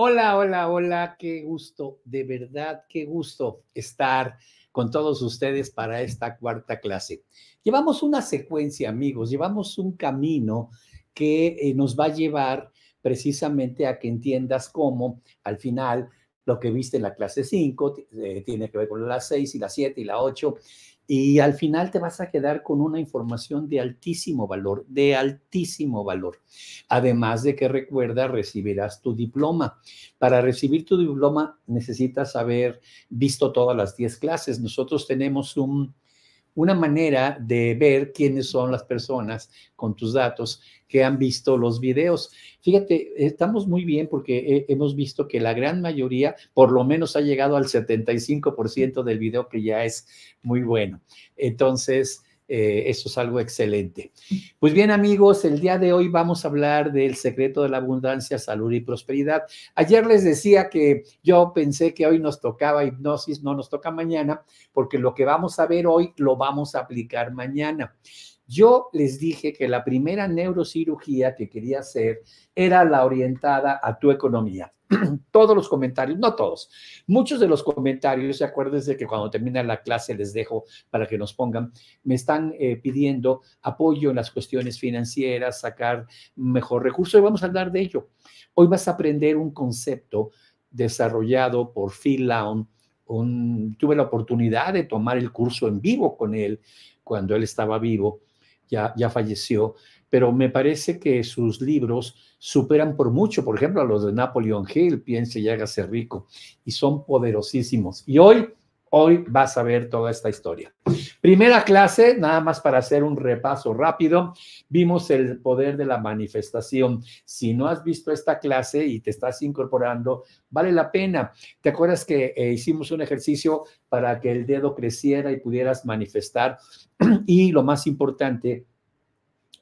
Hola, hola, hola, qué gusto, de verdad, qué gusto estar con todos ustedes para esta cuarta clase. Llevamos una secuencia, amigos, llevamos un camino que eh, nos va a llevar precisamente a que entiendas cómo al final lo que viste en la clase 5 eh, tiene que ver con la 6 y la 7 y la 8 y al final te vas a quedar con una información de altísimo valor, de altísimo valor. Además de que recuerda, recibirás tu diploma. Para recibir tu diploma necesitas haber visto todas las 10 clases. Nosotros tenemos un, una manera de ver quiénes son las personas con tus datos que han visto los videos. Fíjate, estamos muy bien porque eh, hemos visto que la gran mayoría, por lo menos, ha llegado al 75% del video que ya es muy bueno. Entonces, eh, eso es algo excelente. Pues bien, amigos, el día de hoy vamos a hablar del secreto de la abundancia, salud y prosperidad. Ayer les decía que yo pensé que hoy nos tocaba hipnosis, no nos toca mañana, porque lo que vamos a ver hoy lo vamos a aplicar mañana. Yo les dije que la primera neurocirugía que quería hacer era la orientada a tu economía. todos los comentarios, no todos, muchos de los comentarios, y acuérdense que cuando termina la clase les dejo para que nos pongan, me están eh, pidiendo apoyo en las cuestiones financieras, sacar mejor recurso y vamos a hablar de ello. Hoy vas a aprender un concepto desarrollado por Phil Lawn. tuve la oportunidad de tomar el curso en vivo con él cuando él estaba vivo ya, falleció, pero me parece que sus libros superan por mucho, por ejemplo, a los de Napoleon Hill, Piense y hágase rico, y son poderosísimos. Y hoy Hoy vas a ver toda esta historia. Primera clase, nada más para hacer un repaso rápido, vimos el poder de la manifestación. Si no has visto esta clase y te estás incorporando, vale la pena. ¿Te acuerdas que eh, hicimos un ejercicio para que el dedo creciera y pudieras manifestar? y lo más importante,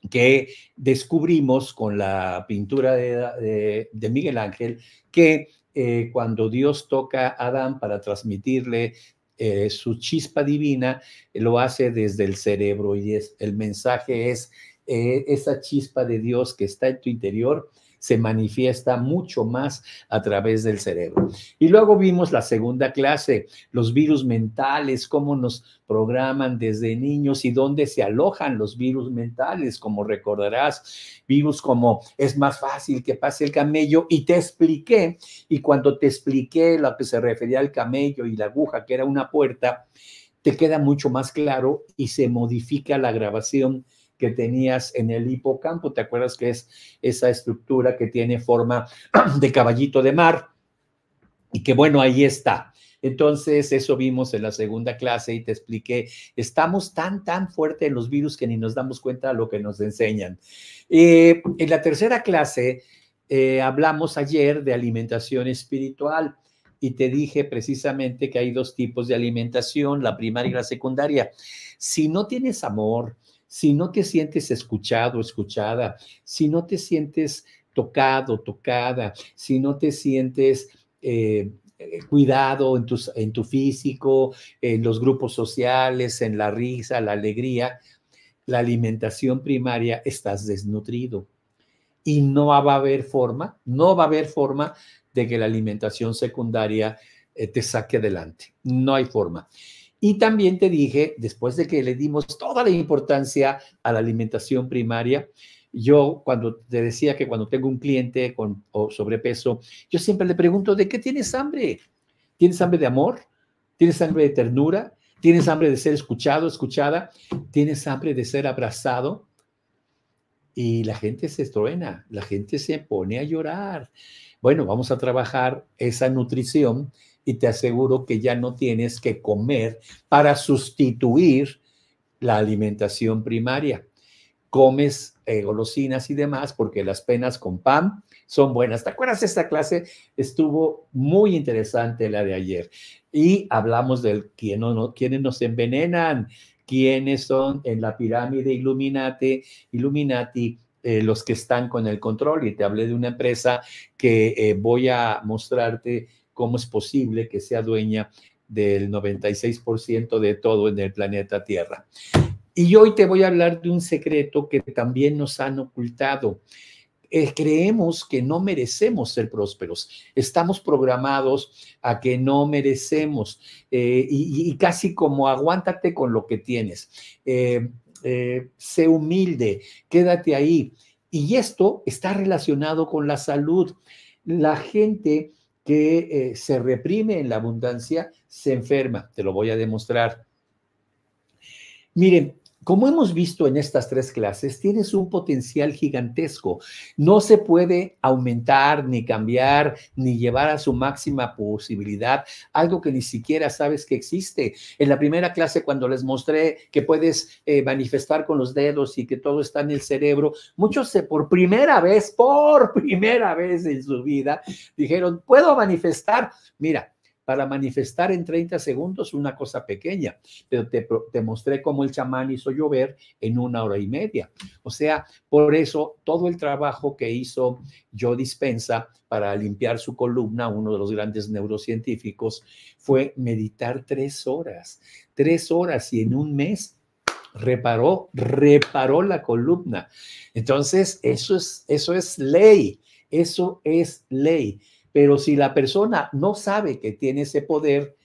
que descubrimos con la pintura de, Miguel Ángel que eh, cuando Dios toca a Adán para transmitirle eh, su chispa divina eh, lo hace desde el cerebro y es, el mensaje es eh, esa chispa de Dios que está en tu interior se manifiesta mucho más a través del cerebro. Y luego vimos la segunda clase, los virus mentales, cómo nos programan desde niños y dónde se alojan los virus mentales, como recordarás, virus como es más fácil que pase el camello y te expliqué, y cuando te expliqué lo que se refería al camello y la aguja, que era una puerta, te queda mucho más claro y se modifica la grabación que tenías en el hipocampo. ¿Te acuerdas que es esa estructura que tiene forma de caballito de mar? Y que bueno, ahí está. Entonces, eso vimos en la segunda clase y te expliqué, estamos tan, tan fuerte en los virus que ni nos damos cuenta de lo que nos enseñan. Eh, en la tercera clase eh, hablamos ayer de alimentación espiritual y te dije precisamente que hay dos tipos de alimentación, la primaria y la secundaria. Si no tienes amor, si no te sientes escuchado, escuchada, si no te sientes tocado, tocada, si no te sientes... Eh, eh, cuidado en tu físico, en los grupos sociales, en la risa, la alegría, la alimentación primaria, estás desnutrido. Y no va a haber forma, no va a haber forma de que la alimentación secundaria eh, te saque adelante. No hay forma. Y también te dije, después de que le dimos toda la importancia a la alimentación primaria, yo cuando te decía que cuando tengo un cliente con sobrepeso, yo siempre le pregunto, ¿de qué tienes hambre? ¿Tienes hambre de amor? ¿Tienes hambre de ternura? ¿Tienes hambre de ser escuchado, escuchada? ¿Tienes hambre de ser abrazado? Y la gente se estruena, la gente se pone a llorar. Bueno, vamos a trabajar esa nutrición y te aseguro que ya no tienes que comer para sustituir la alimentación primaria. Comes eh, golosinas y demás porque las penas con pan son buenas. ¿Te acuerdas esta clase? Estuvo muy interesante la de ayer. Y hablamos de quién no, quienes nos envenenan, quiénes son en la pirámide Illuminati, Illuminati eh, los que están con el control. Y te hablé de una empresa que eh, voy a mostrarte cómo es posible que sea dueña del 96% de todo en el planeta Tierra. Y hoy te voy a hablar de un secreto que también nos han ocultado. Eh, creemos que no merecemos ser prósperos. Estamos programados a que no merecemos eh, y, casi como aguántate con lo que tienes. Eh, sé humilde, quédate ahí. Y esto está relacionado con la salud. La gente que eh, se reprime en la abundancia se enferma. Te lo voy a demostrar. Miren, como hemos visto en estas tres clases, tienes un potencial gigantesco. No se puede aumentar, ni cambiar, ni llevar a su máxima posibilidad algo que ni siquiera sabes que existe. En la primera clase, cuando les mostré que puedes eh, manifestar con los dedos y que todo está en el cerebro, muchos se, por primera vez, por primera vez en su vida, dijeron, puedo manifestar. Mira, para manifestar en 30 segundos una cosa pequeña, pero te, mostré cómo el chamán hizo llover en una hora y media. O sea, por eso todo el trabajo que hizo Joe Dispensa para limpiar su columna, uno de los grandes neurocientíficos, fue meditar tres horas, tres horas y en un mes reparó, reparó la columna. Entonces, eso es, eso es ley, eso es ley. Pero si la persona no sabe que tiene ese poder,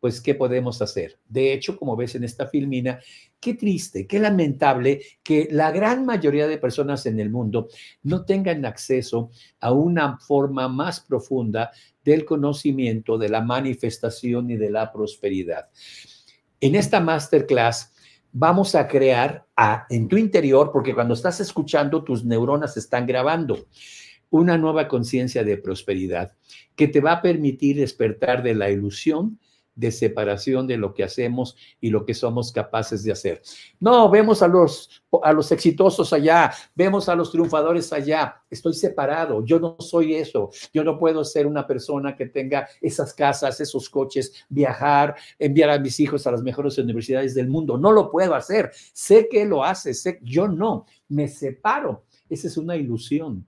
pues ¿qué podemos hacer? De hecho, como ves en esta filmina, qué triste, qué lamentable que la gran mayoría de personas en el mundo no tengan acceso a una forma más profunda del conocimiento, de la manifestación y de la prosperidad. En esta masterclass vamos a crear a, ah, en tu interior, porque cuando estás escuchando tus neuronas están grabando una nueva conciencia de prosperidad que te va a permitir despertar de la ilusión de separación de lo que hacemos y lo que somos capaces de hacer. No, vemos a los, a los exitosos allá, vemos a los triunfadores allá, estoy separado, yo no soy eso, yo no puedo ser una persona que tenga esas casas, esos coches, viajar, enviar a mis hijos a las mejores universidades del mundo, no lo puedo hacer, sé que lo hace, sé, yo no, me separo, esa es una ilusión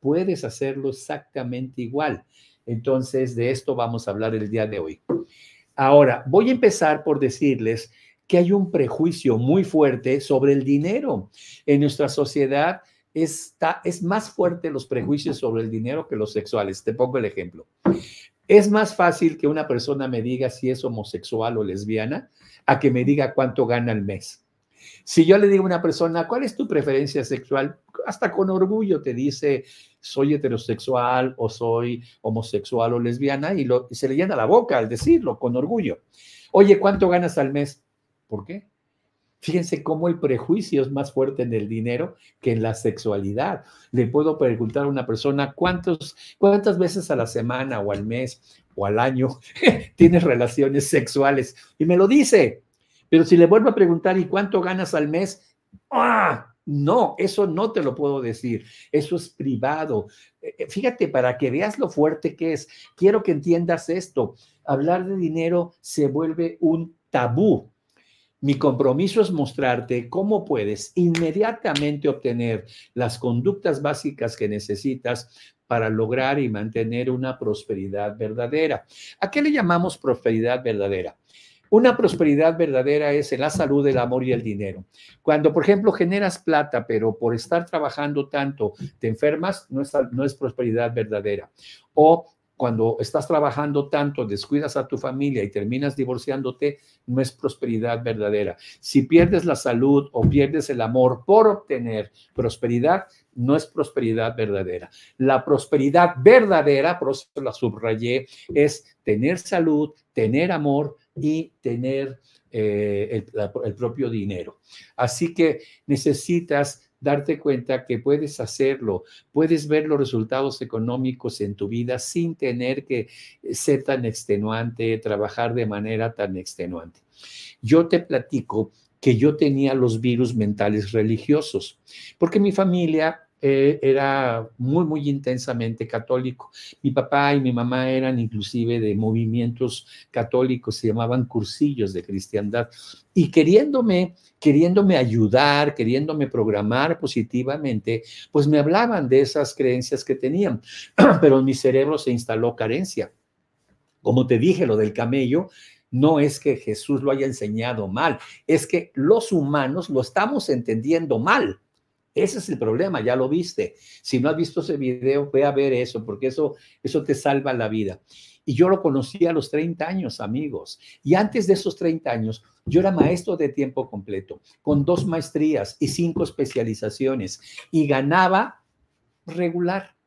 puedes hacerlo exactamente igual. Entonces, de esto vamos a hablar el día de hoy. Ahora, voy a empezar por decirles que hay un prejuicio muy fuerte sobre el dinero. En nuestra sociedad está, es más fuerte los prejuicios sobre el dinero que los sexuales. Te pongo el ejemplo. Es más fácil que una persona me diga si es homosexual o lesbiana a que me diga cuánto gana al mes. Si yo le digo a una persona, ¿cuál es tu preferencia sexual? Hasta con orgullo te dice, soy heterosexual o soy homosexual o lesbiana y, se le llena la boca al decirlo con orgullo. Oye, ¿cuánto ganas al mes? ¿Por qué? Fíjense cómo el prejuicio es más fuerte en el dinero que en la sexualidad. Le puedo preguntar a una persona cuántos, cuántas veces a la semana o al mes o al año tienes relaciones sexuales y me lo dice. Pero si le vuelvo a preguntar, ¿y cuánto ganas al mes? ¡Ah! No, eso no te lo puedo decir. Eso es privado. Eh, eh, fíjate, para que veas lo fuerte que es, quiero que entiendas esto. Hablar de dinero se vuelve un tabú. Mi compromiso es mostrarte cómo puedes inmediatamente obtener las conductas básicas que necesitas para lograr y mantener una prosperidad verdadera. ¿A qué le llamamos prosperidad verdadera? Una prosperidad verdadera es la salud, el amor y el dinero. Cuando, por ejemplo, generas plata, pero por estar trabajando tanto te enfermas, no es, no es prosperidad verdadera. O cuando estás trabajando tanto, descuidas a tu familia y terminas divorciándote, no es prosperidad verdadera. Si pierdes la salud o pierdes el amor por obtener prosperidad, no es prosperidad verdadera. La prosperidad verdadera, por eso la subrayé, es tener salud, tener amor, y tener eh, el propio dinero. Así que necesitas darte cuenta que puedes hacerlo, puedes ver los resultados económicos en tu vida sin tener que ser tan extenuante, trabajar de manera tan extenuante. Yo te platico que yo tenía los virus mentales religiosos, porque mi familia eh, era muy, muy intensamente católico. Mi papá y mi mamá eran inclusive de movimientos católicos, se llamaban cursillos de cristiandad. Y queriéndome, queriéndome ayudar, queriéndome programar positivamente, pues me hablaban de esas creencias que tenían, pero en mi cerebro se instaló carencia. Como te dije, lo del camello, no es que Jesús lo haya enseñado mal, es que los humanos lo estamos entendiendo mal. Ese es el problema, ya lo viste. Si no has visto ese video, ve a ver eso, porque eso, eso te salva la vida. Y yo lo conocí a los 30 años, amigos. Y antes de esos 30 años, yo era maestro de tiempo completo, con dos maestrías y cinco especializaciones, y ganaba regular.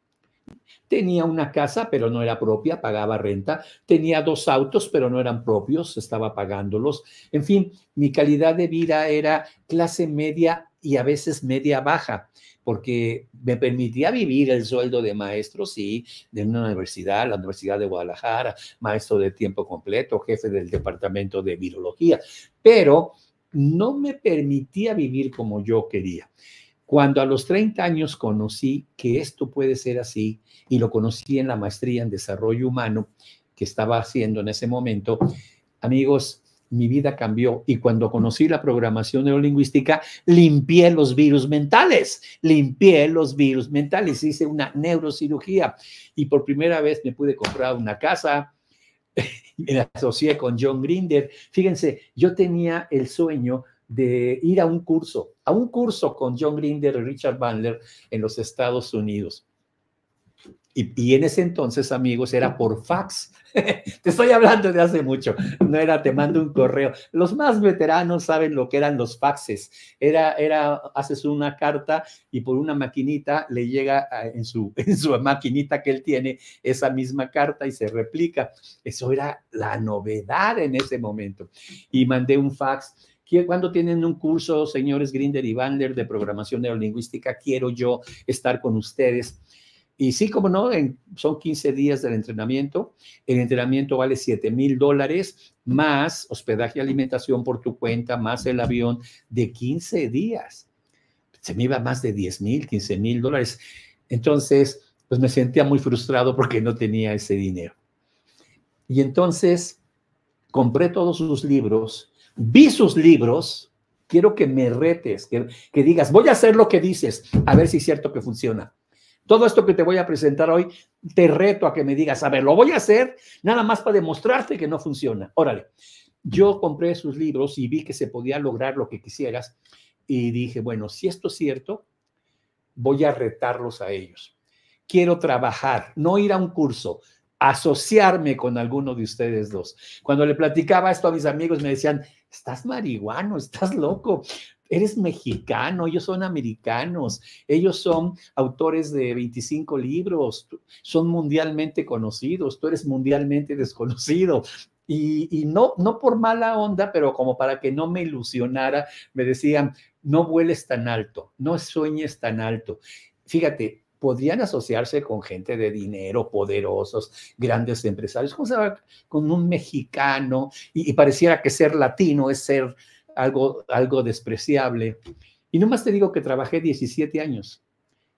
Tenía una casa, pero no era propia, pagaba renta. Tenía dos autos, pero no eran propios, estaba pagándolos. En fin, mi calidad de vida era clase media y a veces media baja, porque me permitía vivir el sueldo de maestro, sí, de una universidad, la Universidad de Guadalajara, maestro de tiempo completo, jefe del departamento de virología, pero no me permitía vivir como yo quería. Cuando a los 30 años conocí que esto puede ser así, y lo conocí en la maestría en desarrollo humano que estaba haciendo en ese momento, amigos, mi vida cambió y cuando conocí la programación neurolingüística, limpié los virus mentales, limpié los virus mentales, hice una neurocirugía y por primera vez me pude comprar una casa, me asocié con John Grinder. Fíjense, yo tenía el sueño de ir a un curso, a un curso con John Grinder y Richard Bandler en los Estados Unidos. Y, en ese entonces, amigos, era por fax. Te estoy hablando de hace mucho, no era te mando un correo. Los más veteranos saben lo que eran los faxes. Era, era, haces una carta y por una maquinita le llega en, su, en su maquinita que él tiene esa misma carta y se replica. Eso era la novedad en ese momento. Y mandé un fax ¿Cuándo tienen un curso, señores Grinder y Bandler, de programación neurolingüística? Quiero yo estar con ustedes. Y sí, como no, son 15 días del entrenamiento. El entrenamiento vale 7 mil dólares, más hospedaje y alimentación por tu cuenta, más el avión de 15 días. Se me iba más de 10 mil, 15 mil dólares. Entonces, pues me sentía muy frustrado porque no tenía ese dinero. Y entonces compré todos sus libros Vi sus libros, quiero que me retes, que, digas, voy a hacer lo que dices, a ver si es cierto que funciona. Todo esto que te voy a presentar hoy, te reto a que me digas, a ver, lo voy a hacer nada más para demostrarte que no funciona. Órale, yo compré sus libros y vi que se podía lograr lo que quisieras y dije, bueno, si esto es cierto, voy a retarlos a ellos. Quiero trabajar, no ir a un curso, asociarme con alguno de ustedes dos. Cuando le platicaba esto a mis amigos, me decían, estás marihuano, estás loco, eres mexicano, ellos son americanos, ellos son autores de 25 libros, son mundialmente conocidos, tú eres mundialmente desconocido. Y, no, no por mala onda, pero como para que no me ilusionara, me decían, no vueles tan alto, no sueñes tan alto. Fíjate, podrían asociarse con gente de dinero, poderosos, grandes empresarios. ¿Cómo se va con un mexicano? Y, pareciera que ser latino es ser algo, algo despreciable. Y nomás te digo que trabajé 17 años.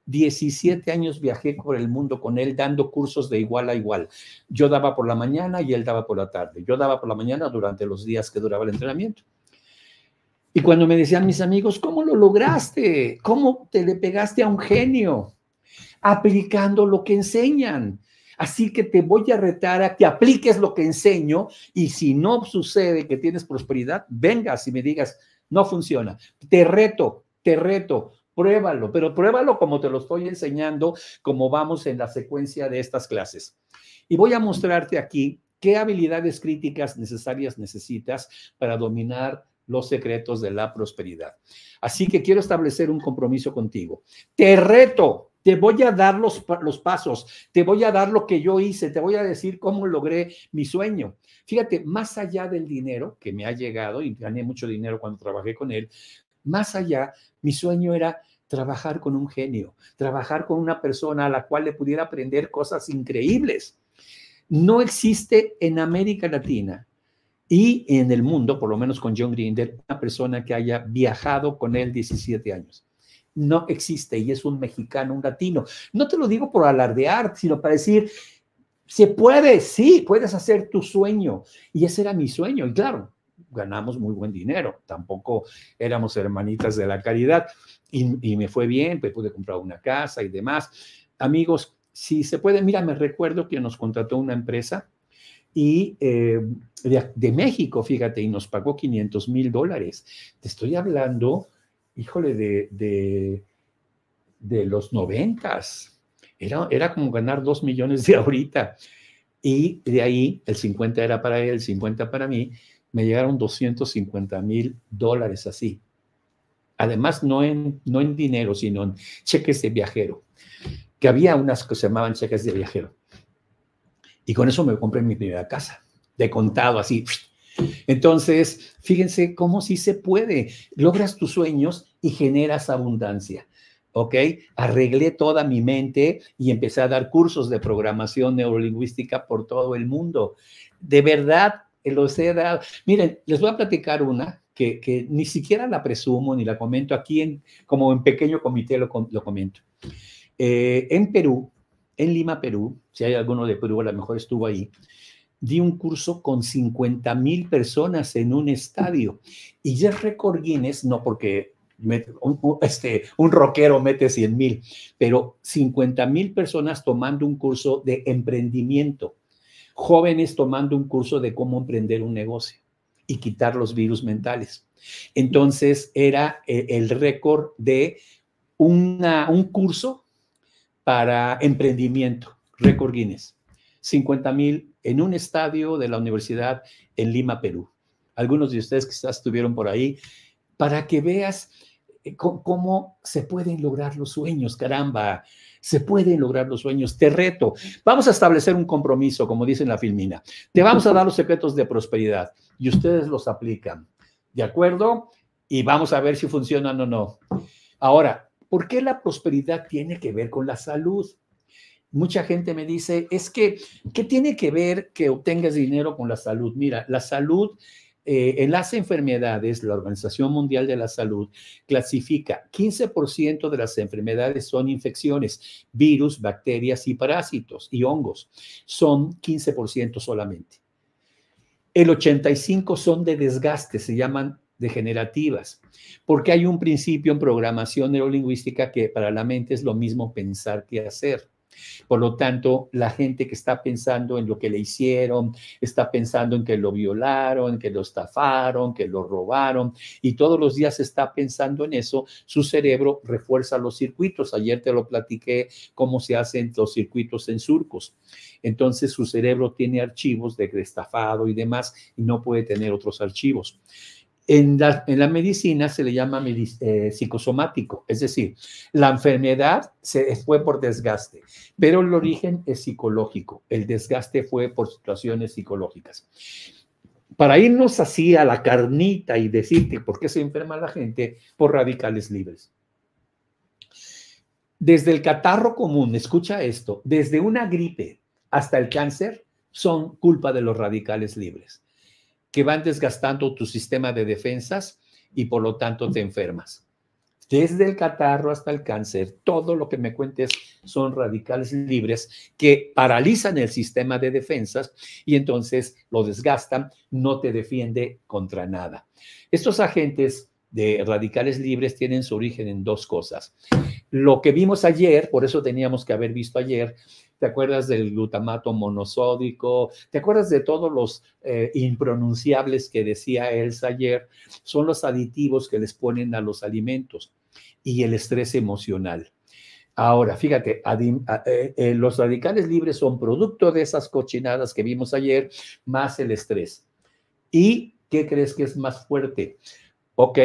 17 años viajé por el mundo con él dando cursos de igual a igual. Yo daba por la mañana y él daba por la tarde. Yo daba por la mañana durante los días que duraba el entrenamiento. Y cuando me decían mis amigos, ¿cómo lo lograste? ¿Cómo te le pegaste a un genio? aplicando lo que enseñan. Así que te voy a retar a que apliques lo que enseño y si no sucede que tienes prosperidad, vengas y me digas, no funciona. Te reto, te reto, pruébalo, pero pruébalo como te lo estoy enseñando, como vamos en la secuencia de estas clases. Y voy a mostrarte aquí qué habilidades críticas necesarias necesitas para dominar los secretos de la prosperidad. Así que quiero establecer un compromiso contigo. Te reto te voy a dar los, pasos, te voy a dar lo que yo hice, te voy a decir cómo logré mi sueño. Fíjate, más allá del dinero que me ha llegado, y gané mucho dinero cuando trabajé con él, más allá, mi sueño era trabajar con un genio, trabajar con una persona a la cual le pudiera aprender cosas increíbles. No existe en América Latina y en el mundo, por lo menos con John Grinder, una persona que haya viajado con él 17 años no existe y es un mexicano, un latino. No te lo digo por alardear, sino para decir, se puede, sí, puedes hacer tu sueño. Y ese era mi sueño. Y claro, ganamos muy buen dinero. Tampoco éramos hermanitas de la caridad. Y, me fue bien, pues pude comprar una casa y demás. Amigos, si se puede, mira, me recuerdo que nos contrató una empresa y eh, de, de, México, fíjate, y nos pagó 500 mil dólares. Te estoy hablando híjole, de, de, de los noventas. Era, era como ganar dos millones de ahorita. Y de ahí, el 50 era para él, el 50 para mí, me llegaron 250 mil dólares así. Además, no en, no en dinero, sino en cheques de viajero. Que había unas que se llamaban cheques de viajero. Y con eso me compré mi primera casa. De contado, así, entonces, fíjense cómo sí se puede. Logras tus sueños y generas abundancia. ¿ok? Arreglé toda mi mente y empecé a dar cursos de programación neurolingüística por todo el mundo. De verdad, eh, los he dado. Miren, les voy a platicar una que, que ni siquiera la presumo ni la comento aquí, en, como en pequeño comité lo, lo comento. Eh, en Perú, en Lima, Perú, si hay alguno de Perú, a lo mejor estuvo ahí, di un curso con 50 mil personas en un estadio. Y es récord Guinness, no porque un, este, un rockero mete 100 mil, pero 50 mil personas tomando un curso de emprendimiento, jóvenes tomando un curso de cómo emprender un negocio y quitar los virus mentales. Entonces era eh, el récord de un curso para emprendimiento, récord Guinness. 50 mil en un estadio de la universidad en Lima, Perú. Algunos de ustedes quizás estuvieron por ahí, para que veas eh, cómo se pueden lograr los sueños, caramba, se pueden lograr los sueños, te reto. Vamos a establecer un compromiso, como dice la filmina. Te vamos a dar los secretos de prosperidad y ustedes los aplican, ¿de acuerdo? Y vamos a ver si funcionan o no. Ahora, ¿por qué la prosperidad tiene que ver con la salud? mucha gente me dice, es que, ¿qué tiene que ver que obtengas dinero con la salud? Mira, la salud, eh, en las enfermedades, la Organización Mundial de la Salud clasifica 15% de las enfermedades son infecciones, virus, bacterias y parásitos y hongos. Son 15% solamente. El 85% son de desgaste, se llaman degenerativas, porque hay un principio en programación neurolingüística que para la mente es lo mismo pensar que hacer. Por lo tanto, la gente que está pensando en lo que le hicieron, está pensando en que lo violaron, que lo estafaron, que lo robaron, y todos los días está pensando en eso, su cerebro refuerza los circuitos. Ayer te lo platiqué cómo se hacen los circuitos en surcos. Entonces su cerebro tiene archivos de estafado y demás y no puede tener otros archivos. En la, medicina se le llama eh, psicosomático, es decir, la enfermedad se, fue por desgaste, pero el origen es psicológico, el desgaste fue por situaciones psicológicas. Para irnos así a la carnita y decirte por qué se enferma la gente por radicales libres. Desde el catarro común, escucha esto, desde una gripe hasta el cáncer son culpa de los radicales libres que van desgastando tu sistema de defensas y por lo tanto te enfermas. Desde el catarro hasta el cáncer, todo lo que me cuentes son radicales libres que paralizan el sistema de defensas y entonces lo desgastan, no te defiende contra nada. Estos agentes de radicales libres tienen su origen en dos cosas. Lo que vimos ayer, por eso teníamos que haber visto ayer, ¿Te acuerdas del glutamato monosódico? ¿Te acuerdas de todos los eh, impronunciables que decía Elsa ayer? Son los aditivos que les ponen a los alimentos y el estrés emocional. Ahora, fíjate, eh, eh, los radicales libres son producto de esas cochinadas que vimos ayer, más el estrés. ¿Y qué crees que es más fuerte? Ok,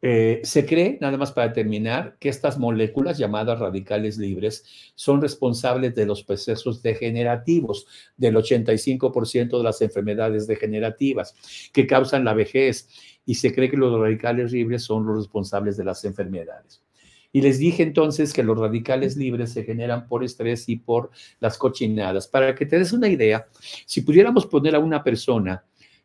eh, se cree, nada más para terminar, que estas moléculas llamadas radicales libres son responsables de los procesos degenerativos del 85% de las enfermedades degenerativas que causan la vejez y se cree que los radicales libres son los responsables de las enfermedades. Y les dije entonces que los radicales libres se generan por estrés y por las cochinadas. Para que te des una idea, si pudiéramos poner a una persona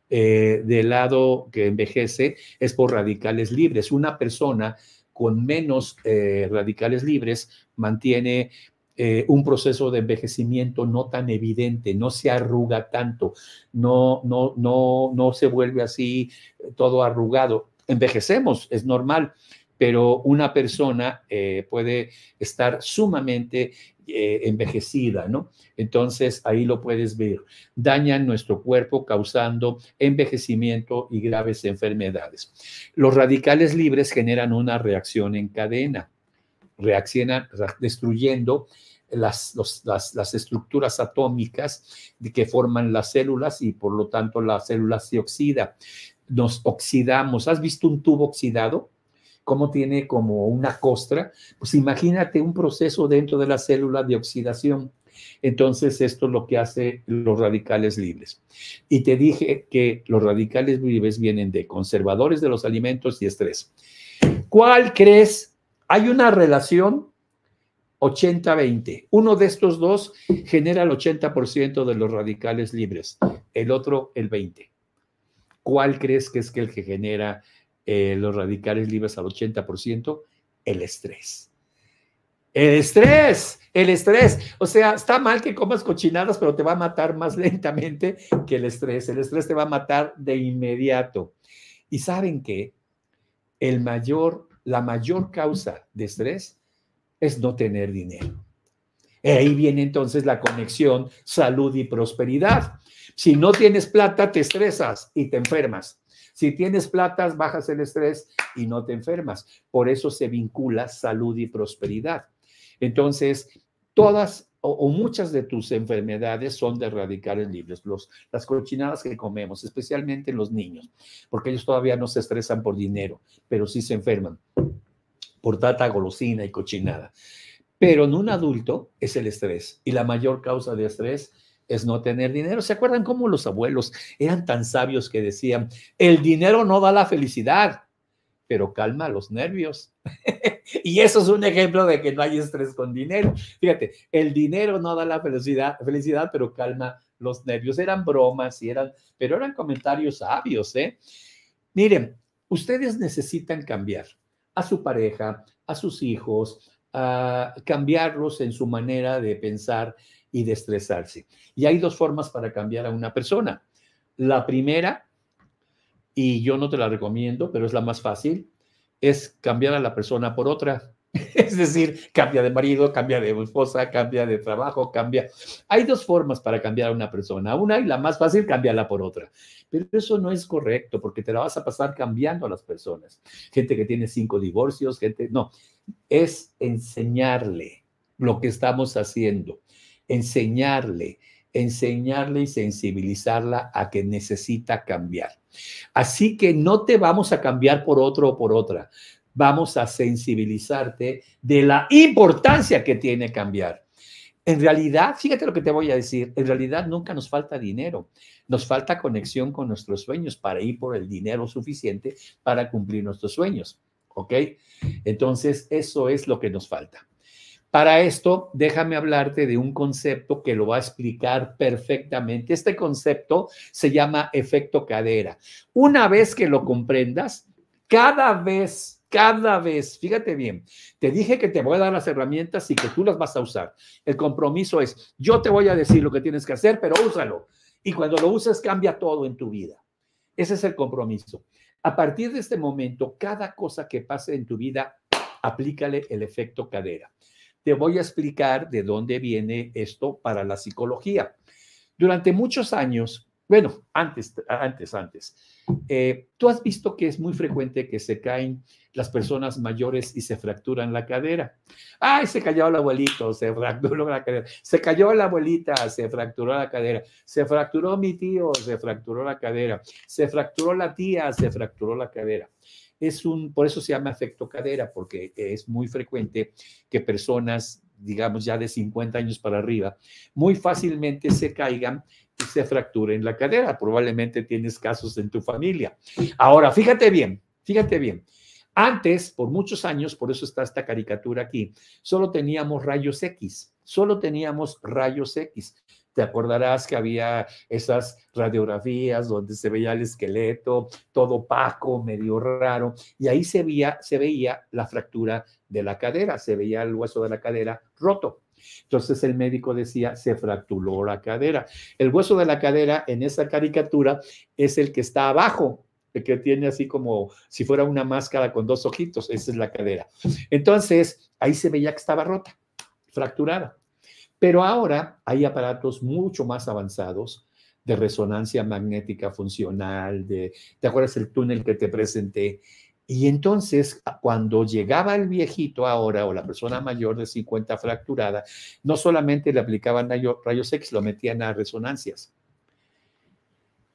eh, del lado que envejece es por radicales libres. Una persona con menos eh, radicales libres mantiene eh, un proceso de envejecimiento no tan evidente, no se arruga tanto, no, no, no, no se vuelve así todo arrugado. Envejecemos, es normal, pero una persona eh, puede estar sumamente eh, envejecida, ¿no? Entonces ahí lo puedes ver. Dañan nuestro cuerpo causando envejecimiento y graves enfermedades. Los radicales libres generan una reacción en cadena, reaccionan destruyendo las, estructuras atómicas que forman las células y por lo tanto las célula se oxida. Nos oxidamos. ¿Has visto un tubo oxidado? cómo tiene como una costra, pues imagínate un proceso dentro de la célula de oxidación. Entonces, esto es lo que hace los radicales libres. Y te dije que los radicales libres vienen de conservadores de los alimentos y estrés. ¿Cuál crees? Hay una relación 80-20. Uno de estos dos genera el 80% de los radicales libres, el otro el 20%. ¿Cuál crees que es que el que genera eh, los radicales libres al 80%, el estrés. El estrés, el estrés. O sea, está mal que comas cochinadas, pero te va a matar más lentamente que el estrés. El estrés te va a matar de inmediato. Y saben que el mayor, la mayor causa de estrés es no tener dinero. ahí viene entonces la conexión salud y prosperidad. Si no tienes plata, te estresas y te enfermas. Si tienes platas, bajas el estrés y no te enfermas. Por eso se vincula salud y prosperidad. Entonces, todas o, muchas de tus enfermedades son de radicales libres, los, las cochinadas que comemos, especialmente los niños, porque ellos todavía no se estresan por dinero, pero sí se enferman por tanta golosina y cochinada. Pero en un adulto es el estrés y la mayor causa de estrés es no tener dinero. ¿Se acuerdan cómo los abuelos eran tan sabios que decían, el dinero no da la felicidad, pero calma los nervios? y eso es un ejemplo de que no hay estrés con dinero. Fíjate, el dinero no da la felicidad, felicidad pero calma los nervios. Eran bromas y eran, pero eran comentarios sabios, ¿eh? Miren, ustedes necesitan cambiar a su pareja, a sus hijos, a cambiarlos en su manera de pensar, y de Y hay dos formas para cambiar a una persona. La primera, y yo no te la recomiendo, pero es la más fácil, es cambiar a la persona por otra. Es decir, cambia de marido, cambia de esposa, cambia de trabajo, cambia. Hay dos formas para cambiar a una persona. Una y la más fácil, cambiarla por otra. Pero eso no es correcto porque te la vas a pasar cambiando a las personas. Gente que tiene cinco divorcios, gente... No, es enseñarle lo que estamos haciendo enseñarle, enseñarle y sensibilizarla a que necesita cambiar. Así que no te vamos a cambiar por otro o por otra, vamos a sensibilizarte de la importancia que tiene cambiar. En realidad, fíjate lo que te voy a decir, en realidad nunca nos falta dinero, nos falta conexión con nuestros sueños para ir por el dinero suficiente para cumplir nuestros sueños, ¿ok? Entonces, eso es lo que nos falta. Para esto, déjame hablarte de un concepto que lo va a explicar perfectamente. Este concepto se llama efecto cadera. Una vez que lo comprendas, cada vez, cada vez, fíjate bien, te dije que te voy a dar las herramientas y que tú las vas a usar. El compromiso es, yo te voy a decir lo que tienes que hacer, pero úsalo. Y cuando lo uses, cambia todo en tu vida. Ese es el compromiso. A partir de este momento, cada cosa que pase en tu vida, aplícale el efecto cadera te voy a explicar de dónde viene esto para la psicología. Durante muchos años, bueno, antes, antes, antes, eh, tú has visto que es muy frecuente que se caen las personas mayores y se fracturan la cadera. ¡Ay, se cayó el abuelito! Se fracturó la cadera. Se cayó la abuelita, se fracturó la cadera. Se fracturó mi tío, se fracturó la cadera. Se fracturó la tía, se fracturó la cadera es un, por eso se llama afecto cadera, porque es muy frecuente que personas digamos ya de 50 años para arriba, muy fácilmente se caigan y se fracturen la cadera. Probablemente tienes casos en tu familia. Ahora, fíjate bien, fíjate bien. Antes, por muchos años, por eso está esta caricatura aquí, solo teníamos rayos X, solo teníamos rayos X. Te acordarás que había esas radiografías donde se veía el esqueleto, todo opaco, medio raro, y ahí se veía, se veía la fractura de la cadera, se veía el hueso de la cadera roto. Entonces el médico decía, se fracturó la cadera. El hueso de la cadera en esa caricatura es el que está abajo, el que tiene así como si fuera una máscara con dos ojitos, esa es la cadera. Entonces ahí se veía que estaba rota, fracturada. Pero ahora hay aparatos mucho más avanzados de resonancia magnética funcional, de, ¿te acuerdas el túnel que te presenté? Y entonces, cuando llegaba el viejito ahora o la persona mayor de 50 fracturada, no solamente le aplicaban rayos X, lo metían a resonancias.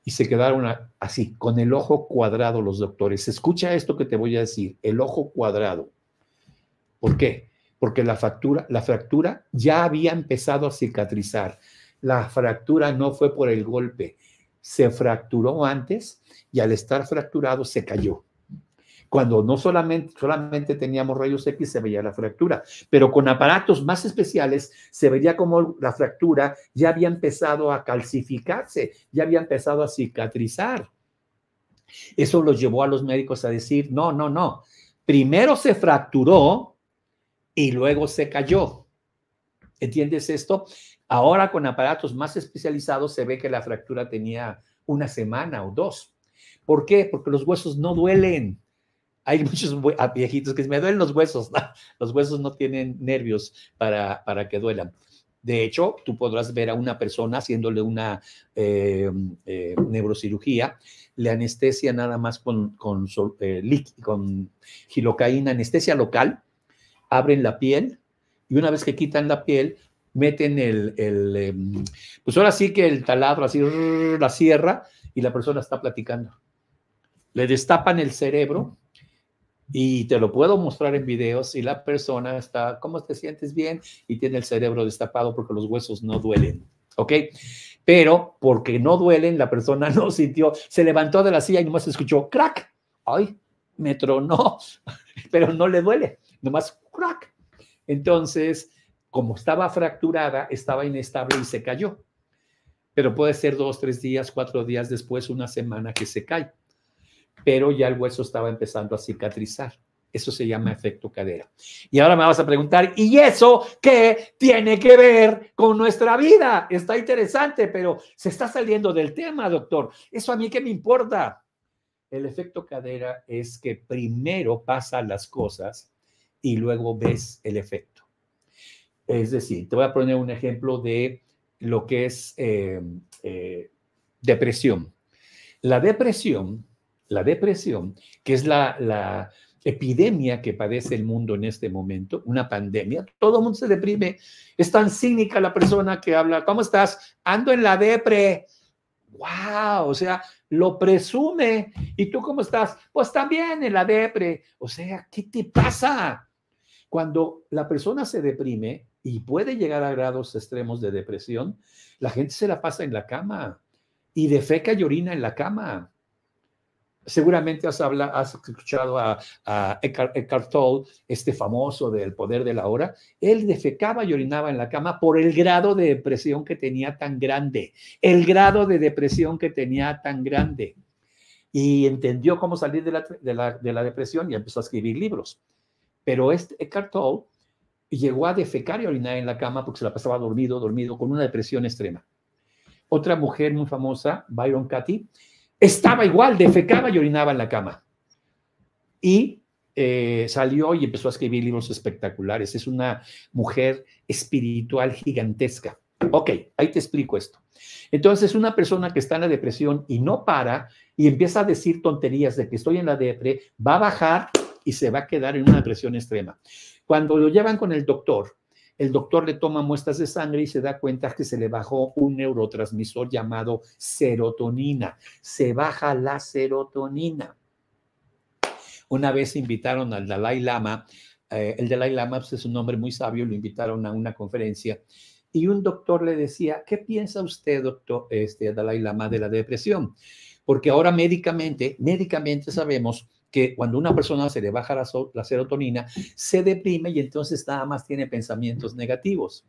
Y se quedaron así, con el ojo cuadrado los doctores. Escucha esto que te voy a decir, el ojo cuadrado. ¿Por qué? porque la fractura, la fractura ya había empezado a cicatrizar. La fractura no fue por el golpe, se fracturó antes y al estar fracturado se cayó. Cuando no solamente, solamente teníamos rayos X se veía la fractura, pero con aparatos más especiales se veía como la fractura ya había empezado a calcificarse, ya había empezado a cicatrizar. Eso los llevó a los médicos a decir, no, no, no, primero se fracturó y luego se cayó. ¿Entiendes esto? Ahora con aparatos más especializados se ve que la fractura tenía una semana o dos. ¿Por qué? Porque los huesos no duelen. Hay muchos ah, viejitos que dicen, me duelen los huesos. los huesos no tienen nervios para, para que duelan. De hecho, tú podrás ver a una persona haciéndole una eh, eh, neurocirugía, le anestesia nada más con, con, eh, con gilocaína, anestesia local, abren la piel y una vez que quitan la piel, meten el, el em, pues ahora sí que el taladro, así, la sierra y la persona está platicando. Le destapan el cerebro y te lo puedo mostrar en videos y la persona está, ¿cómo te sientes bien? Y tiene el cerebro destapado porque los huesos no duelen, ¿ok? Pero porque no duelen, la persona no sintió, se levantó de la silla y nomás escuchó, crack, ay, me tronó, pero no le duele, nomás entonces, como estaba fracturada, estaba inestable y se cayó. Pero puede ser dos, tres días, cuatro días después, una semana que se cae. Pero ya el hueso estaba empezando a cicatrizar. Eso se llama efecto cadera. Y ahora me vas a preguntar, ¿y eso qué tiene que ver con nuestra vida? Está interesante, pero se está saliendo del tema, doctor. ¿Eso a mí qué me importa? El efecto cadera es que primero pasan las cosas y luego ves el efecto. Es decir, te voy a poner un ejemplo de lo que es eh, eh, depresión. La depresión, la depresión, que es la, la epidemia que padece el mundo en este momento, una pandemia, todo el mundo se deprime. Es tan cínica la persona que habla, ¿cómo estás? Ando en la depre. ¡Wow! O sea, lo presume. ¿Y tú cómo estás? Pues también en la depre. O sea, ¿qué te pasa? Cuando la persona se deprime y puede llegar a grados extremos de depresión, la gente se la pasa en la cama y defeca y orina en la cama. Seguramente has, escuchado a, a Eckhart, Tolle, este famoso del poder de la hora. Él defecaba y orinaba en la cama por el grado de depresión que tenía tan grande. El grado de depresión que tenía tan grande. Y entendió cómo salir de la depresión y empezó a escribir libros. Pero este Eckhart Tolle llegó a defecar y orinar en la cama porque se la pasaba dormido, dormido, con una depresión extrema. Otra mujer muy famosa, Byron Cathy, estaba igual, defecaba y orinaba en la cama. Y eh, salió y empezó a escribir libros espectaculares. Es una mujer espiritual gigantesca. Ok, ahí te explico esto. Entonces, una persona que está en la depresión y no para y empieza a decir tonterías de que estoy en la depresión, va a bajar y se va a quedar en una depresión extrema. Cuando lo llevan con el doctor, el doctor le toma muestras de sangre y se da cuenta que se le bajó un neurotransmisor llamado serotonina. Se baja la serotonina. Una vez invitaron al Dalai Lama, eh, el Dalai Lama pues, es un hombre muy sabio, lo invitaron a una conferencia y un doctor le decía, ¿qué piensa usted, doctor este, Dalai Lama, de la depresión? Porque ahora médicamente, médicamente sabemos que cuando una persona se le baja la, la serotonina, se deprime y entonces nada más tiene pensamientos negativos.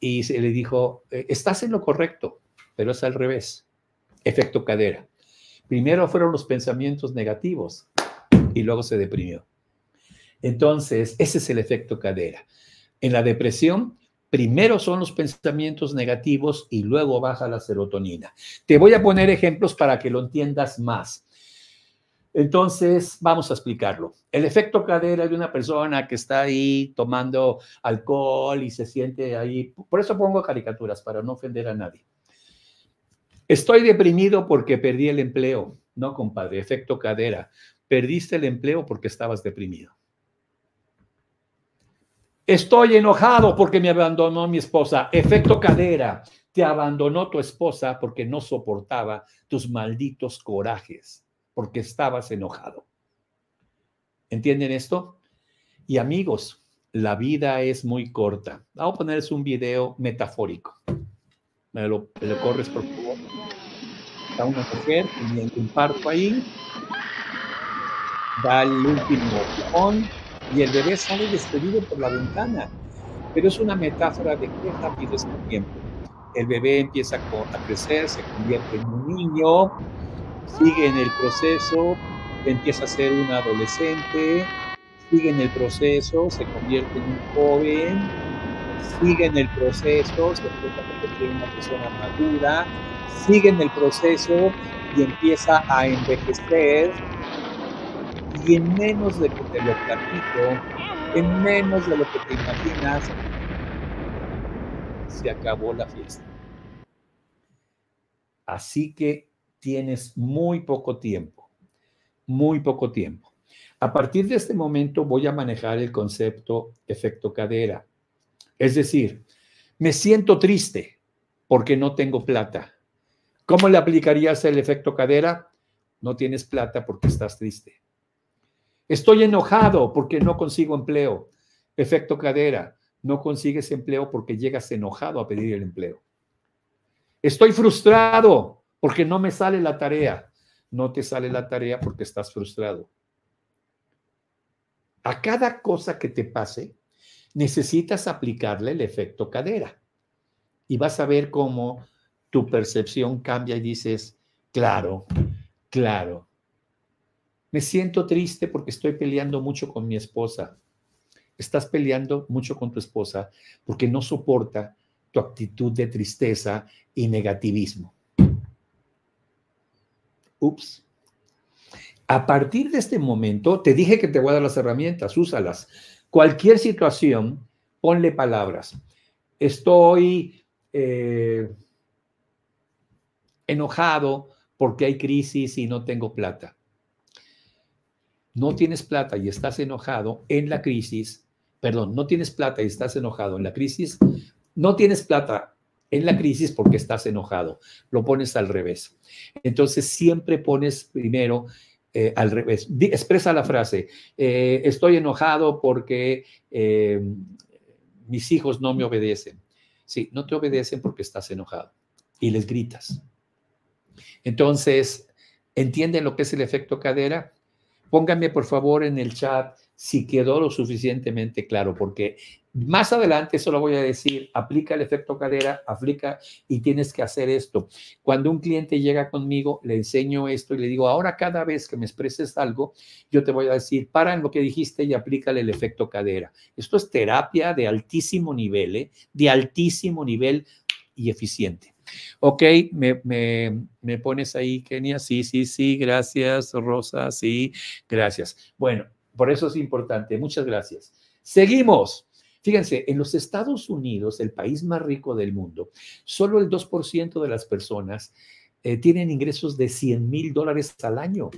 Y se le dijo, eh, estás en lo correcto, pero es al revés. Efecto cadera. Primero fueron los pensamientos negativos y luego se deprimió. Entonces, ese es el efecto cadera. En la depresión, primero son los pensamientos negativos y luego baja la serotonina. Te voy a poner ejemplos para que lo entiendas más. Entonces, vamos a explicarlo. El efecto cadera de una persona que está ahí tomando alcohol y se siente ahí, por eso pongo caricaturas, para no ofender a nadie. Estoy deprimido porque perdí el empleo. No, compadre, efecto cadera. Perdiste el empleo porque estabas deprimido. Estoy enojado porque me abandonó mi esposa. Efecto cadera. Te abandonó tu esposa porque no soportaba tus malditos corajes porque estabas enojado. ¿Entienden esto? Y amigos, la vida es muy corta. Vamos a ponerles un video metafórico. Me lo, corres, por favor. Está una mujer un parto ahí. Da el último y el bebé sale despedido por la ventana. Pero es una metáfora de qué rápido es el tiempo. El bebé empieza a crecer, se convierte en un niño, sigue en el proceso, empieza a ser un adolescente, sigue en el proceso, se convierte en un joven, sigue en el proceso, se convierte en una persona madura, sigue en el proceso y empieza a envejecer. Y en menos de que te lo platico, en menos de lo que te imaginas, se acabó la fiesta. Así que tienes muy poco tiempo, muy poco tiempo. A partir de este momento voy a manejar el concepto efecto cadera. Es decir, me siento triste porque no tengo plata. ¿Cómo le aplicarías el efecto cadera? No tienes plata porque estás triste. Estoy enojado porque no consigo empleo. Efecto cadera. No consigues empleo porque llegas enojado a pedir el empleo. Estoy frustrado porque no me sale la tarea. No te sale la tarea porque estás frustrado. A cada cosa que te pase, necesitas aplicarle el efecto cadera. Y vas a ver cómo tu percepción cambia y dices, claro, claro. Me siento triste porque estoy peleando mucho con mi esposa. Estás peleando mucho con tu esposa porque no soporta tu actitud de tristeza y negativismo. Ups. A partir de este momento, te dije que te voy a dar las herramientas, úsalas. Cualquier situación, ponle palabras. Estoy eh, enojado porque hay crisis y no tengo plata. No tienes plata y estás enojado en la crisis, perdón, no tienes plata y estás enojado en la crisis, no tienes plata en la crisis porque estás enojado. Lo pones al revés. Entonces siempre pones primero eh, al revés. expresa la frase, eh, estoy enojado porque eh, mis hijos no me obedecen. Sí, no te obedecen porque estás enojado y les gritas. Entonces, ¿entienden lo que es el efecto cadera? Pónganme por favor en el chat si quedó lo suficientemente claro, porque más adelante, eso lo voy a decir, aplica el efecto cadera, aplica y tienes que hacer esto. Cuando un cliente llega conmigo, le enseño esto y le digo, ahora cada vez que me expreses algo, yo te voy a decir, para en lo que dijiste y aplícale el efecto cadera. Esto es terapia de altísimo nivel, ¿eh? de altísimo nivel y eficiente. Ok, me, me pones ahí, Kenia. Sí, sí, sí, gracias, Rosa, sí, gracias. Bueno, por eso es importante. Muchas gracias. Seguimos. Fíjense, en los Estados Unidos, el país más rico del mundo, solo el 2% de las personas eh, tienen ingresos de 100 mil dólares al año.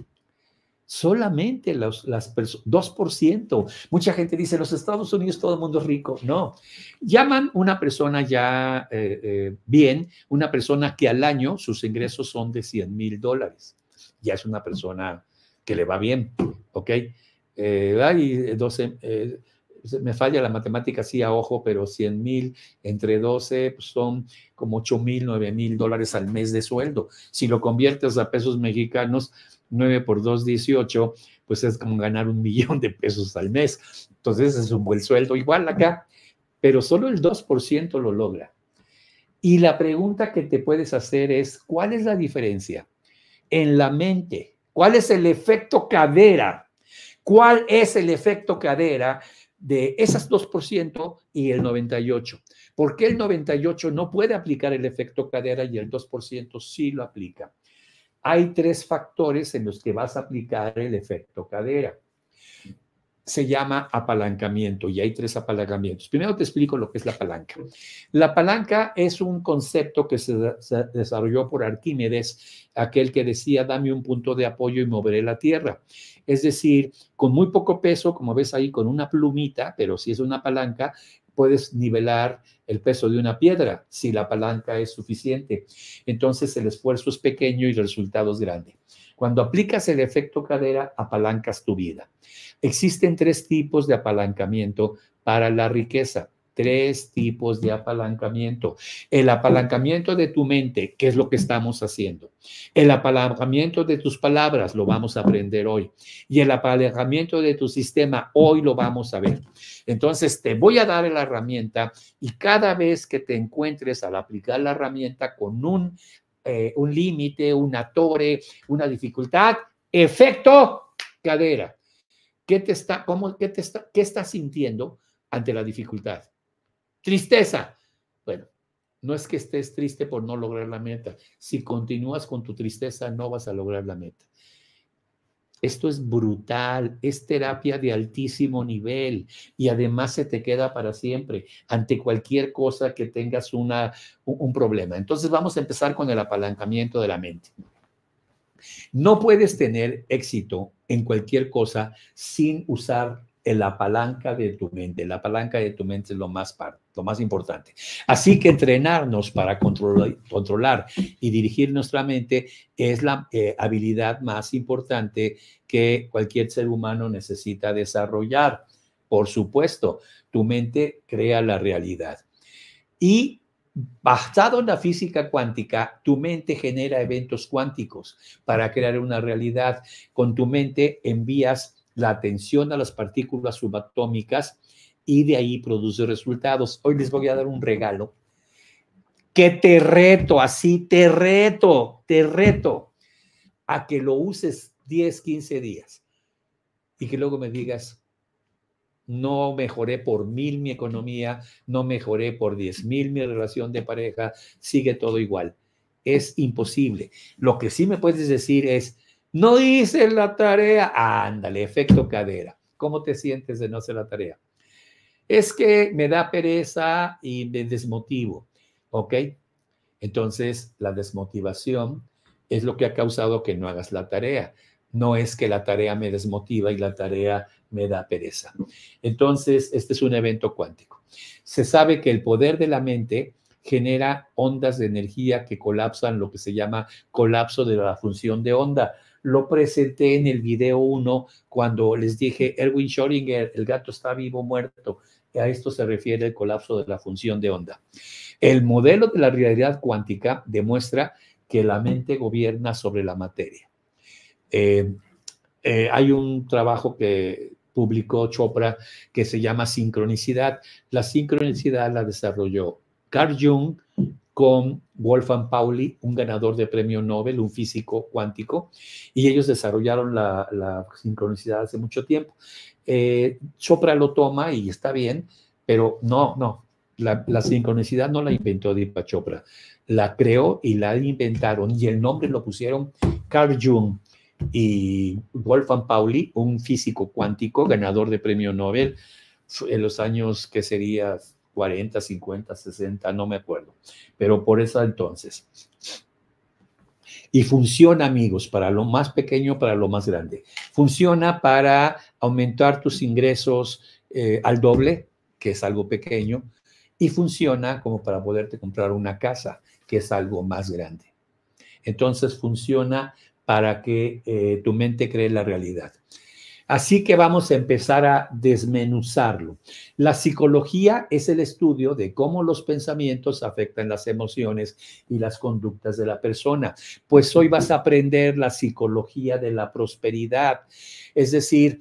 Solamente los, las 2%. Mucha gente dice, en los Estados Unidos todo el mundo es rico. No, llaman una persona ya eh, eh, bien, una persona que al año sus ingresos son de 100 mil dólares. Ya es una persona que le va bien, ¿ok? eh, 12, eh, eh, me falla la matemática, sí, a ojo, pero 100 mil entre 12 pues, son como 8 mil, 9 mil dólares al mes de sueldo. Si lo conviertes a pesos mexicanos, 9 por 2, 18, pues es como ganar un millón de pesos al mes. Entonces es un buen sueldo, igual acá, pero solo el 2% lo logra. Y la pregunta que te puedes hacer es, ¿cuál es la diferencia en la mente? ¿Cuál es el efecto cadera ¿Cuál es el efecto cadera de esas 2% y el 98%? ¿Por qué el 98% no puede aplicar el efecto cadera y el 2% sí lo aplica? Hay tres factores en los que vas a aplicar el efecto cadera se llama apalancamiento y hay tres apalancamientos. Primero te explico lo que es la palanca. La palanca es un concepto que se, desarrolló por Arquímedes, aquel que decía, dame un punto de apoyo y moveré la tierra. Es decir, con muy poco peso, como ves ahí, con una plumita, pero si es una palanca, puedes nivelar el peso de una piedra si la palanca es suficiente. Entonces el esfuerzo es pequeño y el resultado es grande. Cuando aplicas el efecto cadera, apalancas tu vida. Existen tres tipos de apalancamiento para la riqueza. Tres tipos de apalancamiento. El apalancamiento de tu mente, que es lo que estamos haciendo. El apalancamiento de tus palabras, lo vamos a aprender hoy. Y el apalancamiento de tu sistema, hoy lo vamos a ver. Entonces, te voy a dar la herramienta y cada vez que te encuentres al aplicar la herramienta con un eh, un límite, una torre, una dificultad, efecto cadera. ¿Qué te está, cómo, qué te está, qué estás sintiendo ante la dificultad? Tristeza. Bueno, no es que estés triste por no lograr la meta. Si continúas con tu tristeza, no vas a lograr la meta. Esto es brutal, es terapia de altísimo nivel y además se te queda para siempre ante cualquier cosa que tengas una, un problema. Entonces vamos a empezar con el apalancamiento de la mente. No puedes tener éxito en cualquier cosa sin usar la palanca de tu mente. La palanca de tu mente es lo más parte lo más importante. Así que entrenarnos para controlar y dirigir nuestra mente es la eh, habilidad más importante que cualquier ser humano necesita desarrollar. Por supuesto, tu mente crea la realidad. Y basado en la física cuántica, tu mente genera eventos cuánticos para crear una realidad. Con tu mente envías la atención a las partículas subatómicas y de ahí produce resultados. Hoy les voy a dar un regalo que te reto, así te reto, te reto a que lo uses 10, 15 días y que luego me digas, no mejoré por mil mi economía, no mejoré por diez mil mi relación de pareja, sigue todo igual. Es imposible. Lo que sí me puedes decir es, no hice la tarea, ándale, efecto cadera. ¿Cómo te sientes de no hacer la tarea? es que me da pereza y me desmotivo, ¿ok? Entonces, la desmotivación es lo que ha causado que no hagas la tarea. No es que la tarea me desmotiva y la tarea me da pereza. Entonces, este es un evento cuántico. Se sabe que el poder de la mente genera ondas de energía que colapsan lo que se llama colapso de la función de onda. Lo presenté en el video 1 cuando les dije, Erwin Schrödinger, el gato está vivo o muerto. A esto se refiere el colapso de la función de onda. El modelo de la realidad cuántica demuestra que la mente gobierna sobre la materia. Eh, eh, hay un trabajo que publicó Chopra que se llama sincronicidad. La sincronicidad la desarrolló Carl Jung con Wolfgang Pauli, un ganador de premio Nobel, un físico cuántico, y ellos desarrollaron la sincronicidad hace mucho tiempo. Eh, Chopra lo toma y está bien, pero no, no, la, sincronicidad no la inventó Deepak Chopra, la creó y la inventaron y el nombre lo pusieron Carl Jung y Wolfgang Pauli, un físico cuántico ganador de premio Nobel en los años que sería 40, 50, 60, no me acuerdo, pero por eso entonces. Y funciona, amigos, para lo más pequeño, para lo más grande. Funciona para aumentar tus ingresos eh, al doble, que es algo pequeño, y funciona como para poderte comprar una casa, que es algo más grande. Entonces funciona para que eh, tu mente cree la realidad. Así que vamos a empezar a desmenuzarlo. La psicología es el estudio de cómo los pensamientos afectan las emociones y las conductas de la persona. Pues hoy vas a aprender la psicología de la prosperidad. Es decir,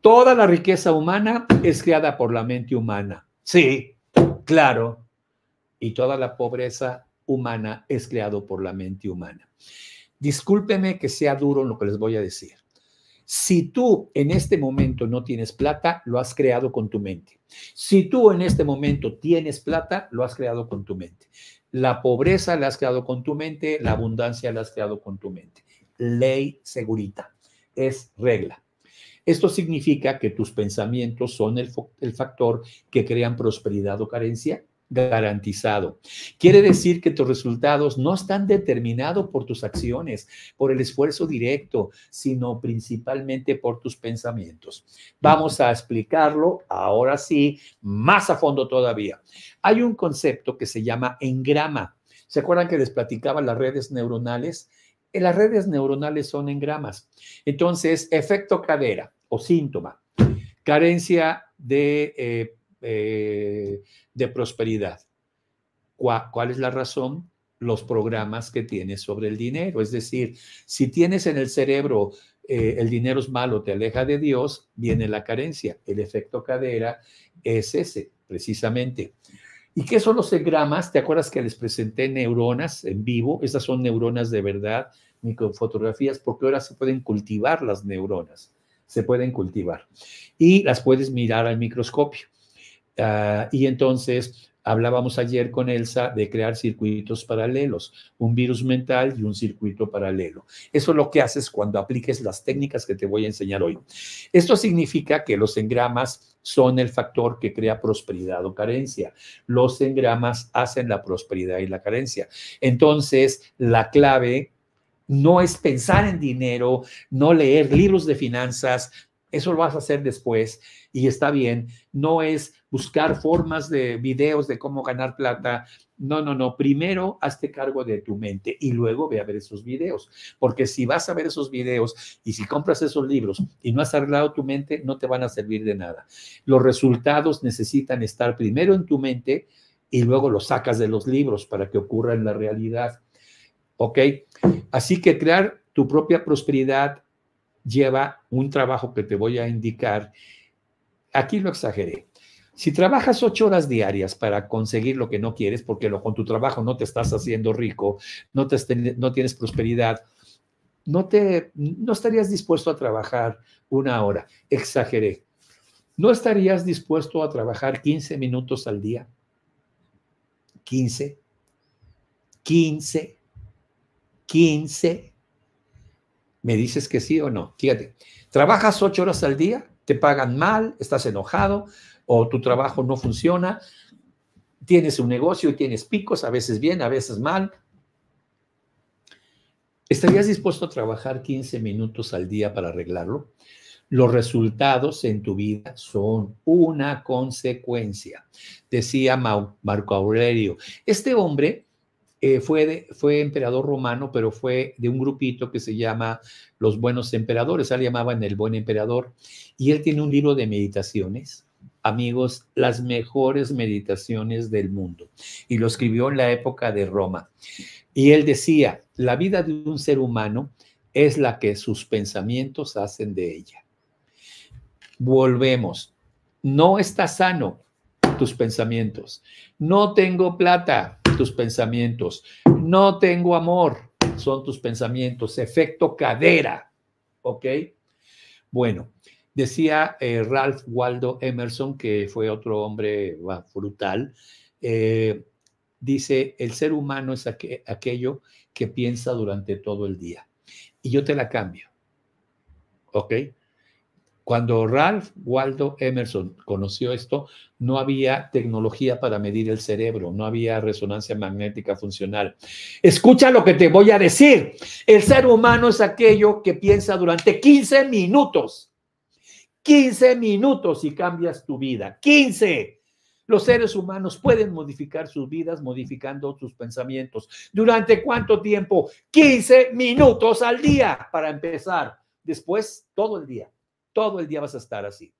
toda la riqueza humana es creada por la mente humana. Sí, claro. Y toda la pobreza humana es creada por la mente humana. Discúlpeme que sea duro lo que les voy a decir si tú en este momento no tienes plata, lo has creado con tu mente. Si tú en este momento tienes plata, lo has creado con tu mente. La pobreza la has creado con tu mente, la abundancia la has creado con tu mente. Ley segurita, es regla. Esto significa que tus pensamientos son el, el factor que crean prosperidad o carencia, garantizado. Quiere decir que tus resultados no están determinados por tus acciones, por el esfuerzo directo, sino principalmente por tus pensamientos. Vamos a explicarlo ahora sí, más a fondo todavía. Hay un concepto que se llama engrama. ¿Se acuerdan que les platicaba las redes neuronales? Eh, las redes neuronales son engramas. Entonces, efecto cadera o síntoma, carencia de... Eh, eh, de prosperidad. ¿Cuál es la razón? Los programas que tienes sobre el dinero. Es decir, si tienes en el cerebro eh, el dinero es malo, te aleja de Dios, viene la carencia. El efecto cadera es ese, precisamente. ¿Y qué son los engramas? ¿Te acuerdas que les presenté neuronas en vivo? Estas son neuronas de verdad, microfotografías, porque ahora se pueden cultivar las neuronas, se pueden cultivar. Y las puedes mirar al microscopio. Ah, y entonces hablábamos ayer con Elsa de crear circuitos paralelos, un virus mental y un circuito paralelo. Eso es lo que haces cuando apliques las técnicas que te voy a enseñar hoy. Esto significa que los engramas son el factor que crea prosperidad o carencia. Los engramas hacen la prosperidad y la carencia. Entonces, la clave no es pensar en dinero, no leer libros de finanzas, eso lo vas a hacer después y está bien. No es buscar formas de videos de cómo ganar plata. No, no, no. Primero hazte cargo de tu mente y luego ve a ver esos videos. Porque si vas a ver esos videos y si compras esos libros y no has arreglado tu mente, no te van a servir de nada. Los resultados necesitan estar primero en tu mente y luego los sacas de los libros para que ocurra en la realidad. ¿Ok? Así que crear tu propia prosperidad lleva un trabajo que te voy a indicar aquí lo exageré. Si trabajas ocho horas diarias para conseguir lo que no quieres, porque con tu trabajo no te estás haciendo rico, no, tienes prosperidad, no, te, estarías dispuesto a trabajar una hora. Exageré. ¿No estarías dispuesto a trabajar 15 minutos al día? 15, 15, 15. ¿Me dices que sí o no? Fíjate, trabajas ocho horas al día, te pagan mal, estás enojado o tu trabajo no funciona, tienes un negocio y tienes picos, a veces bien, a veces mal. ¿Estarías dispuesto a trabajar 15 minutos al día para arreglarlo? Los resultados en tu vida son una consecuencia, decía Marco Aurelio. Este hombre eh, fue, emperador romano, pero fue de un grupito que se llama Los Buenos Emperadores, le llamaban el Buen Emperador, y él tiene un libro de meditaciones, amigos, las mejores meditaciones del mundo, y lo escribió en la época de Roma. Y él decía, la vida de un ser humano es la que sus pensamientos hacen de ella. Volvemos, no está sano tus pensamientos, no tengo plata, tus pensamientos. No tengo amor, son tus pensamientos. Efecto cadera. ¿Ok? Bueno, decía eh, Ralph Waldo Emerson, que fue otro hombre brutal, eh, dice, el ser humano es aquello que piensa durante todo el día. Y yo te la cambio. ¿Ok? Cuando Ralph Waldo Emerson conoció esto, no había tecnología para medir el cerebro, no había resonancia magnética funcional. Escucha lo que te voy a decir. El ser humano es aquello que piensa durante 15 minutos. 15 minutos y cambias tu vida. 15. Los seres humanos pueden modificar sus vidas modificando sus pensamientos. ¿Durante cuánto tiempo? 15 minutos al día para empezar. Después, todo el día. Todo el día vas a estar así.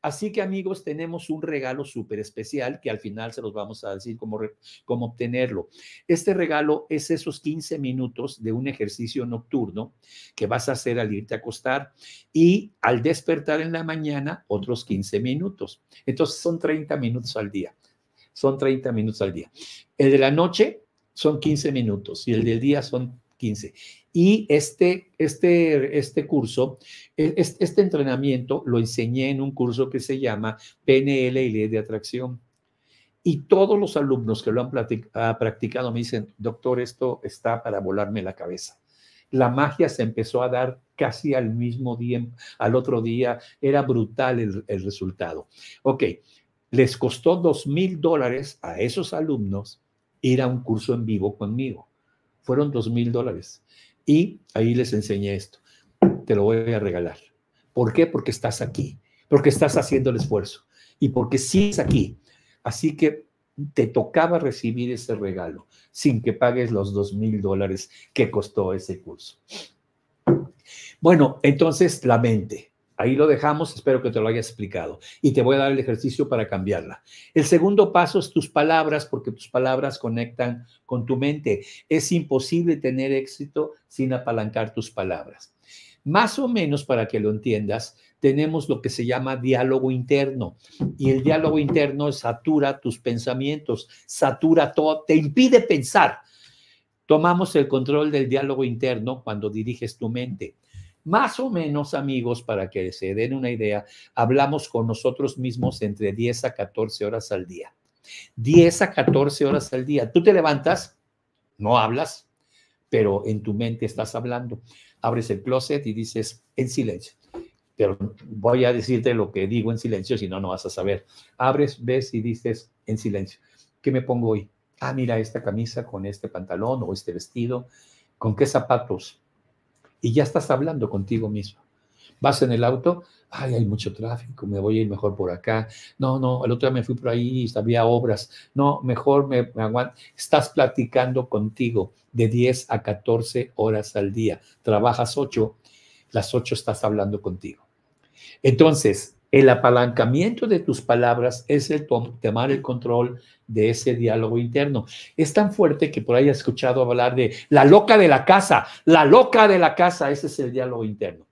Así que amigos, tenemos un regalo súper especial que al final se los vamos a decir cómo, cómo, obtenerlo. Este regalo es esos 15 minutos de un ejercicio nocturno que vas a hacer al irte a acostar y al despertar en la mañana otros 15 minutos. Entonces son 30 minutos al día. Son 30 minutos al día. El de la noche son 15 minutos y el del día son 15. Y este, este, este curso, e, este entrenamiento lo enseñé en un curso que se llama PNL y Ley de Atracción. Y todos los alumnos que lo han ah, practicado me dicen, doctor, esto está para volarme la cabeza. La magia se empezó a dar casi al mismo día, al otro día. Era brutal el, el resultado. Ok, les costó dos mil dólares a esos alumnos ir a un curso en vivo conmigo. Fueron dos mil dólares. Y ahí les enseñé esto. Te lo voy a regalar. ¿Por qué? Porque estás aquí, porque estás haciendo el esfuerzo y porque sí es aquí. Así que te tocaba recibir ese regalo sin que pagues los dos mil dólares que costó ese curso. Bueno, entonces la mente. Ahí lo dejamos, espero que te lo haya explicado. Y te voy a dar el ejercicio para cambiarla. El segundo paso es tus palabras, porque tus palabras conectan con tu mente. Es imposible tener éxito sin apalancar tus palabras. Más o menos, para que lo entiendas, tenemos lo que se llama diálogo interno. Y el diálogo interno satura tus pensamientos, satura todo, te impide pensar. Tomamos el control del diálogo interno cuando diriges tu mente. Más o menos, amigos, para que se den una idea, hablamos con nosotros mismos entre 10 a 14 horas al día. 10 a 14 horas al día. Tú te levantas, no hablas, pero en tu mente estás hablando. Abres el closet y dices en silencio. Pero voy a decirte lo que digo en silencio, si no, no vas a saber. Abres, ves y dices en silencio. ¿Qué me pongo hoy? Ah, mira esta camisa con este pantalón o este vestido. ¿Con qué zapatos? y ya estás hablando contigo mismo. Vas en el auto, ay, hay mucho tráfico, me voy a ir mejor por acá. No, no, el otro día me fui por ahí y había obras. No, mejor me, me aguanto. Estás platicando contigo de 10 a 14 horas al día. Trabajas 8, las 8 estás hablando contigo. Entonces, el apalancamiento de tus palabras es el tomar el control de ese diálogo interno. Es tan fuerte que por ahí he escuchado hablar de la loca de la casa, la loca de la casa, ese es el diálogo interno.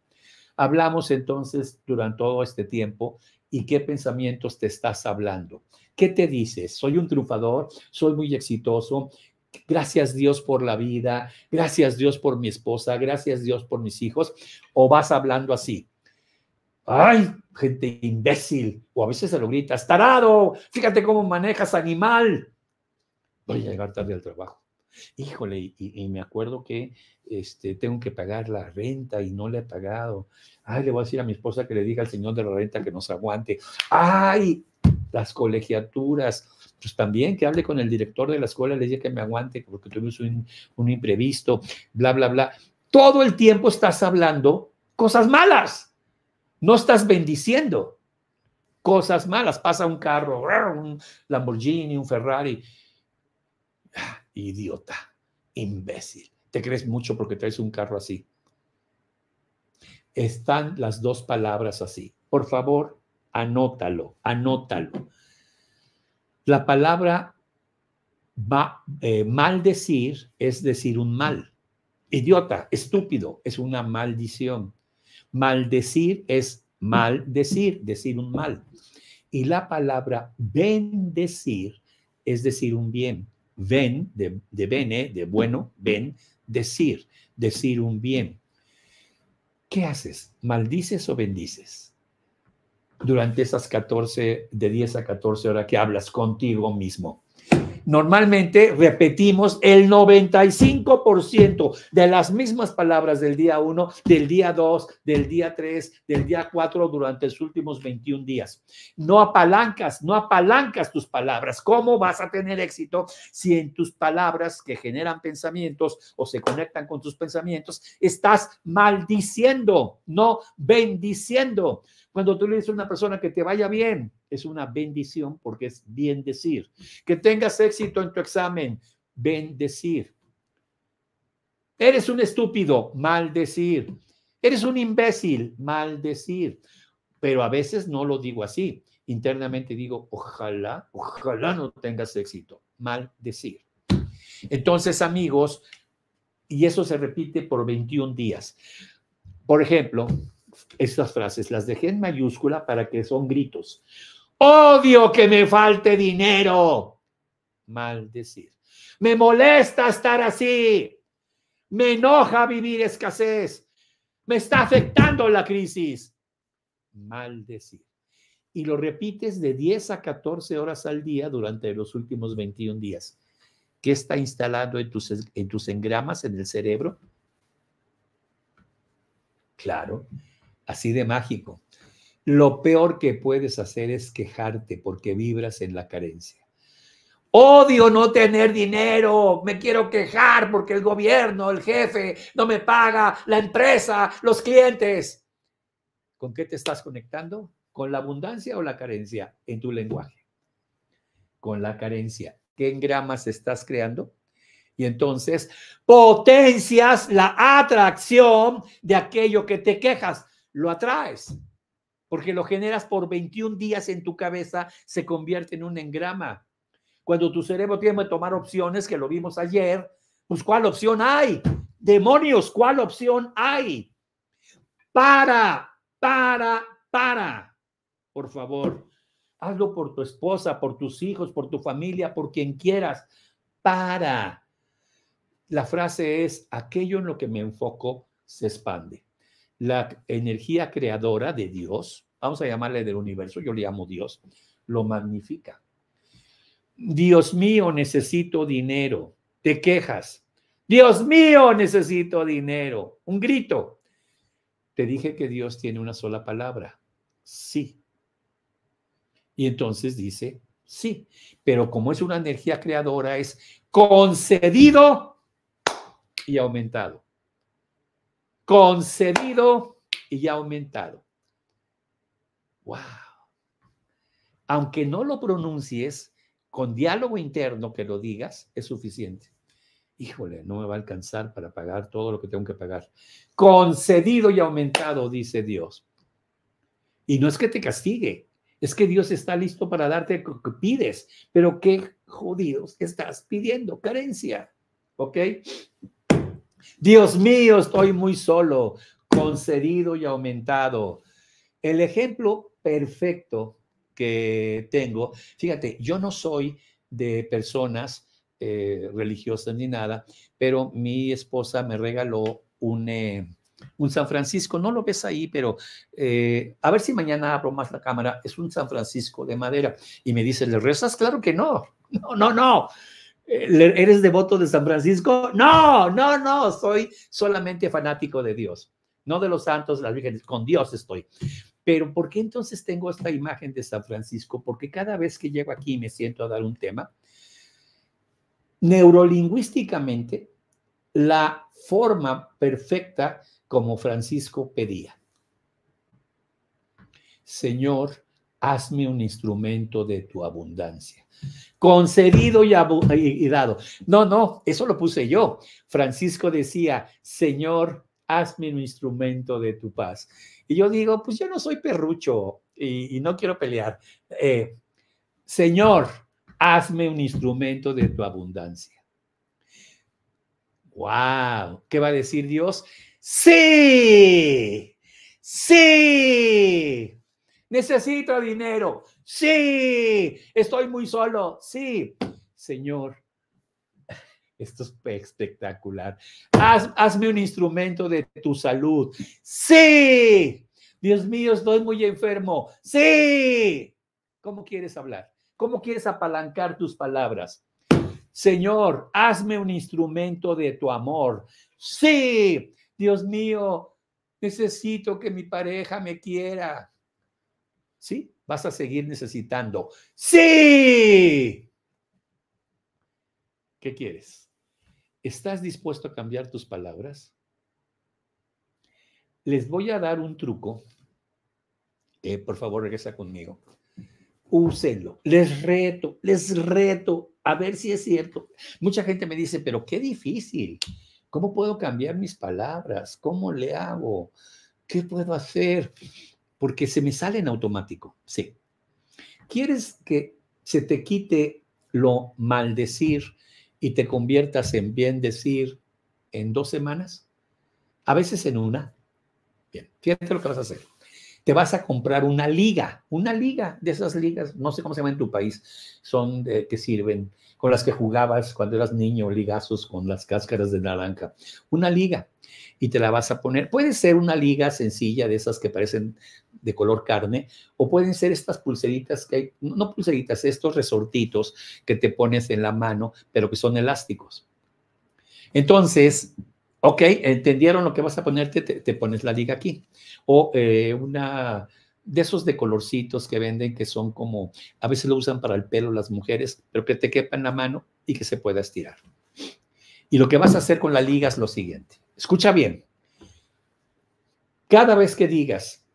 Hablamos entonces durante todo este tiempo y qué pensamientos te estás hablando. ¿Qué te dices? Soy un triunfador, soy muy exitoso, gracias Dios por la vida, gracias Dios por mi esposa, gracias Dios por mis hijos, o vas hablando así Ay, gente imbécil, o a veces se lo gritas, tarado, fíjate cómo manejas animal. Voy a llegar tarde al trabajo. Híjole, y, me acuerdo que este, tengo que pagar la renta y no le he pagado. Ay, le voy a decir a mi esposa que le diga al señor de la renta que nos aguante. Ay, las colegiaturas. Pues también que hable con el director de la escuela, le diga que me aguante porque tuve un, un imprevisto, bla, bla, bla. Todo el tiempo estás hablando cosas malas no estás bendiciendo cosas malas. Pasa un carro, un Lamborghini, un Ferrari. Ah, idiota, imbécil. Te crees mucho porque traes un carro así. Están las dos palabras así. Por favor, anótalo, anótalo. La palabra eh, maldecir es decir un mal. Idiota, estúpido, es una maldición. Maldecir es maldecir, decir un mal. Y la palabra bendecir es decir un bien. Ven, de, bene, de bueno, ven, decir, decir un bien. ¿Qué haces? ¿Maldices o bendices? Durante esas 14, de 10 a 14 horas que hablas contigo mismo normalmente repetimos el 95% de las mismas palabras del día 1, del día 2, del día 3, del día 4 durante los últimos 21 días. No apalancas, no apalancas tus palabras. ¿Cómo vas a tener éxito si en tus palabras que generan pensamientos o se conectan con tus pensamientos estás maldiciendo, no bendiciendo? Cuando tú le dices a una persona que te vaya bien, es una bendición porque es bien decir. Que tengas éxito en tu examen, bendecir. Eres un estúpido, maldecir. Eres un imbécil, maldecir. Pero a veces no lo digo así. Internamente digo, ojalá, ojalá no tengas éxito, maldecir. Entonces, amigos, y eso se repite por 21 días. Por ejemplo, estas frases las dejé en mayúscula para que son gritos. Odio que me falte dinero. Maldecir. Me molesta estar así. Me enoja vivir escasez. Me está afectando la crisis. Maldecir. Y lo repites de 10 a 14 horas al día durante los últimos 21 días. ¿Qué está instalando en tus, en tus engramas, en el cerebro? Claro, así de mágico. Lo peor que puedes hacer es quejarte porque vibras en la carencia. Odio no tener dinero, me quiero quejar porque el gobierno, el jefe, no me paga, la empresa, los clientes. ¿Con qué te estás conectando? ¿Con la abundancia o la carencia en tu lenguaje? Con la carencia. ¿Qué engramas estás creando? Y entonces potencias la atracción de aquello que te quejas, lo atraes porque lo generas por 21 días en tu cabeza, se convierte en un engrama. Cuando tu cerebro tiene que tomar opciones, que lo vimos ayer, pues ¿cuál opción hay? Demonios, ¿cuál opción hay? Para, para, para. Por favor, hazlo por tu esposa, por tus hijos, por tu familia, por quien quieras. Para. La frase es, aquello en lo que me enfoco se expande la energía creadora de Dios, vamos a llamarle del universo, yo le llamo Dios, lo magnifica. Dios mío, necesito dinero. Te quejas. Dios mío, necesito dinero. Un grito. Te dije que Dios tiene una sola palabra. Sí. Y entonces dice, sí. Pero como es una energía creadora, es concedido y aumentado concedido y aumentado. ¡Wow! Aunque no lo pronuncies, con diálogo interno que lo digas es suficiente. Híjole, no me va a alcanzar para pagar todo lo que tengo que pagar. Concedido y aumentado, dice Dios. Y no es que te castigue, es que Dios está listo para darte lo que pides, pero qué jodidos estás pidiendo, carencia. ¿Ok? Dios mío, estoy muy solo, concedido y aumentado. El ejemplo perfecto que tengo, fíjate, yo no soy de personas eh, religiosas ni nada, pero mi esposa me regaló un, eh, un San Francisco, no lo ves ahí, pero eh, a ver si mañana abro más la cámara, es un San Francisco de madera. Y me dice, ¿le rezas? Claro que no, no, no, no. ¿Eres devoto de San Francisco? No, no, no, soy solamente fanático de Dios, no de los santos, las vírgenes, con Dios estoy. Pero ¿por qué entonces tengo esta imagen de San Francisco? Porque cada vez que llego aquí y me siento a dar un tema, neurolingüísticamente, la forma perfecta como Francisco pedía. Señor, hazme un instrumento de tu abundancia. Concedido y, dado. No, no, eso lo puse yo. Francisco decía, Señor, hazme un instrumento de tu paz. Y yo digo, pues yo no soy perrucho y, no quiero pelear. Eh, señor, hazme un instrumento de tu abundancia. ¡Wow! ¿Qué va a decir Dios? Sí, sí necesito dinero, sí, estoy muy solo, sí, Señor. Esto es espectacular. hazme un instrumento de tu salud. Sí. Dios mío, estoy muy enfermo. Sí. ¿Cómo quieres hablar? ¿Cómo quieres apalancar tus palabras? Señor, hazme un instrumento de tu amor. Sí. Dios mío, necesito que mi pareja me quiera. ¿sí? Vas a seguir necesitando. ¡Sí! ¿Qué quieres? ¿Estás dispuesto a cambiar tus palabras? Les voy a dar un truco. Eh, por favor, regresa conmigo. Úselo. Les reto, les reto. A ver si es cierto. Mucha gente me dice, pero qué difícil. ¿Cómo puedo cambiar mis palabras? ¿Cómo le hago? ¿Qué puedo hacer? porque se me sale en automático, sí. ¿Quieres que se te quite lo maldecir y te conviertas en bien decir en dos semanas? A veces en una. Bien, fíjate lo que vas a hacer. Te vas a comprar una liga, una liga de esas ligas, no sé cómo se llama en tu país, son que sirven con las que jugabas cuando eras niño, ligazos con las cáscaras de naranja. Una liga y te la vas a poner. Puede ser una liga sencilla de esas que parecen de color carne o pueden ser estas pulseritas que hay, no pulseritas, estos resortitos que te pones en la mano, pero que son elásticos. Entonces, ok, entendieron lo que vas a ponerte, te, pones la liga aquí. O eh, una de esos de colorcitos que venden, que son como, a veces lo usan para el pelo las mujeres, pero que te quepan la mano y que se pueda estirar. Y lo que vas a hacer con la liga es lo siguiente. Escucha bien. Cada vez que digas,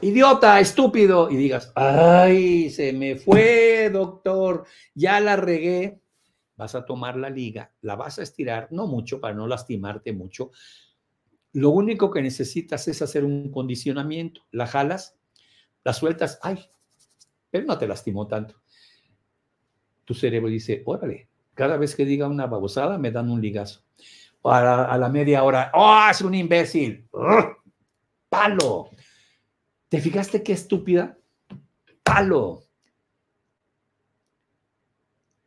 idiota, estúpido, y digas, ay, se me fue, doctor, ya la regué, vas a tomar la liga, la vas a estirar, no mucho para no lastimarte mucho. Lo único que necesitas es hacer un condicionamiento. La jalas las sueltas, ay, pero no te lastimó tanto. Tu cerebro dice, órale, cada vez que diga una babosada me dan un ligazo. A la, a la media hora, ¡oh, es un imbécil! ¡Palo! ¿Te fijaste qué estúpida? ¡Palo!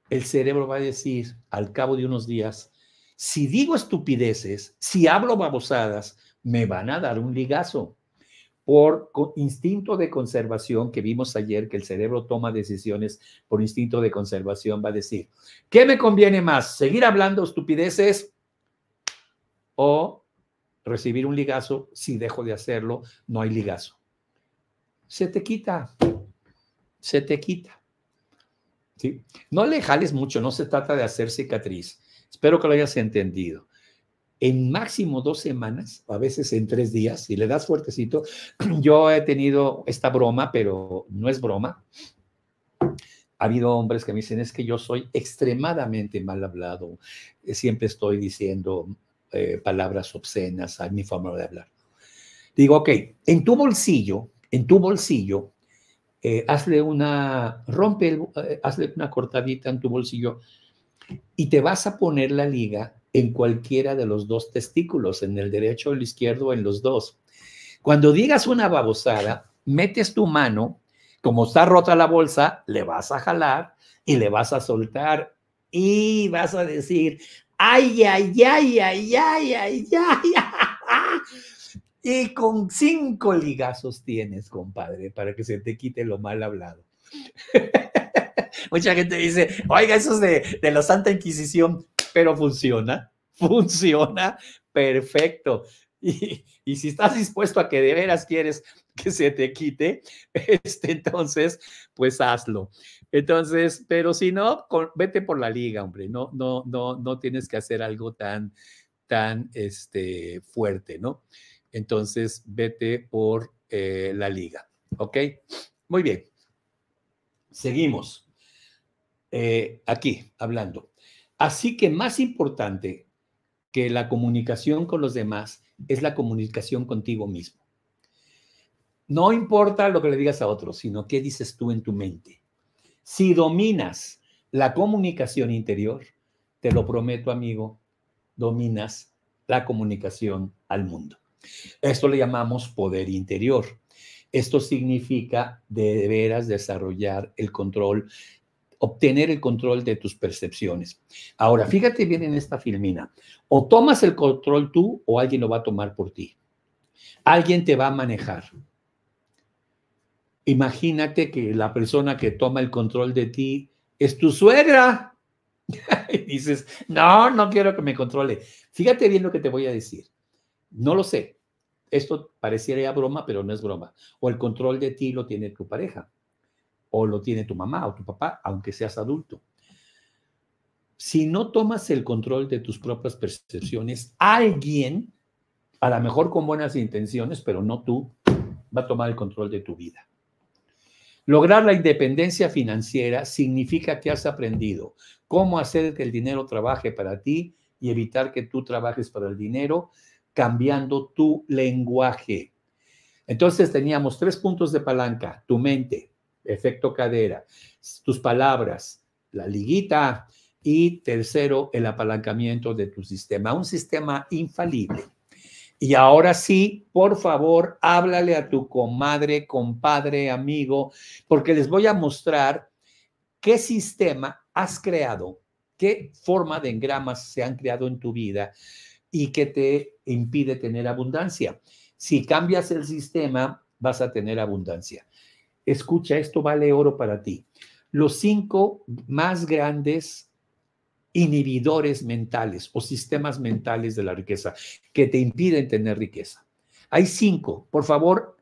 El cerebro va a decir al cabo de unos días, si digo estupideces, si hablo babosadas, me van a dar un ligazo por instinto de conservación que vimos ayer, que el cerebro toma decisiones por instinto de conservación, va a decir, ¿qué me conviene más? ¿Seguir hablando estupideces o recibir un ligazo? Si dejo de hacerlo, no hay ligazo. Se te quita, se te quita. No le jales mucho, no se trata de hacer cicatriz. Espero que lo hayas entendido en máximo dos semanas, a veces en tres días, si le das fuertecito. Yo he tenido esta broma, pero no es broma. Ha habido hombres que me dicen, es que yo soy extremadamente mal hablado, siempre estoy diciendo eh, palabras obscenas a mi forma de hablar. Digo, ok, en tu bolsillo, en tu bolsillo, eh, hazle una, rompe, eh, hazle una cortadita en tu bolsillo y te vas a poner la liga en cualquiera de los dos testículos, en el derecho o el izquierdo, en los dos. Cuando digas una babosada, metes tu mano, como está rota la bolsa, le vas a jalar y le vas a soltar y vas a decir, ay, ay, ay, ay, ay, ay, ay, ay. Y con cinco ligazos tienes, compadre, para que se te quite lo mal hablado. Mucha gente dice, oiga, esos de, de la Santa Inquisición, pero funciona, funciona perfecto. Y, si estás dispuesto a que de veras quieres que se te quite, este, entonces, pues hazlo. Entonces, pero si no, vete por la liga, hombre. No, no, no, no tienes que hacer algo tan, tan este, fuerte, ¿no? Entonces, vete por eh, la liga, ¿ok? Muy bien. Seguimos. Eh, aquí, hablando. Así que más importante que la comunicación con los demás es la comunicación contigo mismo. No importa lo que le digas a otros, sino qué dices tú en tu mente. Si dominas la comunicación interior, te lo prometo amigo, dominas la comunicación al mundo. Esto le llamamos poder interior. Esto significa de veras desarrollar el control obtener el control de tus percepciones. Ahora, fíjate bien en esta filmina. O tomas el control tú o alguien lo va a tomar por ti. Alguien te va a manejar. Imagínate que la persona que toma el control de ti es tu suegra. y dices, no, no quiero que me controle. Fíjate bien lo que te voy a decir. No lo sé. Esto pareciera broma, pero no es broma. O el control de ti lo tiene tu pareja o lo tiene tu mamá o tu papá, aunque seas adulto. Si no tomas el control de tus propias percepciones, alguien, a lo mejor con buenas intenciones, pero no tú, va a tomar el control de tu vida. Lograr la independencia financiera significa que has aprendido cómo hacer que el dinero trabaje para ti y evitar que tú trabajes para el dinero, cambiando tu lenguaje. Entonces teníamos tres puntos de palanca, tu mente, efecto cadera, tus palabras, la liguita y tercero, el apalancamiento de tu sistema, un sistema infalible. Y ahora sí, por favor, háblale a tu comadre, compadre, amigo, porque les voy a mostrar qué sistema has creado, qué forma de engramas se han creado en tu vida y que te impide tener abundancia. Si cambias el sistema, vas a tener abundancia escucha, esto vale oro para ti. Los cinco más grandes inhibidores mentales o sistemas mentales de la riqueza que te impiden tener riqueza. Hay cinco. Por favor,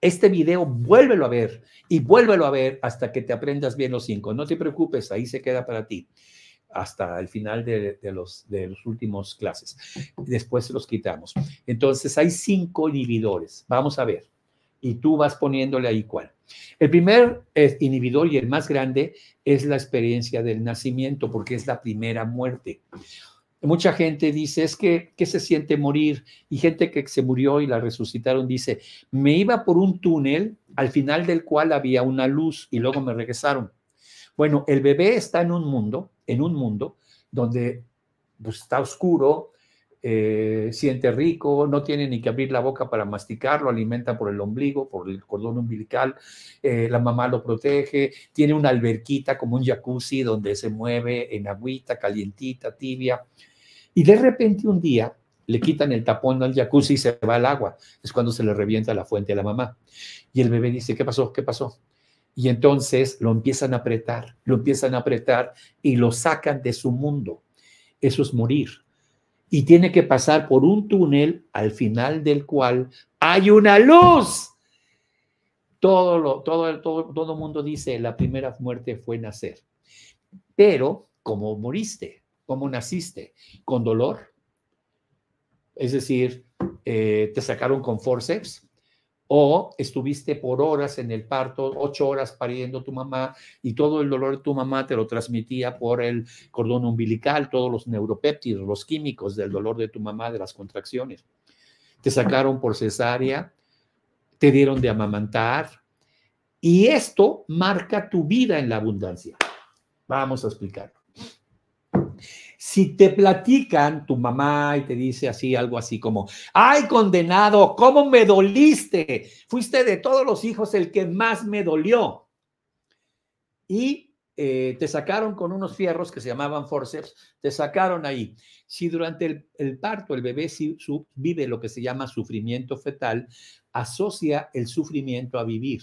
este video vuélvelo a ver y vuélvelo a ver hasta que te aprendas bien los cinco. No te preocupes, ahí se queda para ti hasta el final de, los, de los últimos clases. Después los quitamos. Entonces hay cinco inhibidores. Vamos a ver y tú vas poniéndole ahí cuál. El primer eh, inhibidor y el más grande es la experiencia del nacimiento, porque es la primera muerte. Mucha gente dice, es que, ¿qué se siente morir? Y gente que se murió y la resucitaron dice, me iba por un túnel al final del cual había una luz y luego me regresaron. Bueno, el bebé está en un mundo, en un mundo donde pues, está oscuro, eh, siente rico, no tiene ni que abrir la boca para masticarlo, alimenta por el ombligo, por el cordón umbilical, eh, la mamá lo protege, tiene una alberquita como un jacuzzi donde se mueve en agüita calientita, tibia, y de repente un día le quitan el tapón al jacuzzi y se va al agua, es cuando se le revienta la fuente a la mamá. Y el bebé dice, ¿qué pasó? ¿Qué pasó? Y entonces lo empiezan a apretar, lo empiezan a apretar y lo sacan de su mundo. Eso es morir y tiene que pasar por un túnel al final del cual hay una luz. Todo lo, todo, todo, todo mundo dice la primera muerte fue nacer. Pero, ¿cómo moriste? ¿Cómo naciste? ¿Con dolor? Es decir, eh, te sacaron con forceps, o estuviste por horas en el parto, ocho horas pariendo tu mamá y todo el dolor de tu mamá te lo transmitía por el cordón umbilical, todos los neuropéptidos, los químicos del dolor de tu mamá, de las contracciones. Te sacaron por cesárea, te dieron de amamantar y esto marca tu vida en la abundancia. Vamos a explicar. Si te platican tu mamá y te dice así, algo así como, ay, condenado, ¿cómo me doliste? Fuiste de todos los hijos el que más me dolió. Y eh, te sacaron con unos fierros que se llamaban forceps, te sacaron ahí. Si durante el, parto el bebé vive lo que se llama sufrimiento fetal, asocia el sufrimiento a vivir,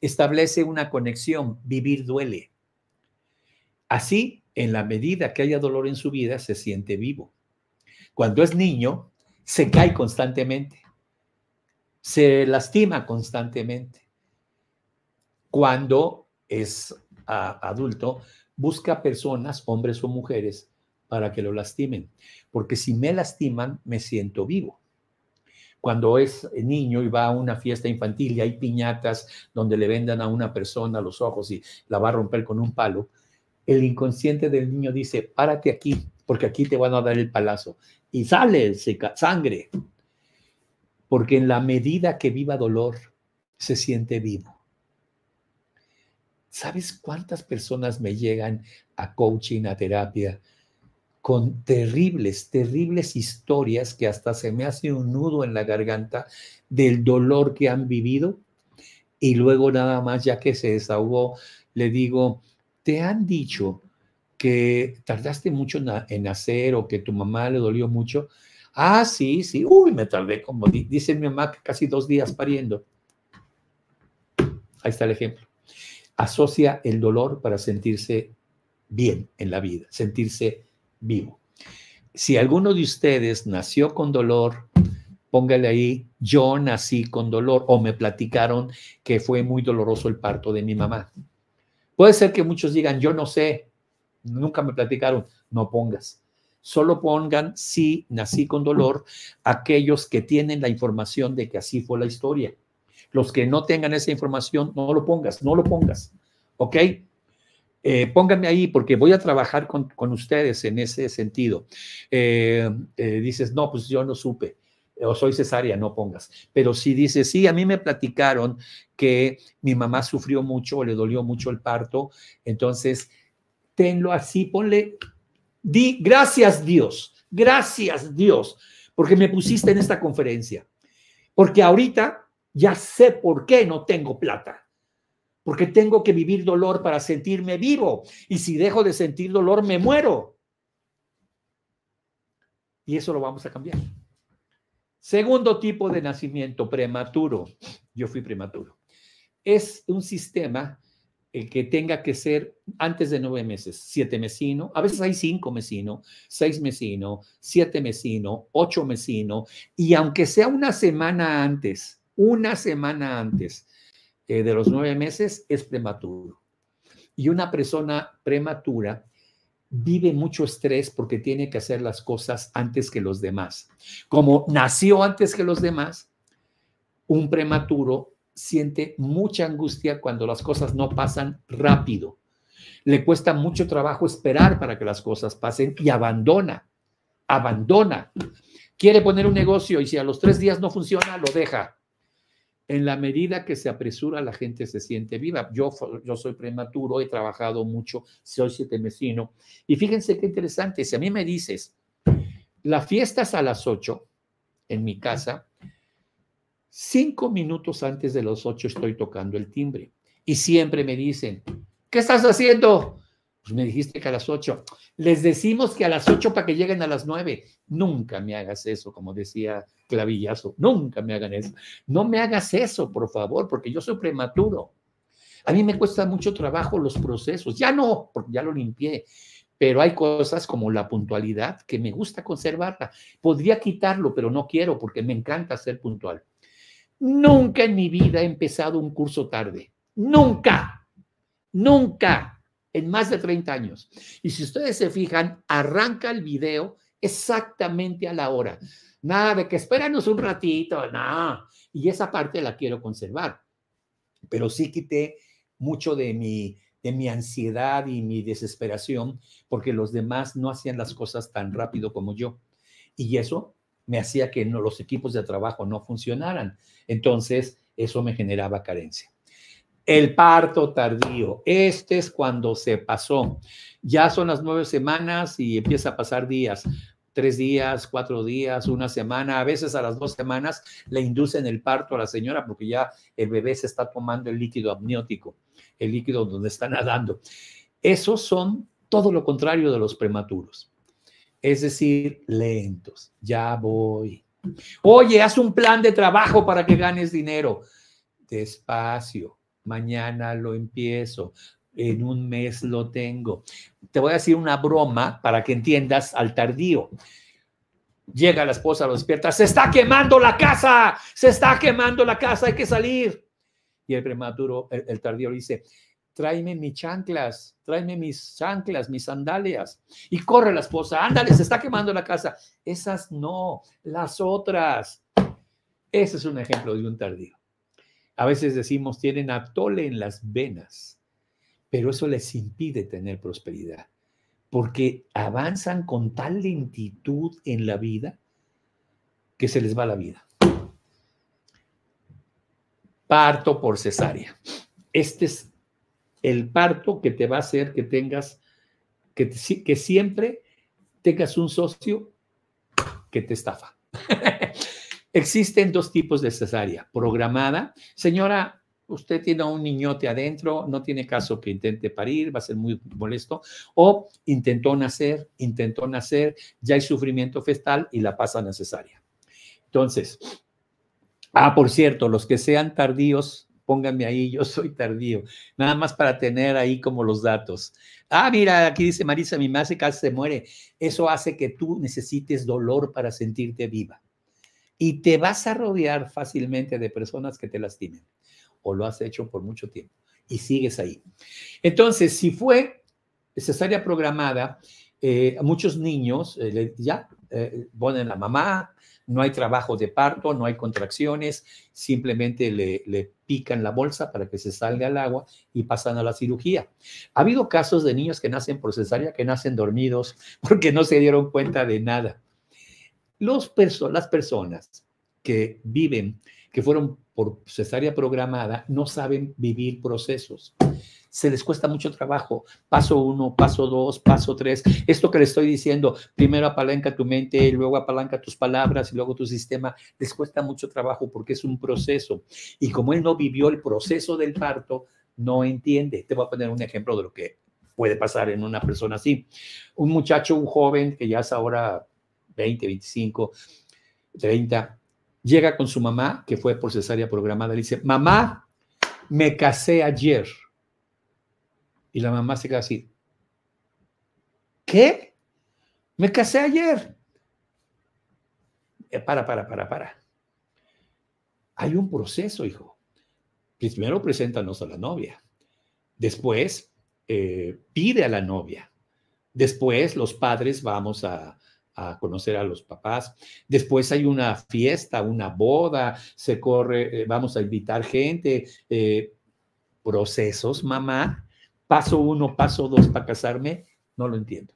establece una conexión, vivir duele. Así en la medida que haya dolor en su vida, se siente vivo. Cuando es niño, se cae constantemente, se lastima constantemente. Cuando es ah, adulto, busca personas, hombres o mujeres, para que lo lastimen. Porque si me lastiman, me siento vivo. Cuando es niño y va a una fiesta infantil y hay piñatas donde le vendan a una persona los ojos y la va a romper con un palo, el inconsciente del niño dice, párate aquí, porque aquí te van a dar el palazo. Y sale sangre, porque en la medida que viva dolor, se siente vivo. ¿Sabes cuántas personas me llegan a coaching, a terapia, con terribles, terribles historias que hasta se me hace un nudo en la garganta del dolor que han vivido? Y luego nada más, ya que se desahogó, le digo, han dicho que tardaste mucho en nacer o que tu mamá le dolió mucho, ah, sí, sí, uy, me tardé como, dice mi mamá, casi dos días pariendo. Ahí está el ejemplo. Asocia el dolor para sentirse bien en la vida, sentirse vivo. Si alguno de ustedes nació con dolor, póngale ahí, yo nací con dolor o me platicaron que fue muy doloroso el parto de mi mamá. Puede ser que muchos digan, yo no sé, nunca me platicaron, no pongas. Solo pongan, sí, nací con dolor, aquellos que tienen la información de que así fue la historia. Los que no tengan esa información, no lo pongas, no lo pongas. ¿Ok? Eh, pónganme ahí porque voy a trabajar con, ustedes en ese sentido. Eh, eh, dices, no, pues yo no supe o soy cesárea, no pongas. Pero si dice, sí, a mí me platicaron que mi mamá sufrió mucho le dolió mucho el parto, entonces tenlo así, ponle, di gracias Dios, gracias Dios, porque me pusiste en esta conferencia, porque ahorita ya sé por qué no tengo plata. Porque tengo que vivir dolor para sentirme vivo. Y si dejo de sentir dolor, me muero. Y eso lo vamos a cambiar. Segundo tipo de nacimiento, prematuro. Yo fui prematuro. Es un sistema el eh, que tenga que ser antes de nueve meses, siete mesino, a veces hay cinco mesino, seis mesino, siete mesino, ocho mesino, y aunque sea una semana antes, una semana antes eh, de los nueve meses, es prematuro. Y una persona prematura vive mucho estrés porque tiene que hacer las cosas antes que los demás. Como nació antes que los demás, un prematuro siente mucha angustia cuando las cosas no pasan rápido. Le cuesta mucho trabajo esperar para que las cosas pasen y abandona, abandona. Quiere poner un negocio y si a los tres días no funciona, lo deja en la medida que se apresura la gente se siente viva. Yo, yo soy prematuro, he trabajado mucho, soy siete mesino. Y fíjense qué interesante, si a mí me dices, la fiesta es a las ocho en mi casa, cinco minutos antes de las ocho estoy tocando el timbre. Y siempre me dicen, ¿qué estás haciendo? Pues me dijiste que a las 8. Les decimos que a las 8 para que lleguen a las 9. Nunca me hagas eso, como decía Clavillazo. Nunca me hagan eso. No me hagas eso, por favor, porque yo soy prematuro. A mí me cuesta mucho trabajo los procesos. Ya no, porque ya lo limpié. Pero hay cosas como la puntualidad que me gusta conservarla. Podría quitarlo, pero no quiero porque me encanta ser puntual. Nunca en mi vida he empezado un curso tarde. Nunca. Nunca en más de 30 años. Y si ustedes se fijan, arranca el video exactamente a la hora. Nada de que espéranos un ratito, nada. Y esa parte la quiero conservar. Pero sí quité mucho de mi, de mi ansiedad y mi desesperación porque los demás no hacían las cosas tan rápido como yo. Y eso me hacía que los equipos de trabajo no funcionaran. Entonces, eso me generaba carencia. El parto tardío. Este es cuando se pasó. Ya son las nueve semanas y empieza a pasar días. Tres días, cuatro días, una semana, a veces a las dos semanas le inducen el parto a la señora porque ya el bebé se está tomando el líquido amniótico, el líquido donde está nadando. Esos son todo lo contrario de los prematuros. Es decir, lentos. Ya voy. Oye, haz un plan de trabajo para que ganes dinero. Despacio mañana lo empiezo, en un mes lo tengo. Te voy a decir una broma para que entiendas al tardío. Llega la esposa, lo despierta, se está quemando la casa, se está quemando la casa, hay que salir. Y el prematuro, el, tardío le dice, tráeme mis chanclas, tráeme mis chanclas, mis sandalias. Y corre la esposa, ándale, se está quemando la casa. Esas no, las otras. Ese es un ejemplo de un tardío. A veces decimos, tienen atole en las venas, pero eso les impide tener prosperidad, porque avanzan con tal lentitud en la vida que se les va la vida. Parto por cesárea. Este es el parto que te va a hacer que tengas, que, que siempre tengas un socio que te estafa. Existen dos tipos de cesárea, programada. Señora, usted tiene a un niñote adentro, no tiene caso que intente parir, va a ser muy molesto, o intentó nacer, intentó nacer, ya hay sufrimiento festal y la pasa necesaria. Entonces, ah, por cierto, los que sean tardíos, pónganme ahí, yo soy tardío, nada más para tener ahí como los datos. Ah, mira, aquí dice Marisa, mi madre casi se muere. Eso hace que tú necesites dolor para sentirte viva y te vas a rodear fácilmente de personas que te lastimen o lo has hecho por mucho tiempo y sigues ahí. Entonces, si fue cesárea programada, eh, muchos niños eh, ya eh, ponen la mamá, no hay trabajo de parto, no hay contracciones, simplemente le, le pican la bolsa para que se salga al agua y pasan a la cirugía. Ha habido casos de niños que nacen por cesárea, que nacen dormidos porque no se dieron cuenta de nada. Los las personas que viven, que fueron por cesárea programada, no saben vivir procesos. Se les cuesta mucho trabajo. Paso uno, paso dos, paso tres. Esto que le estoy diciendo, primero apalanca tu mente, luego apalanca tus palabras y luego tu sistema, les cuesta mucho trabajo porque es un proceso. Y como él no vivió el proceso del parto, no entiende. Te voy a poner un ejemplo de lo que puede pasar en una persona así. Un muchacho, un joven que ya es ahora 20, 25, 30, llega con su mamá, que fue por cesárea programada, le dice, mamá, me casé ayer. Y la mamá se queda así, ¿qué? Me casé ayer. Eh, para, para, para, para. Hay un proceso, hijo. Pues, primero preséntanos a la novia. Después, eh, pide a la novia. Después, los padres vamos a, conocer a los papás. Después hay una fiesta, una boda, se corre, eh, vamos a invitar gente, eh, procesos, mamá, paso uno, paso dos para casarme, no lo entiendo.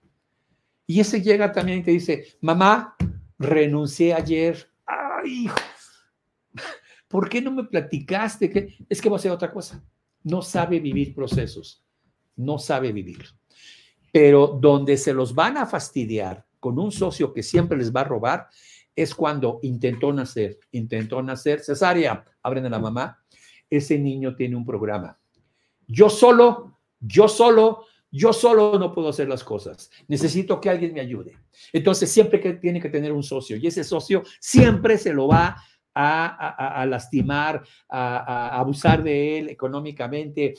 Y ese llega también y te dice, mamá, renuncié ayer, ay, hijo, ¿por qué no me platicaste? Que es que va a ser otra cosa. No sabe vivir procesos, no sabe vivir. Pero donde se los van a fastidiar con un socio que siempre les va a robar, es cuando intentó nacer, intentó nacer cesárea, abren a la mamá, ese niño tiene un programa. Yo solo, yo solo, yo solo no puedo hacer las cosas. Necesito que alguien me ayude. Entonces siempre que tiene que tener un socio y ese socio siempre se lo va a, lastimar, a abusar de él económicamente,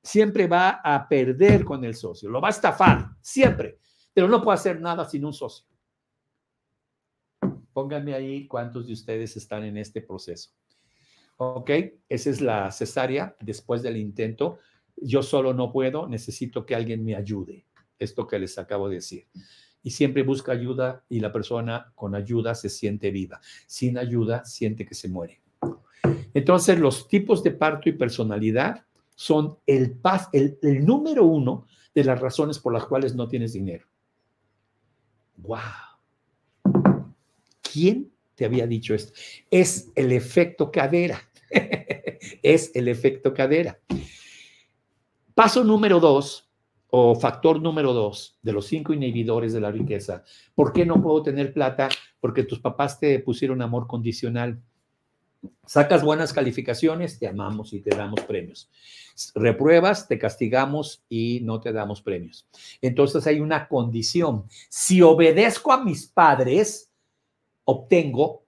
siempre va a perder con el socio, lo va a estafar, siempre pero no puedo hacer nada sin un socio. Pónganme ahí cuántos de ustedes están en este proceso. ¿Ok? Esa es la cesárea después del intento. Yo solo no puedo, necesito que alguien me ayude. Esto que les acabo de decir. Y siempre busca ayuda y la persona con ayuda se siente viva. Sin ayuda siente que se muere. Entonces, los tipos de parto y personalidad son el, el, el número uno de las razones por las cuales no tienes dinero. ¡Wow! ¿Quién te había dicho esto? Es el efecto cadera. es el efecto cadera. Paso número dos, o factor número dos de los cinco inhibidores de la riqueza. ¿Por qué no puedo tener plata? Porque tus papás te pusieron amor condicional Sacas buenas calificaciones, te amamos y te damos premios. Repruebas, te castigamos y no te damos premios. Entonces hay una condición. Si obedezco a mis padres, obtengo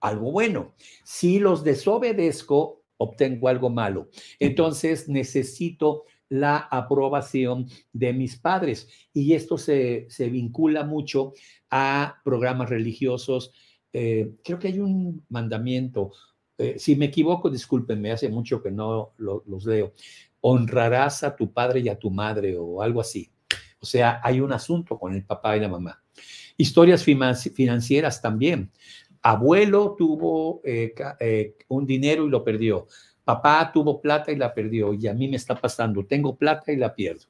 algo bueno. Si los desobedezco, obtengo algo malo. Entonces necesito la aprobación de mis padres. Y esto se, vincula mucho a programas religiosos. Eh, creo que hay un mandamiento eh, si me equivoco, discúlpenme, hace mucho que no los leo. Honrarás a tu padre y a tu madre o algo así. O sea, hay un asunto con el papá y la mamá. Historias financieras también. Abuelo tuvo eh, eh, un dinero y lo perdió. Papá tuvo plata y la perdió. Y a mí me está pasando. Tengo plata y la pierdo.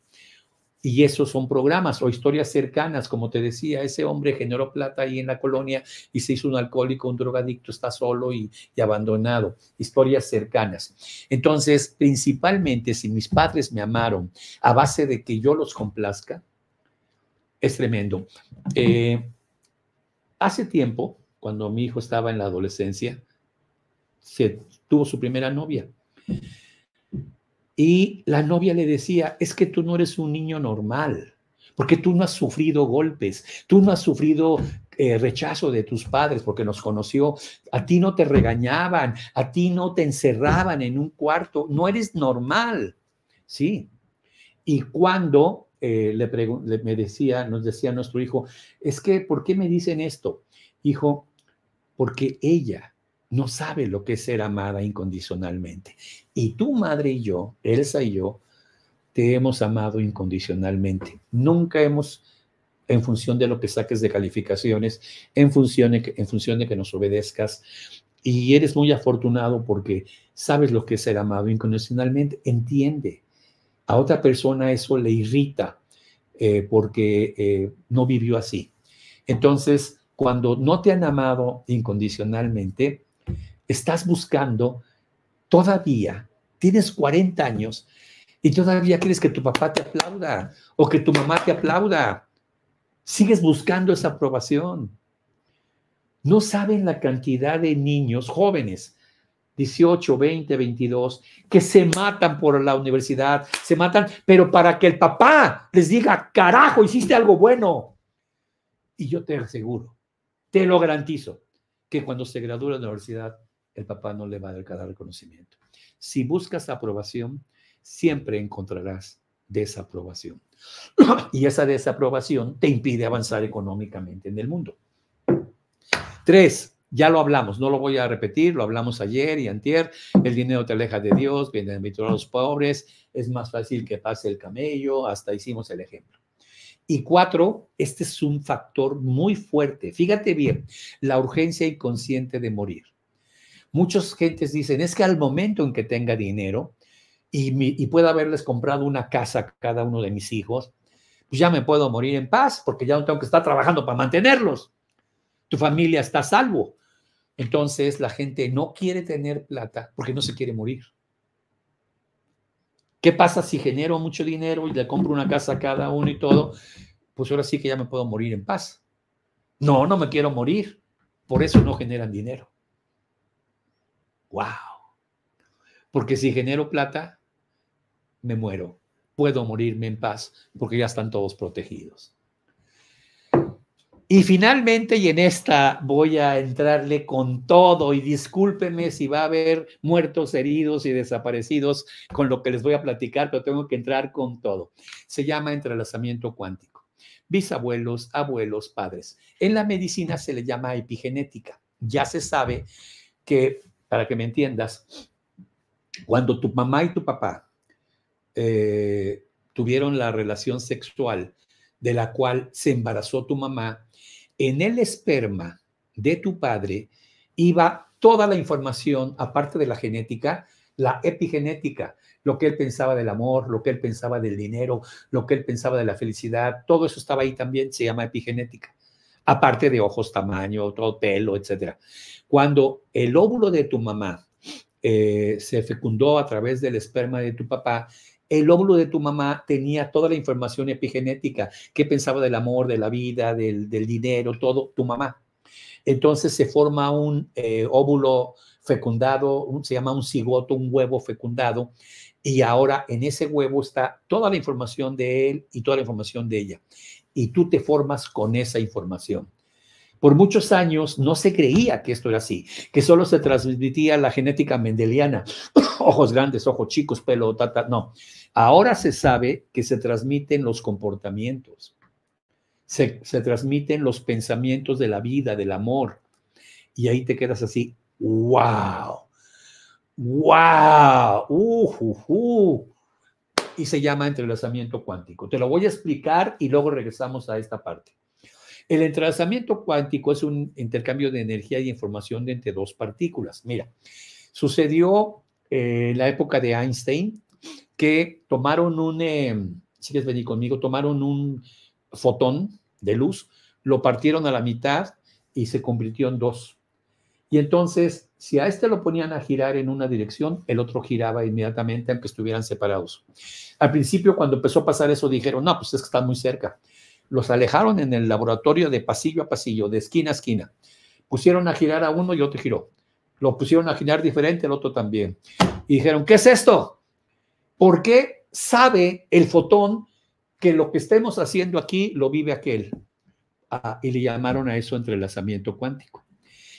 Y esos son programas o historias cercanas, como te decía, ese hombre generó plata ahí en la colonia y se hizo un alcohólico, un drogadicto, está solo y, abandonado. Historias cercanas. Entonces, principalmente, si mis padres me amaron a base de que yo los complazca, es tremendo. Eh, hace tiempo, cuando mi hijo estaba en la adolescencia, se tuvo su primera novia. Y la novia le decía, es que tú no eres un niño normal, porque tú no has sufrido golpes, tú no has sufrido eh, rechazo de tus padres porque nos conoció, a ti no te regañaban, a ti no te encerraban en un cuarto, no eres normal, ¿sí? Y cuando eh, le, me decía, nos decía nuestro hijo, es que, ¿por qué me dicen esto? Hijo, porque ella no sabe lo que es ser amada incondicionalmente. Y tu madre y yo, Elsa y yo, te hemos amado incondicionalmente. Nunca hemos, en función de lo que saques de calificaciones, en función de que, en función de que nos obedezcas, y eres muy afortunado porque sabes lo que es ser amado incondicionalmente, entiende. A otra persona eso le irrita eh, porque eh, no vivió así. Entonces, cuando no te han amado incondicionalmente, estás buscando todavía, tienes 40 años y todavía quieres que tu papá te aplauda o que tu mamá te aplauda. Sigues buscando esa aprobación. No saben la cantidad de niños jóvenes, 18, 20, 22, que se matan por la universidad, se matan, pero para que el papá les diga, carajo, hiciste algo bueno. Y yo te aseguro, te lo garantizo, que cuando se gradúa de la universidad, el papá no le va a dar cada reconocimiento. Si buscas aprobación, siempre encontrarás desaprobación. Y esa desaprobación te impide avanzar económicamente en el mundo. Tres, ya lo hablamos, no lo voy a repetir, lo hablamos ayer y antier, el dinero te aleja de Dios, viene a los pobres, es más fácil que pase el camello, hasta hicimos el ejemplo. Y cuatro, este es un factor muy fuerte, fíjate bien, la urgencia inconsciente de morir. Muchas gentes dicen, es que al momento en que tenga dinero y, pueda haberles comprado una casa a cada uno de mis hijos, pues ya me puedo morir en paz porque ya no tengo que estar trabajando para mantenerlos. Tu familia está a salvo. Entonces la gente no quiere tener plata porque no se quiere morir. ¿Qué pasa si genero mucho dinero y le compro una casa a cada uno y todo? Pues ahora sí que ya me puedo morir en paz. No, no me quiero morir. Por eso no generan dinero. ¡Wow! Porque si genero plata, me muero. Puedo morirme en paz porque ya están todos protegidos. Y finalmente, y en esta voy a entrarle con todo, y discúlpeme si va a haber muertos, heridos y desaparecidos con lo que les voy a platicar, pero tengo que entrar con todo. Se llama entrelazamiento cuántico. Bisabuelos, abuelos, padres. En la medicina se le llama epigenética. Ya se sabe que para que me entiendas, cuando tu mamá y tu papá eh, tuvieron la relación sexual de la cual se embarazó tu mamá, en el esperma de tu padre iba toda la información, aparte de la genética, la epigenética, lo que él pensaba del amor, lo que él pensaba del dinero, lo que él pensaba de la felicidad, todo eso estaba ahí también, se llama epigenética aparte de ojos, tamaño, otro pelo, etcétera. Cuando el óvulo de tu mamá eh, se fecundó a través del esperma de tu papá, el óvulo de tu mamá tenía toda la información epigenética, qué pensaba del amor, de la vida, del, dinero, todo, tu mamá. Entonces se forma un eh, óvulo fecundado, se llama un cigoto, un huevo fecundado, y ahora en ese huevo está toda la información de él y toda la información de ella y tú te formas con esa información. Por muchos años no se creía que esto era así, que solo se transmitía la genética mendeliana, ojos grandes, ojos chicos, pelo, tata, no. Ahora se sabe que se transmiten los comportamientos, se, se transmiten los pensamientos de la vida, del amor. Y ahí te quedas así, wow, wow, uh, uh, y se llama entrelazamiento cuántico. Te lo voy a explicar y luego regresamos a esta parte. El entrelazamiento cuántico es un intercambio de energía y información entre dos partículas. Mira, sucedió en eh, la época de Einstein que tomaron un, eh, conmigo, tomaron un fotón de luz, lo partieron a la mitad y se convirtió en dos. Y entonces si a este lo ponían a girar en una dirección, el otro giraba inmediatamente aunque estuvieran separados. Al principio, cuando empezó a pasar eso, dijeron, no, pues es que están muy cerca. Los alejaron en el laboratorio de pasillo a pasillo, de esquina a esquina. Pusieron a girar a uno y otro giró. Lo pusieron a girar diferente, el otro también. Y dijeron, ¿qué es esto? ¿Por qué sabe el fotón que lo que estemos haciendo aquí lo vive aquel? Ah, y le llamaron a eso entrelazamiento cuántico.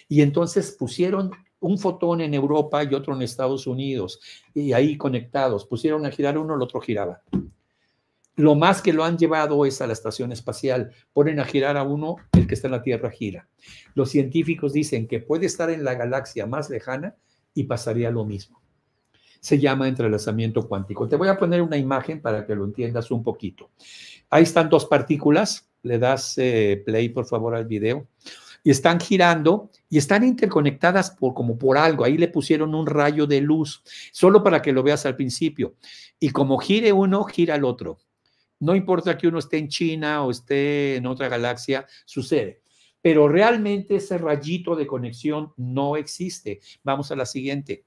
Y entonces pusieron un fotón en Europa y otro en Estados Unidos, y ahí conectados. Pusieron a girar uno, el otro giraba. Lo más que lo han llevado es a la estación espacial. Ponen a girar a uno, el que está en la Tierra gira. Los científicos dicen que puede estar en la galaxia más lejana y pasaría lo mismo. Se llama entrelazamiento cuántico. Te voy a poner una imagen para que lo entiendas un poquito. Ahí están dos partículas. Le das eh, play, por favor, al video y están girando y están interconectadas por como por algo. Ahí le pusieron un rayo de luz, solo para que lo veas al principio. Y como gire uno, gira el otro. No importa que uno esté en China o esté en otra galaxia, sucede. Pero realmente ese rayito de conexión no existe. Vamos a la siguiente.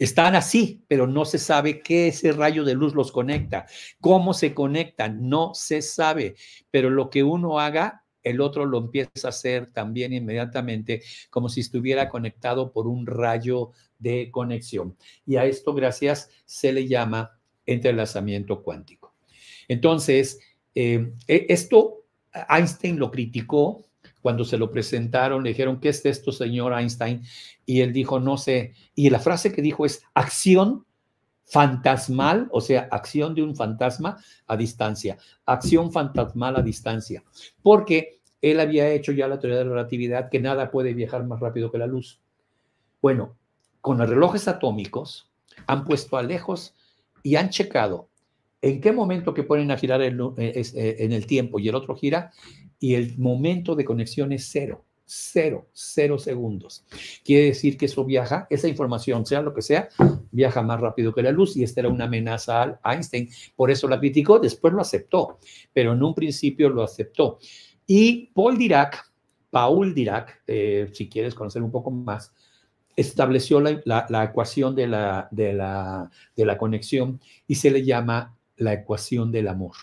Están así, pero no se sabe qué ese rayo de luz los conecta. ¿Cómo se conectan? No se sabe. Pero lo que uno haga el otro lo empieza a hacer también inmediatamente, como si estuviera conectado por un rayo de conexión. Y a esto, gracias, se le llama entrelazamiento cuántico. Entonces, eh, e, esto Einstein lo criticó cuando se lo presentaron, le dijeron, ¿qué es esto, señor Einstein? Y él dijo, no sé. Y la frase que dijo es, acción fantasmal, o sea, acción de un fantasma a distancia, acción fantasmal a distancia, porque él había hecho ya la teoría de la relatividad que nada puede viajar más rápido que la luz. Bueno, con los relojes atómicos han puesto a lejos y han checado en qué momento que ponen a girar eh, eh, en el tiempo y el otro gira y el momento de conexión es cero, cero, cero segundos. Quiere decir que eso viaja, esa información, sea lo que sea, viaja más rápido que la luz y esta era una amenaza a Einstein. Por eso la criticó, después lo aceptó, pero en un principio lo aceptó. Y Paul Dirac, Paul Dirac, eh, si quieres conocer un poco más, estableció la, ecuación de la, de la conexión y se le llama la ecuación del amor.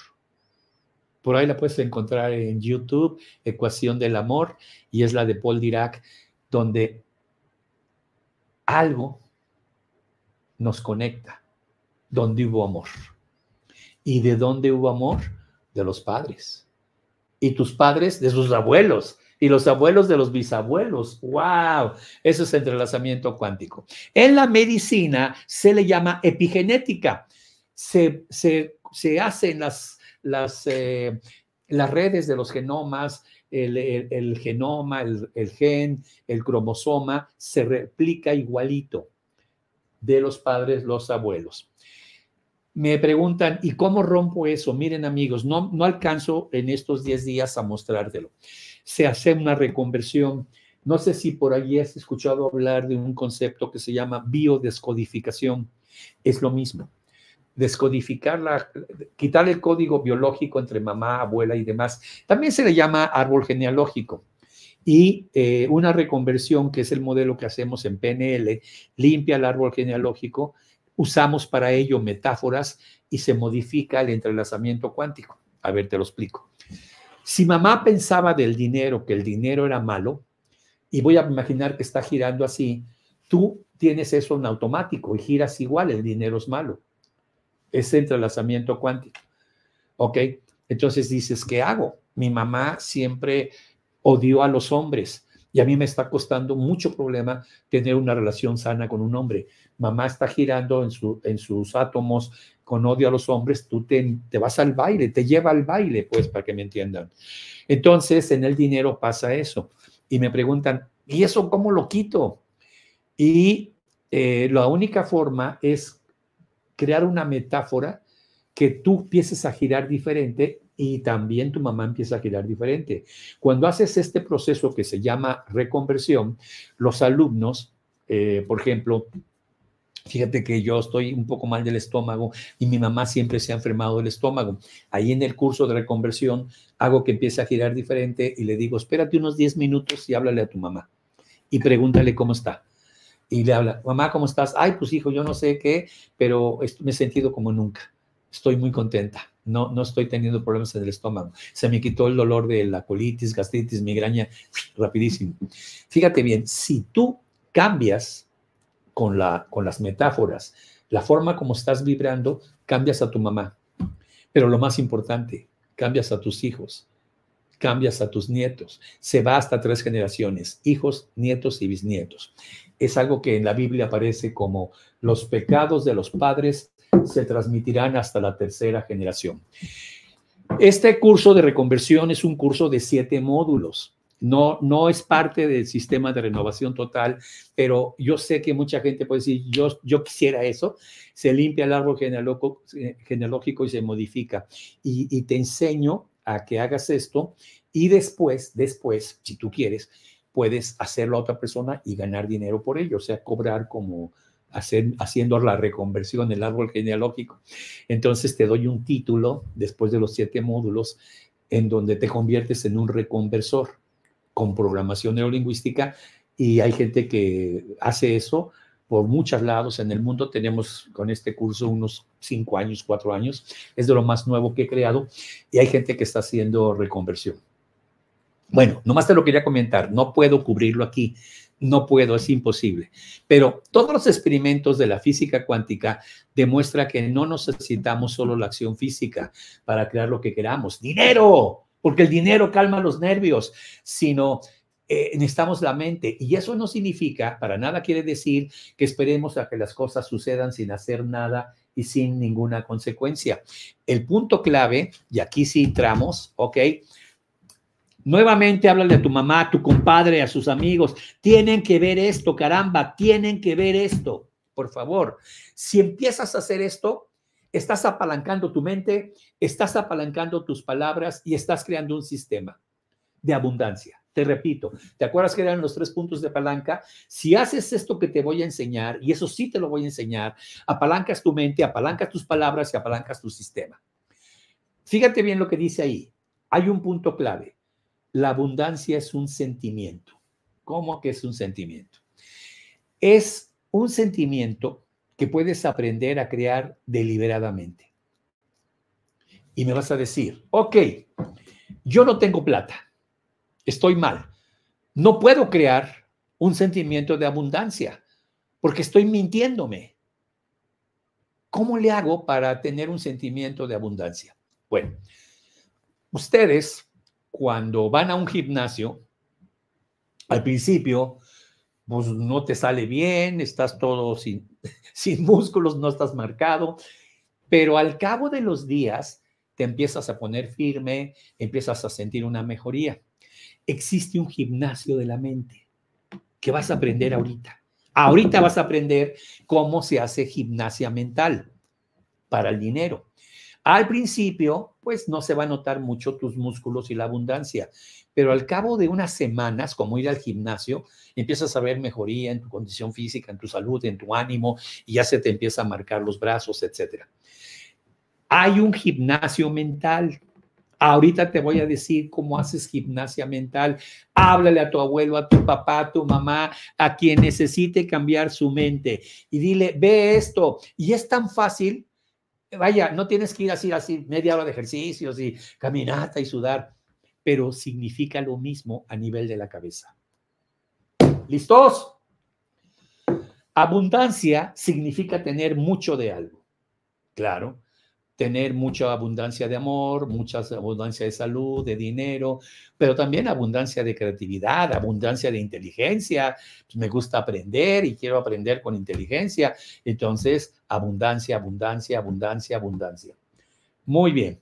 Por ahí la puedes encontrar en YouTube, Ecuación del Amor, y es la de Paul Dirac, donde algo nos conecta, donde hubo amor. ¿Y de dónde hubo amor? De los padres y tus padres de sus abuelos y los abuelos de los bisabuelos. ¡Wow! Eso es entrelazamiento cuántico. En la medicina se le llama epigenética. Se, hacen las, las, eh, las redes de los genomas, el, el, genoma, el, el, gen, el cromosoma, se replica igualito de los padres, los abuelos. Me preguntan, ¿y cómo rompo eso? Miren amigos, no, no alcanzo en estos 10 días a mostrártelo. Se hace una reconversión. No sé si por allí has escuchado hablar de un concepto que se llama biodescodificación. Es lo mismo. Descodificar, la, quitar el código biológico entre mamá, abuela y demás. También se le llama árbol genealógico y eh, una reconversión, que es el modelo que hacemos en PNL, limpia el árbol genealógico usamos para ello metáforas y se modifica el entrelazamiento cuántico. A ver, te lo explico. Si mamá pensaba del dinero que el dinero era malo, y voy a imaginar que está girando así, tú tienes eso en automático y giras igual, el dinero es malo. Es entrelazamiento cuántico. ¿Ok? Entonces dices, ¿qué hago? Mi mamá siempre odió a los hombres y a mí me está costando mucho problema tener una relación sana con un hombre. Mamá está girando en, su, en sus átomos con odio a los hombres, tú te, vas al baile, te lleva al baile, pues, para que me entiendan. Entonces, en el dinero pasa eso. Y me preguntan, ¿y eso cómo lo quito? Y eh, la única forma es crear una metáfora que tú empieces a girar diferente y también tu mamá empieza a girar diferente. Cuando haces este proceso que se llama reconversión, los alumnos, eh, por ejemplo, fíjate que yo estoy un poco mal del estómago y mi mamá siempre se ha enfermado del estómago. Ahí en el curso de reconversión hago que empiece a girar diferente y le digo, espérate unos 10 minutos y háblale a tu mamá y pregúntale cómo está y le habla, mamá, ¿cómo estás? Ay, pues hijo, yo no sé qué, pero me he sentido como nunca estoy muy contenta. No, no estoy teniendo problemas en el estómago. Se me quitó el dolor de la colitis, gastritis, migraña, rapidísimo. Fíjate bien, si tú cambias con, la, con las metáforas, la forma como estás vibrando, cambias a tu mamá. Pero lo más importante, cambias a tus hijos, cambias a tus nietos. Se va hasta tres generaciones, hijos, nietos y bisnietos. Es algo que en la Biblia aparece como los pecados de los padres se transmitirán hasta la tercera generación. Este curso de reconversión es un curso de siete módulos. No, no es parte del sistema de renovación total, pero yo sé que mucha gente puede decir, yo, yo quisiera eso. Se limpia el árbol genealógico y se modifica. Y, y te enseño a que hagas esto y después, después, si tú quieres, puedes hacerlo a otra persona y ganar dinero por ello, o sea, cobrar como, haciendo la reconversión el árbol genealógico. Entonces te doy un título después de los siete módulos en donde te conviertes en un reconversor con programación neurolingüística y hay gente que hace eso por muchos lados en el mundo. Tenemos con este curso unos cinco años, cuatro años. Es de lo más nuevo que he creado y hay gente que está haciendo reconversión. Bueno, nomás te lo quería comentar. No puedo cubrirlo aquí no puedo, es imposible. Pero todos los experimentos de la física cuántica demuestran que no necesitamos solo la acción física para crear lo que queramos, dinero, porque el dinero calma los nervios, sino eh, necesitamos la mente. Y eso no significa, para nada quiere decir que esperemos a que las cosas sucedan sin hacer nada y sin ninguna consecuencia. El punto clave, y aquí sí entramos, ¿ok? Nuevamente háblale a tu mamá, a tu compadre, a sus amigos. Tienen que ver esto, caramba, tienen que ver esto, por favor. Si empiezas a hacer esto, estás apalancando tu mente, estás apalancando tus palabras y estás creando un sistema de abundancia. Te repito, ¿te acuerdas que eran los tres puntos de palanca? Si haces esto que te voy a enseñar, y eso sí te lo voy a enseñar, apalancas tu mente, apalancas tus palabras y apalancas tu sistema. Fíjate bien lo que dice ahí. Hay un punto clave la abundancia es un sentimiento. ¿Cómo que es un sentimiento? Es un sentimiento que puedes aprender a crear deliberadamente. Y me vas a decir, ok, yo no tengo plata, estoy mal, no puedo crear un sentimiento de abundancia porque estoy mintiéndome. ¿Cómo le hago para tener un sentimiento de abundancia? Bueno, ustedes cuando van a un gimnasio, al principio, pues, no te sale bien, estás todo sin, sin músculos, no estás marcado, pero al cabo de los días te empiezas a poner firme, empiezas a sentir una mejoría. Existe un gimnasio de la mente que vas a aprender ahorita. Ahorita vas a aprender cómo se hace gimnasia mental para el dinero. Al principio, pues no se va a notar mucho tus músculos y la abundancia, pero al cabo de unas semanas, como ir al gimnasio, empiezas a ver mejoría en tu condición física, en tu salud, en tu ánimo, y ya se te empieza a marcar los brazos, etc. Hay un gimnasio mental. Ahorita te voy a decir cómo haces gimnasia mental. Háblale a tu abuelo, a tu papá, a tu mamá, a quien necesite cambiar su mente y dile, ve esto. Y es tan fácil vaya, no tienes que ir así, así, media hora de ejercicios y caminata y sudar, pero significa lo mismo a nivel de la cabeza. ¿Listos? Abundancia significa tener mucho de algo. Claro, tener mucha abundancia de amor, mucha abundancia de salud, de dinero, pero también abundancia de creatividad, abundancia de inteligencia. Pues, me gusta aprender y quiero aprender con inteligencia. Entonces, abundancia, abundancia, abundancia, abundancia. Muy bien.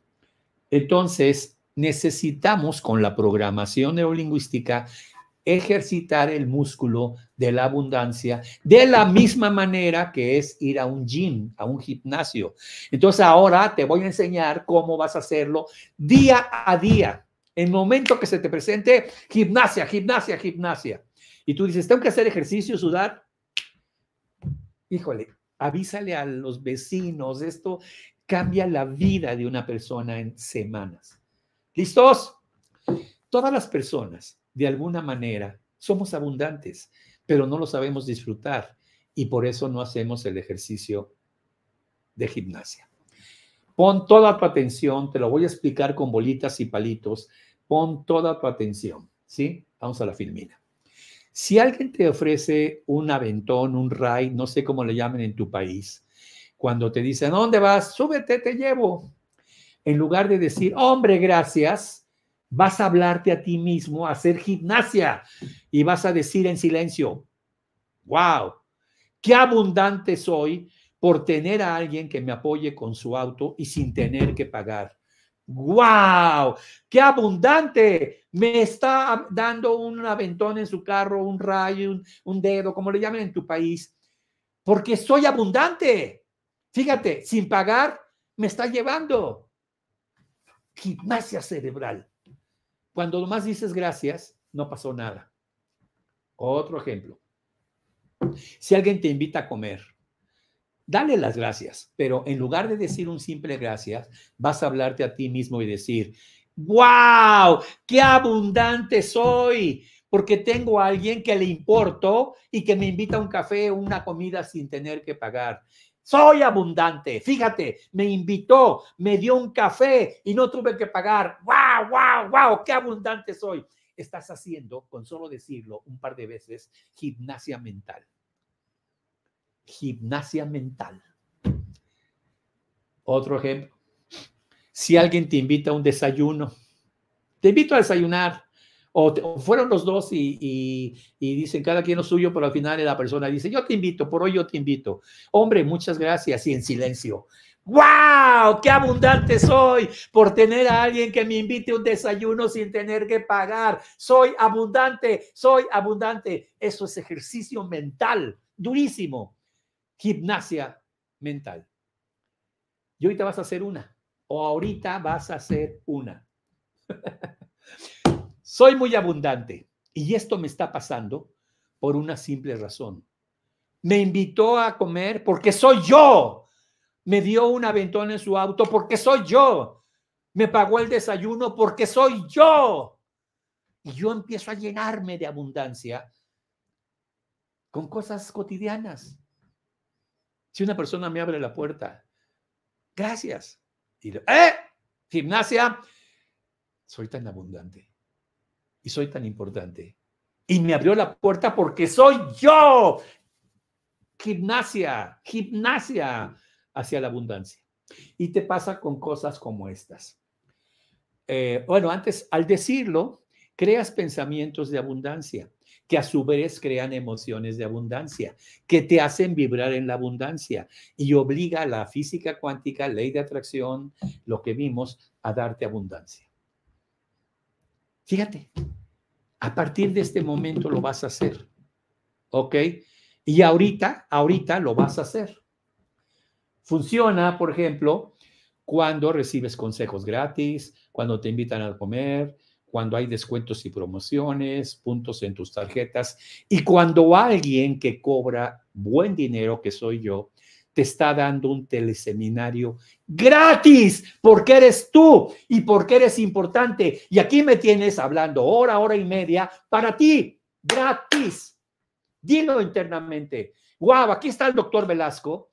Entonces, necesitamos con la programación neurolingüística ejercitar el músculo de la abundancia de la misma manera que es ir a un gym, a un gimnasio. Entonces ahora te voy a enseñar cómo vas a hacerlo día a día. En el momento que se te presente, gimnasia, gimnasia, gimnasia. Y tú dices, tengo que hacer ejercicio, sudar. Híjole, avísale a los vecinos, esto cambia la vida de una persona en semanas. ¿Listos? Todas las personas de alguna manera. Somos abundantes, pero no lo sabemos disfrutar y por eso no hacemos el ejercicio de gimnasia. Pon toda tu atención, te lo voy a explicar con bolitas y palitos. Pon toda tu atención, ¿sí? Vamos a la filmina. Si alguien te ofrece un aventón, un ride, no sé cómo le llamen en tu país, cuando te dicen, ¿dónde vas? Súbete, te llevo. En lugar de decir, hombre, gracias, vas a hablarte a ti mismo, a hacer gimnasia y vas a decir en silencio, wow, qué abundante soy por tener a alguien que me apoye con su auto y sin tener que pagar. ¡Wow! ¡Qué abundante! Me está dando un aventón en su carro, un rayo, un, dedo, como le llamen en tu país, porque soy abundante. Fíjate, sin pagar, me está llevando. Gimnasia cerebral. Cuando más dices gracias, no pasó nada. Otro ejemplo. Si alguien te invita a comer, dale las gracias, pero en lugar de decir un simple gracias, vas a hablarte a ti mismo y decir, wow, qué abundante soy, porque tengo a alguien que le importo y que me invita a un café o una comida sin tener que pagar. Soy abundante. Fíjate, me invitó, me dio un café y no tuve que pagar. ¡Wow, wow, wow! ¡Qué abundante soy! Estás haciendo, con solo decirlo un par de veces, gimnasia mental. Gimnasia mental. Otro ejemplo. Si alguien te invita a un desayuno, te invito a desayunar. O, fueron los dos y, y, dicen cada quien lo suyo, pero al final la persona dice, yo te invito, por hoy yo te invito. Hombre, muchas gracias y en silencio. ¡Wow! ¡Qué abundante soy por tener a alguien que me invite un desayuno sin tener que pagar! Soy abundante, soy abundante. Eso es ejercicio mental, durísimo. Gimnasia mental. Y ahorita vas a hacer una. O ahorita vas a hacer una. Soy muy abundante y esto me está pasando por una simple razón. Me invitó a comer porque soy yo. Me dio un aventón en su auto porque soy yo. Me pagó el desayuno porque soy yo. Y yo empiezo a llenarme de abundancia con cosas cotidianas. Si una persona me abre la puerta, gracias. Y ¡eh! Gimnasia, soy tan abundante y soy tan importante. Y me abrió la puerta porque soy yo. Gimnasia, gimnasia hacia la abundancia. Y te pasa con cosas como estas. Eh, bueno, antes, al decirlo, creas pensamientos de abundancia, que a su vez crean emociones de abundancia, que te hacen vibrar en la abundancia y obliga a la física cuántica, ley de atracción, lo que vimos, a darte abundancia. Fíjate, a partir de este momento lo vas a hacer. ¿Ok? Y ahorita, ahorita lo vas a hacer. Funciona, por ejemplo, cuando recibes consejos gratis, cuando te invitan a comer, cuando hay descuentos y promociones, puntos en tus tarjetas y cuando alguien que cobra buen dinero, que soy yo, te está dando un teleseminario gratis, porque eres tú y porque eres importante. Y aquí me tienes hablando hora, hora y media para ti, gratis. Dilo internamente. Wow, aquí está el doctor Velasco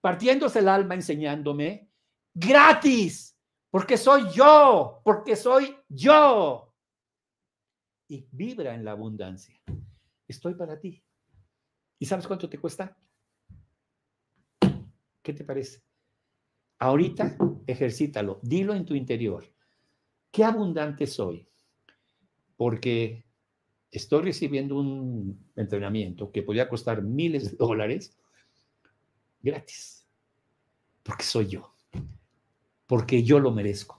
partiéndose el alma enseñándome gratis, porque soy yo, porque soy yo. Y vibra en la abundancia. Estoy para ti. ¿Y sabes cuánto te cuesta? ¿Qué te parece? Ahorita ejercítalo, dilo en tu interior. Qué abundante soy, porque estoy recibiendo un entrenamiento que podría costar miles de dólares gratis, porque soy yo, porque yo lo merezco.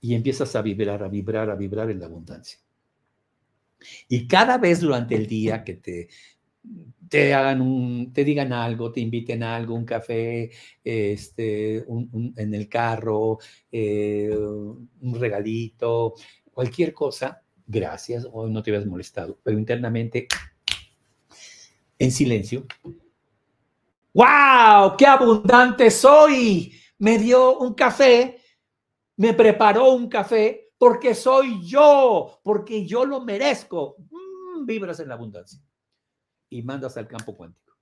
Y empiezas a vibrar, a vibrar, a vibrar en la abundancia. Y cada vez durante el día que te te hagan te digan algo, te inviten a algo, un café, este, en el carro, eh, un regalito, cualquier cosa, gracias, o no te hubieras molestado, pero internamente, en silencio. ¡Wow! ¡Qué abundante soy! Me dio un café, me preparó un café, porque soy yo, porque yo lo merezco. Mm, vibras en la abundancia y mandas al campo cuántico.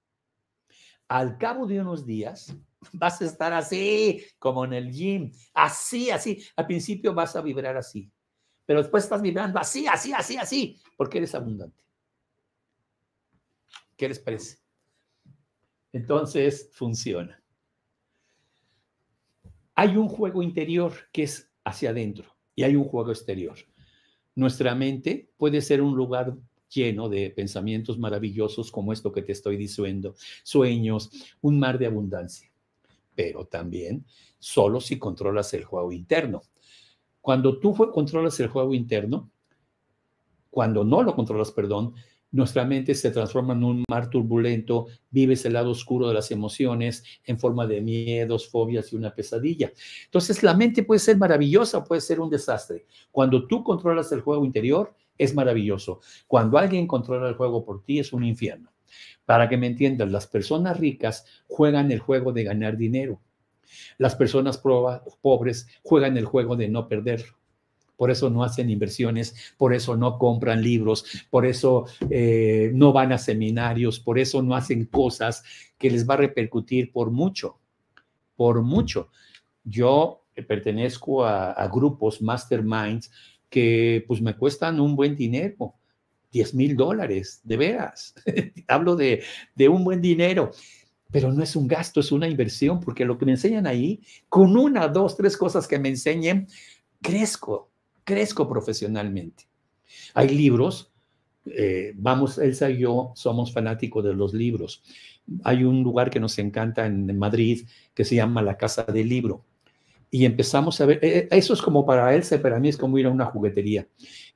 Al cabo de unos días vas a estar así, como en el gym, así, así. Al principio vas a vibrar así, pero después estás vibrando así, así, así, así, porque eres abundante. ¿Qué les parece? Entonces funciona. Hay un juego interior que es hacia adentro y hay un juego exterior. Nuestra mente puede ser un lugar lleno de pensamientos maravillosos como esto que te estoy diciendo, sueños, un mar de abundancia. Pero también solo si controlas el juego interno. Cuando tú controlas el juego interno, cuando no lo controlas, perdón, nuestra mente se transforma en un mar turbulento, vives el lado oscuro de las emociones en forma de miedos, fobias y una pesadilla. Entonces la mente puede ser maravillosa, puede ser un desastre. Cuando tú controlas el juego interior, es maravilloso. Cuando alguien controla el juego por ti es un infierno. Para que me entiendan, las personas ricas juegan el juego de ganar dinero. Las personas pobres juegan el juego de no perder. Por eso no hacen inversiones, por eso no compran libros, por eso eh, no van a seminarios, por eso no hacen cosas que les va a repercutir por mucho, por mucho. Yo pertenezco a, a grupos, masterminds, que pues me cuestan un buen dinero, 10 mil dólares, de veras. Hablo de, un buen dinero, pero no es un gasto, es una inversión, porque lo que me enseñan ahí, con una, dos, tres cosas que me enseñen, crezco, crezco profesionalmente. Hay libros, eh, vamos, Elsa y yo somos fanáticos de los libros. Hay un lugar que nos encanta en Madrid que se llama la Casa del Libro y empezamos a ver, eh, eh, eso es como para Elsa, para mí es como ir a una juguetería.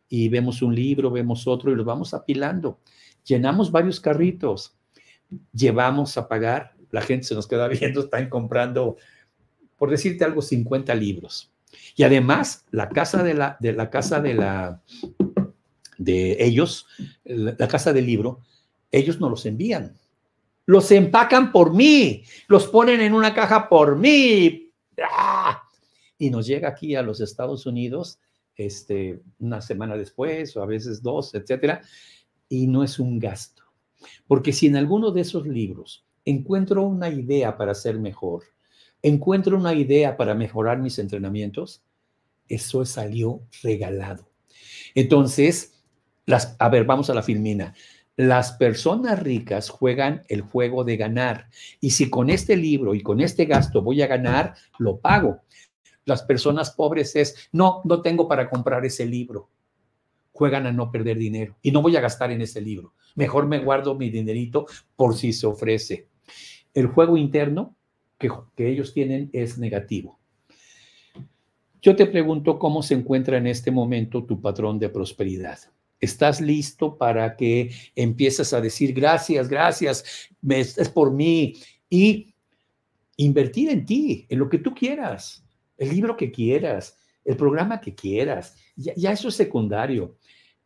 Y vemos un libro, vemos otro y los vamos apilando. Llenamos varios carritos, llevamos a pagar, la gente se nos queda viendo, están comprando, por decirte algo, 50 libros. Y además, la casa de la, de la casa de la, de ellos, la casa del libro, ellos no los envían. Los empacan por mí, los ponen en una caja por mí. ¡Ah! y nos llega aquí a los Estados Unidos este, una semana después o a veces dos, etcétera, y no es un gasto. Porque si en alguno de esos libros encuentro una idea para ser mejor, encuentro una idea para mejorar mis entrenamientos, eso salió regalado. Entonces, las, a ver, vamos a la filmina. Las personas ricas juegan el juego de ganar. Y si con este libro y con este gasto voy a ganar, lo pago las personas pobres es, no, no tengo para comprar ese libro. Juegan a no perder dinero y no voy a gastar en ese libro. Mejor me guardo mi dinerito por si se ofrece. El juego interno que, ellos tienen es negativo. Yo te pregunto cómo se encuentra en este momento tu patrón de prosperidad. ¿Estás listo para que empieces a decir gracias, gracias, es por mí? Y invertir en ti, en lo que tú quieras el libro que quieras, el programa que quieras, ya, eso es secundario,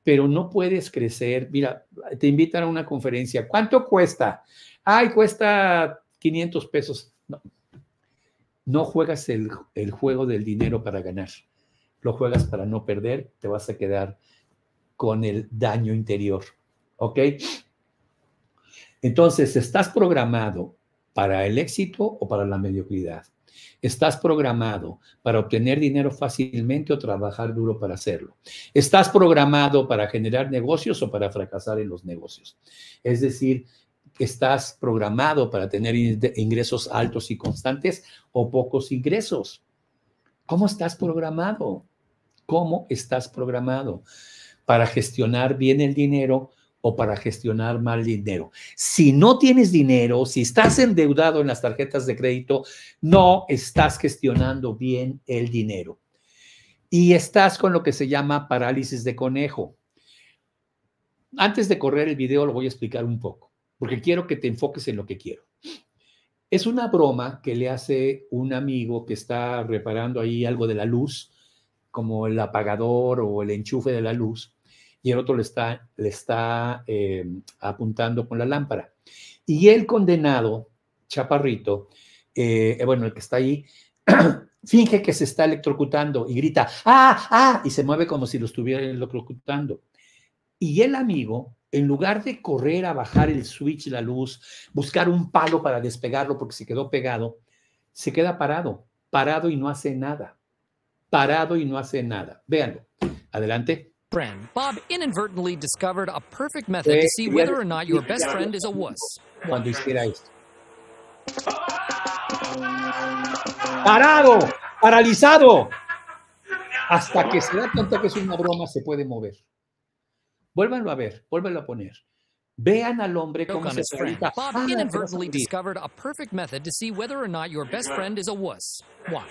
pero no puedes crecer. Mira, te invitan a una conferencia, ¿cuánto cuesta? Ay, cuesta 500 pesos. No, no juegas el, el juego del dinero para ganar, lo juegas para no perder, te vas a quedar con el daño interior. ¿Ok? Entonces, ¿estás programado para el éxito o para la mediocridad? Estás programado para obtener dinero fácilmente o trabajar duro para hacerlo. Estás programado para generar negocios o para fracasar en los negocios. Es decir, estás programado para tener ingresos altos y constantes o pocos ingresos. ¿Cómo estás programado? ¿Cómo estás programado para gestionar bien el dinero o para gestionar mal dinero. Si no tienes dinero, si estás endeudado en las tarjetas de crédito, no estás gestionando bien el dinero. Y estás con lo que se llama parálisis de conejo. Antes de correr el video lo voy a explicar un poco, porque quiero que te enfoques en lo que quiero. Es una broma que le hace un amigo que está reparando ahí algo de la luz, como el apagador o el enchufe de la luz y el otro le está, le está eh, apuntando con la lámpara. Y el condenado, Chaparrito, eh, bueno, el que está ahí, finge que se está electrocutando y grita, ¡ah, ah! Y se mueve como si lo estuviera electrocutando. Y el amigo, en lugar de correr a bajar el switch, la luz, buscar un palo para despegarlo porque se quedó pegado, se queda parado, parado y no hace nada. Parado y no hace nada. Véanlo. Adelante. friend. Bob inadvertently discovered a perfect method to see whether or not your best friend is a wuss. Cuando Parado, paralizado. Hasta que se da cuenta que es una broma, se puede mover. Vuélvanlo a ver, vuélvanlo a poner. Vean al hombre cómo se sienta. Bob ah, inadvertently discovered a perfect method to see whether or not your best friend is a wuss. Watch.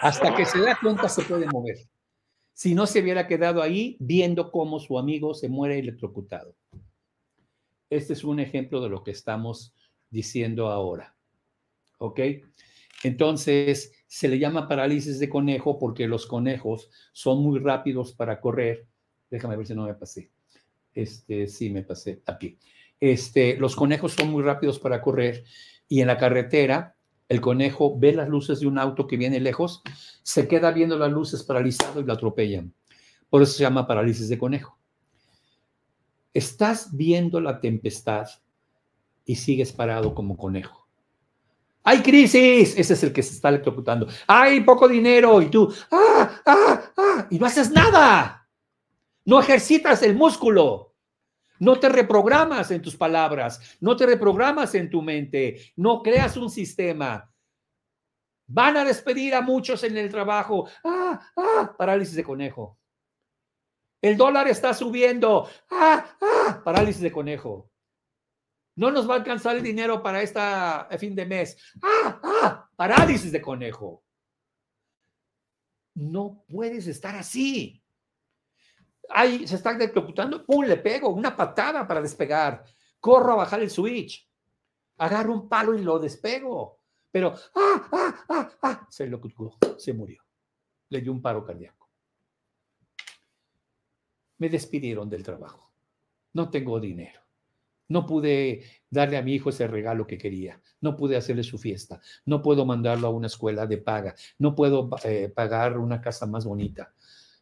Hasta que se da cuenta se puede mover. Si no, se hubiera quedado ahí viendo cómo su amigo se muere electrocutado. Este es un ejemplo de lo que estamos diciendo ahora. ¿Ok? Entonces, se le llama parálisis de conejo porque los conejos son muy rápidos para correr. Déjame ver si no me pasé. Este, sí, me pasé aquí. Este, los conejos son muy rápidos para correr y en la carretera el conejo ve las luces de un auto que viene lejos, se queda viendo las luces paralizado y lo atropellan. Por eso se llama parálisis de conejo. Estás viendo la tempestad y sigues parado como conejo. ¡Hay crisis! Ese es el que se está electrocutando. ¡Hay poco dinero! Y tú, ¡ah, ah, ah! Y no haces nada. No ejercitas el músculo. No te reprogramas en tus palabras, no te reprogramas en tu mente, no creas un sistema. Van a despedir a muchos en el trabajo. Ah, ah, parálisis de conejo. El dólar está subiendo. Ah, ah, parálisis de conejo. No nos va a alcanzar el dinero para este fin de mes. Ah, ah, parálisis de conejo. No puedes estar así ahí se está descomputando, pum, le pego una patada para despegar, corro a bajar el switch, agarro un palo y lo despego, pero ah, ah, ah, ah, se lo se murió, le dio un paro cardíaco. Me despidieron del trabajo, no tengo dinero. No pude darle a mi hijo ese regalo que quería. No pude hacerle su fiesta. No puedo mandarlo a una escuela de paga. No puedo eh, pagar una casa más bonita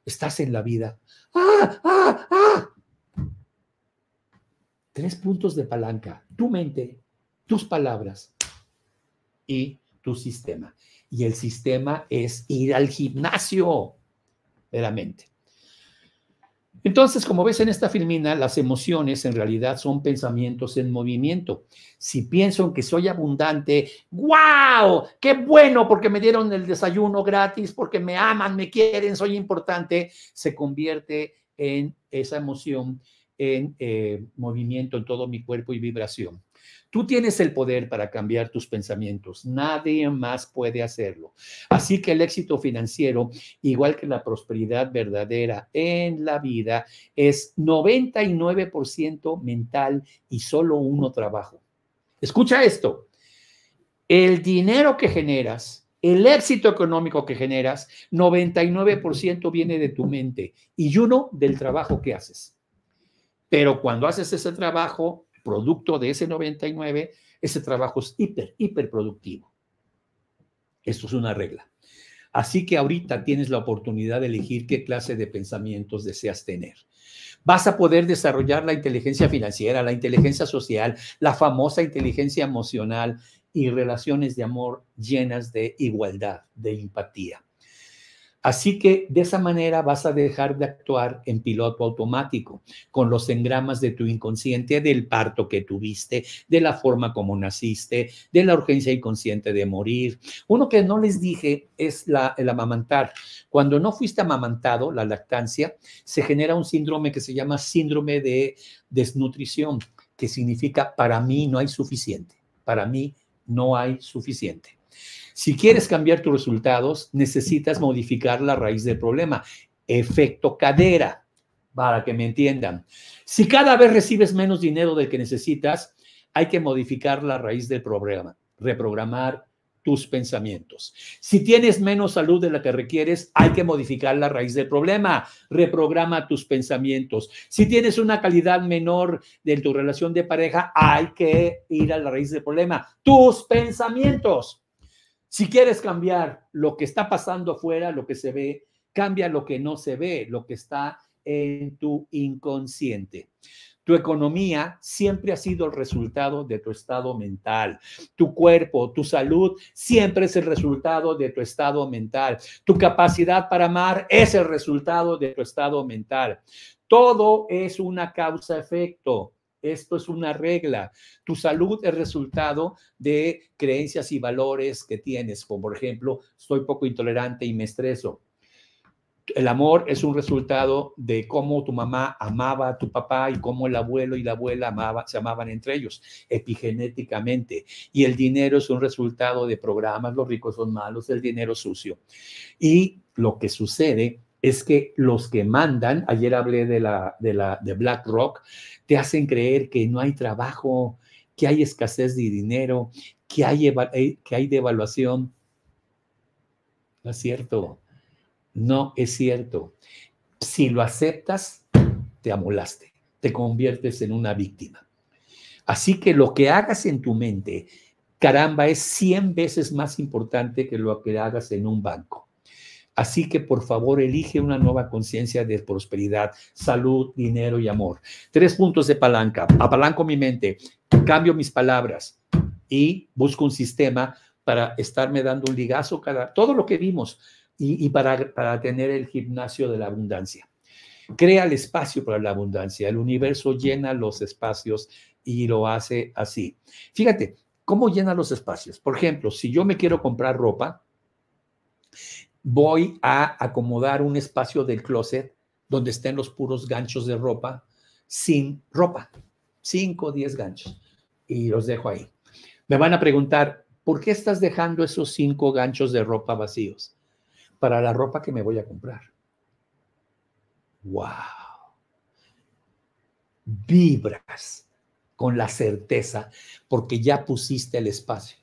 estás en la vida. ¡Ah, ah, ah! Tres puntos de palanca, tu mente, tus palabras y tu sistema. Y el sistema es ir al gimnasio de la mente. Entonces, como ves en esta filmina, las emociones en realidad son pensamientos en movimiento. Si pienso en que soy abundante, ¡guau! ¡Qué bueno! Porque me dieron el desayuno gratis, porque me aman, me quieren, soy importante, se convierte en esa emoción en eh, movimiento en todo mi cuerpo y vibración. Tú tienes el poder para cambiar tus pensamientos. Nadie más puede hacerlo. Así que el éxito financiero, igual que la prosperidad verdadera en la vida, es 99% mental y solo uno trabajo. Escucha esto. El dinero que generas el éxito económico que generas, 99% viene de tu mente y uno del trabajo que haces. Pero cuando haces ese trabajo, producto de ese 99, ese trabajo es hiper, hiper productivo. Esto es una regla. Así que ahorita tienes la oportunidad de elegir qué clase de pensamientos deseas tener. Vas a poder desarrollar la inteligencia financiera, la inteligencia social, la famosa inteligencia emocional y relaciones de amor llenas de igualdad, de empatía. Así que de esa manera vas a dejar de actuar en piloto automático, con los engramas de tu inconsciente, del parto que tuviste, de la forma como naciste, de la urgencia inconsciente de morir. Uno que no les dije es la, el amamantar. Cuando no fuiste amamantado, la lactancia, se genera un síndrome que se llama síndrome de desnutrición, que significa para mí no hay suficiente, para mí no hay suficiente. Si quieres cambiar tus resultados, necesitas modificar la raíz del problema. Efecto cadera, para que me entiendan. Si cada vez recibes menos dinero del que necesitas, hay que modificar la raíz del problema, reprogramar tus pensamientos. Si tienes menos salud de la que requieres, hay que modificar la raíz del problema, reprograma tus pensamientos. Si tienes una calidad menor de tu relación de pareja, hay que ir a la raíz del problema, tus pensamientos. Si quieres cambiar lo que está pasando afuera, lo que se ve, cambia lo que no se ve, lo que está en tu inconsciente. Tu economía siempre ha sido el resultado de tu estado mental. Tu cuerpo, tu salud, siempre es el resultado de tu estado mental. Tu capacidad para amar es el resultado de tu estado mental. Todo es una causa-efecto. Esto es una regla. Tu salud es resultado de creencias y valores que tienes, como por ejemplo, soy poco intolerante y me estreso. El amor es un resultado de cómo tu mamá amaba a tu papá y cómo el abuelo y la abuela amaba, se amaban entre ellos, epigenéticamente. Y el dinero es un resultado de programas, los ricos son malos, el dinero sucio. Y lo que sucede es que los que mandan, ayer hablé de, la, BlackRock, te hacen creer que no hay trabajo, que hay escasez de dinero, que hay, eh, que hay devaluación. No es cierto. No es cierto. Si lo aceptas, te amolaste, te conviertes en una víctima. Así que lo que hagas en tu mente, caramba, es 100 veces más importante que lo que hagas en un banco. Así que por favor elige una nueva conciencia de prosperidad, salud, dinero y amor. Tres puntos de palanca. Apalanco mi mente, cambio mis palabras y busco un sistema para estarme dando un ligazo cada, todo lo que vimos y, para, para tener el gimnasio de la abundancia. Crea el espacio para la abundancia. El universo llena los espacios y lo hace así. Fíjate, ¿cómo llena los espacios? Por ejemplo, si yo me quiero comprar ropa, voy a acomodar un espacio del closet donde estén los puros ganchos de ropa sin ropa. Cinco o 10 ganchos. Y los dejo ahí. Me van a preguntar, ¿por qué estás dejando esos cinco ganchos de ropa vacíos? Para la ropa que me voy a comprar. ¡Wow! Vibras con la certeza porque ya pusiste el espacio.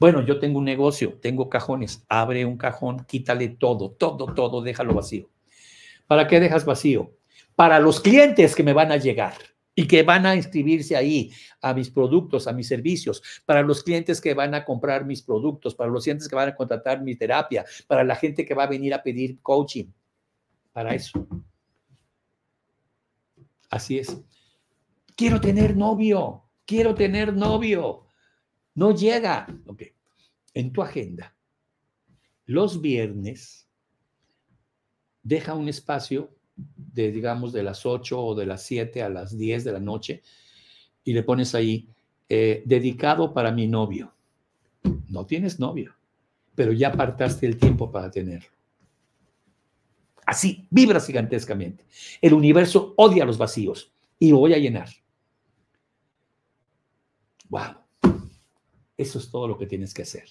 Bueno, yo tengo un negocio, tengo cajones, abre un cajón, quítale todo, todo, todo, déjalo vacío. ¿Para qué dejas vacío? Para los clientes que me van a llegar y que van a inscribirse ahí a mis productos, a mis servicios, para los clientes que van a comprar mis productos, para los clientes que van a contratar mi terapia, para la gente que va a venir a pedir coaching, para eso. Así es. Quiero tener novio, quiero tener novio. No llega. Ok. En tu agenda, los viernes, deja un espacio de, digamos, de las 8 o de las 7 a las 10 de la noche y le pones ahí, eh, dedicado para mi novio. No tienes novio, pero ya apartaste el tiempo para tenerlo. Así, Vibra gigantescamente. El universo odia los vacíos y lo voy a llenar. ¡Wow! Eso es todo lo que tienes que hacer.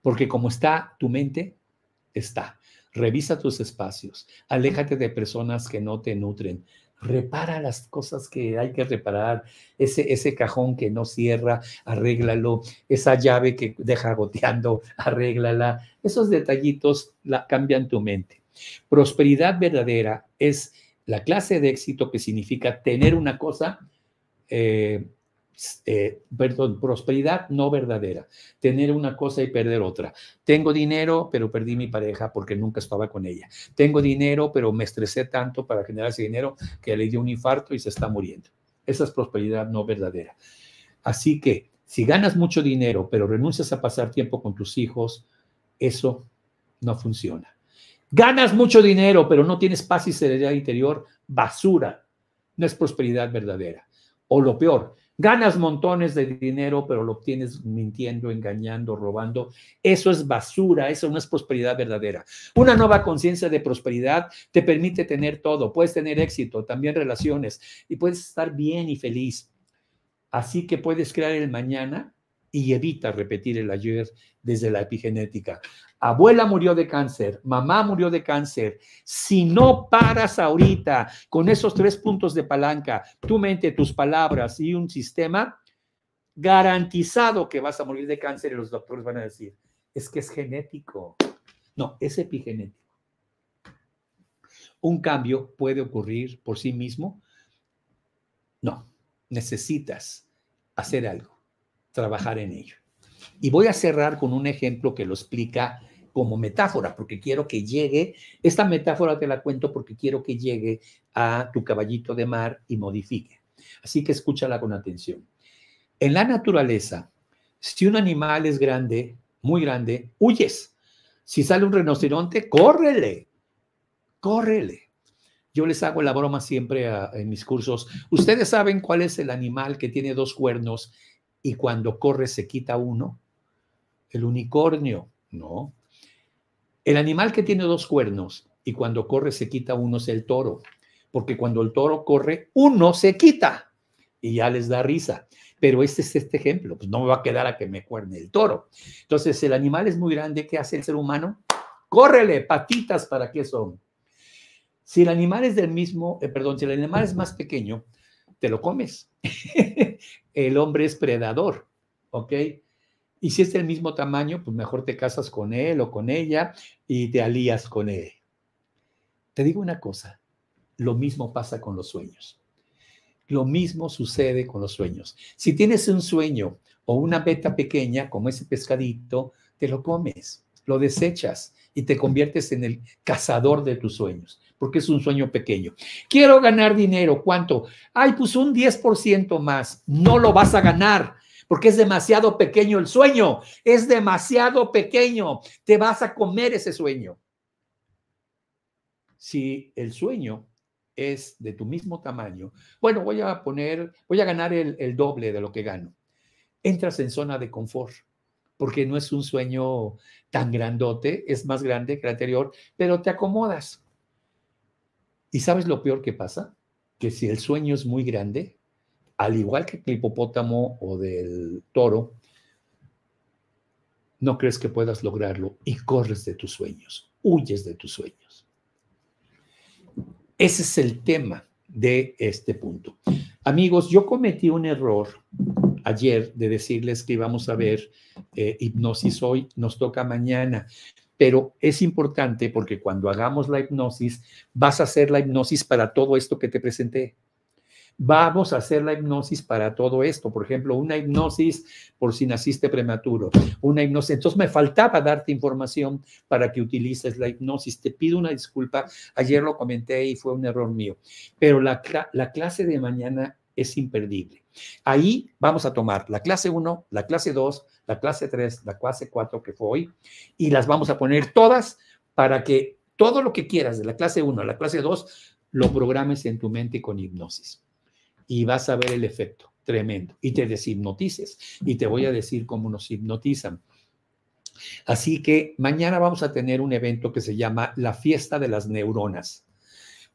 Porque como está tu mente, está. Revisa tus espacios, aléjate de personas que no te nutren, repara las cosas que hay que reparar, ese, ese cajón que no cierra, arréglalo, esa llave que deja goteando, arréglala. Esos detallitos la, cambian tu mente. Prosperidad verdadera es la clase de éxito que significa tener una cosa eh, eh, perdón, prosperidad no verdadera, tener una cosa y perder otra. Tengo dinero, pero perdí mi pareja porque nunca estaba con ella. Tengo dinero, pero me estresé tanto para generar ese dinero que le dio un infarto y se está muriendo. Esa es prosperidad no verdadera. Así que si ganas mucho dinero, pero renuncias a pasar tiempo con tus hijos, eso no funciona. Ganas mucho dinero, pero no tienes paz y serenidad interior, basura. No es prosperidad verdadera. O lo peor, Ganas montones de dinero, pero lo obtienes mintiendo, engañando, robando. Eso es basura, eso no es prosperidad verdadera. Una nueva conciencia de prosperidad te permite tener todo, puedes tener éxito, también relaciones y puedes estar bien y feliz. Así que puedes crear el mañana y evita repetir el ayer desde la epigenética abuela murió de cáncer, mamá murió de cáncer. Si no paras ahorita con esos tres puntos de palanca, tu mente, tus palabras y un sistema, garantizado que vas a morir de cáncer y los doctores van a decir, es que es genético. No, es epigenético. ¿Un cambio puede ocurrir por sí mismo? No, necesitas hacer algo, trabajar en ello. Y voy a cerrar con un ejemplo que lo explica como metáfora, porque quiero que llegue, esta metáfora te la cuento porque quiero que llegue a tu caballito de mar y modifique. Así que escúchala con atención. En la naturaleza, si un animal es grande, muy grande, huyes. Si sale un rinoceronte, córrele, córrele. Yo les hago la broma siempre en mis cursos. ¿Ustedes saben cuál es el animal que tiene dos cuernos y cuando corre se quita uno? El unicornio, ¿no? El animal que tiene dos cuernos y cuando corre se quita uno es el toro, porque cuando el toro corre, uno se quita y ya les da risa. Pero este es este ejemplo, pues no me va a quedar a que me cuerne el toro. Entonces, el animal es muy grande, ¿qué hace el ser humano? Córrele, patitas, ¿para qué son? Si el animal es del mismo, eh, perdón, si el animal es más pequeño, te lo comes. el hombre es predador, ¿ok? Y si es del mismo tamaño, pues mejor te casas con él o con ella y te alías con él. Te digo una cosa, lo mismo pasa con los sueños. Lo mismo sucede con los sueños. Si tienes un sueño o una beta pequeña, como ese pescadito, te lo comes, lo desechas y te conviertes en el cazador de tus sueños, porque es un sueño pequeño. Quiero ganar dinero, ¿cuánto? Ay, pues un 10% más, no lo vas a ganar porque es demasiado pequeño el sueño, es demasiado pequeño, te vas a comer ese sueño. Si el sueño es de tu mismo tamaño, bueno, voy a poner, voy a ganar el, doble de lo que gano. Entras en zona de confort, porque no es un sueño tan grandote, es más grande que el anterior, pero te acomodas. ¿Y sabes lo peor que pasa? Que si el sueño es muy grande, al igual que el hipopótamo o del toro, no crees que puedas lograrlo y corres de tus sueños, huyes de tus sueños. Ese es el tema de este punto. Amigos, yo cometí un error ayer de decirles que íbamos a ver eh, hipnosis hoy, nos toca mañana, pero es importante porque cuando hagamos la hipnosis, vas a hacer la hipnosis para todo esto que te presenté. Vamos a hacer la hipnosis para todo esto. Por ejemplo, una hipnosis por si naciste prematuro, una hipnosis. Entonces me faltaba darte información para que utilices la hipnosis. Te pido una disculpa. Ayer lo comenté y fue un error mío. Pero la, la clase de mañana es imperdible. Ahí vamos a tomar la clase 1, la clase 2, la clase 3, la clase 4 que fue hoy, y las vamos a poner todas para que todo lo que quieras de la clase 1 a la clase 2 lo programes en tu mente con hipnosis y vas a ver el efecto tremendo. Y te deshipnotices. Y te voy a decir cómo nos hipnotizan. Así que mañana vamos a tener un evento que se llama la fiesta de las neuronas.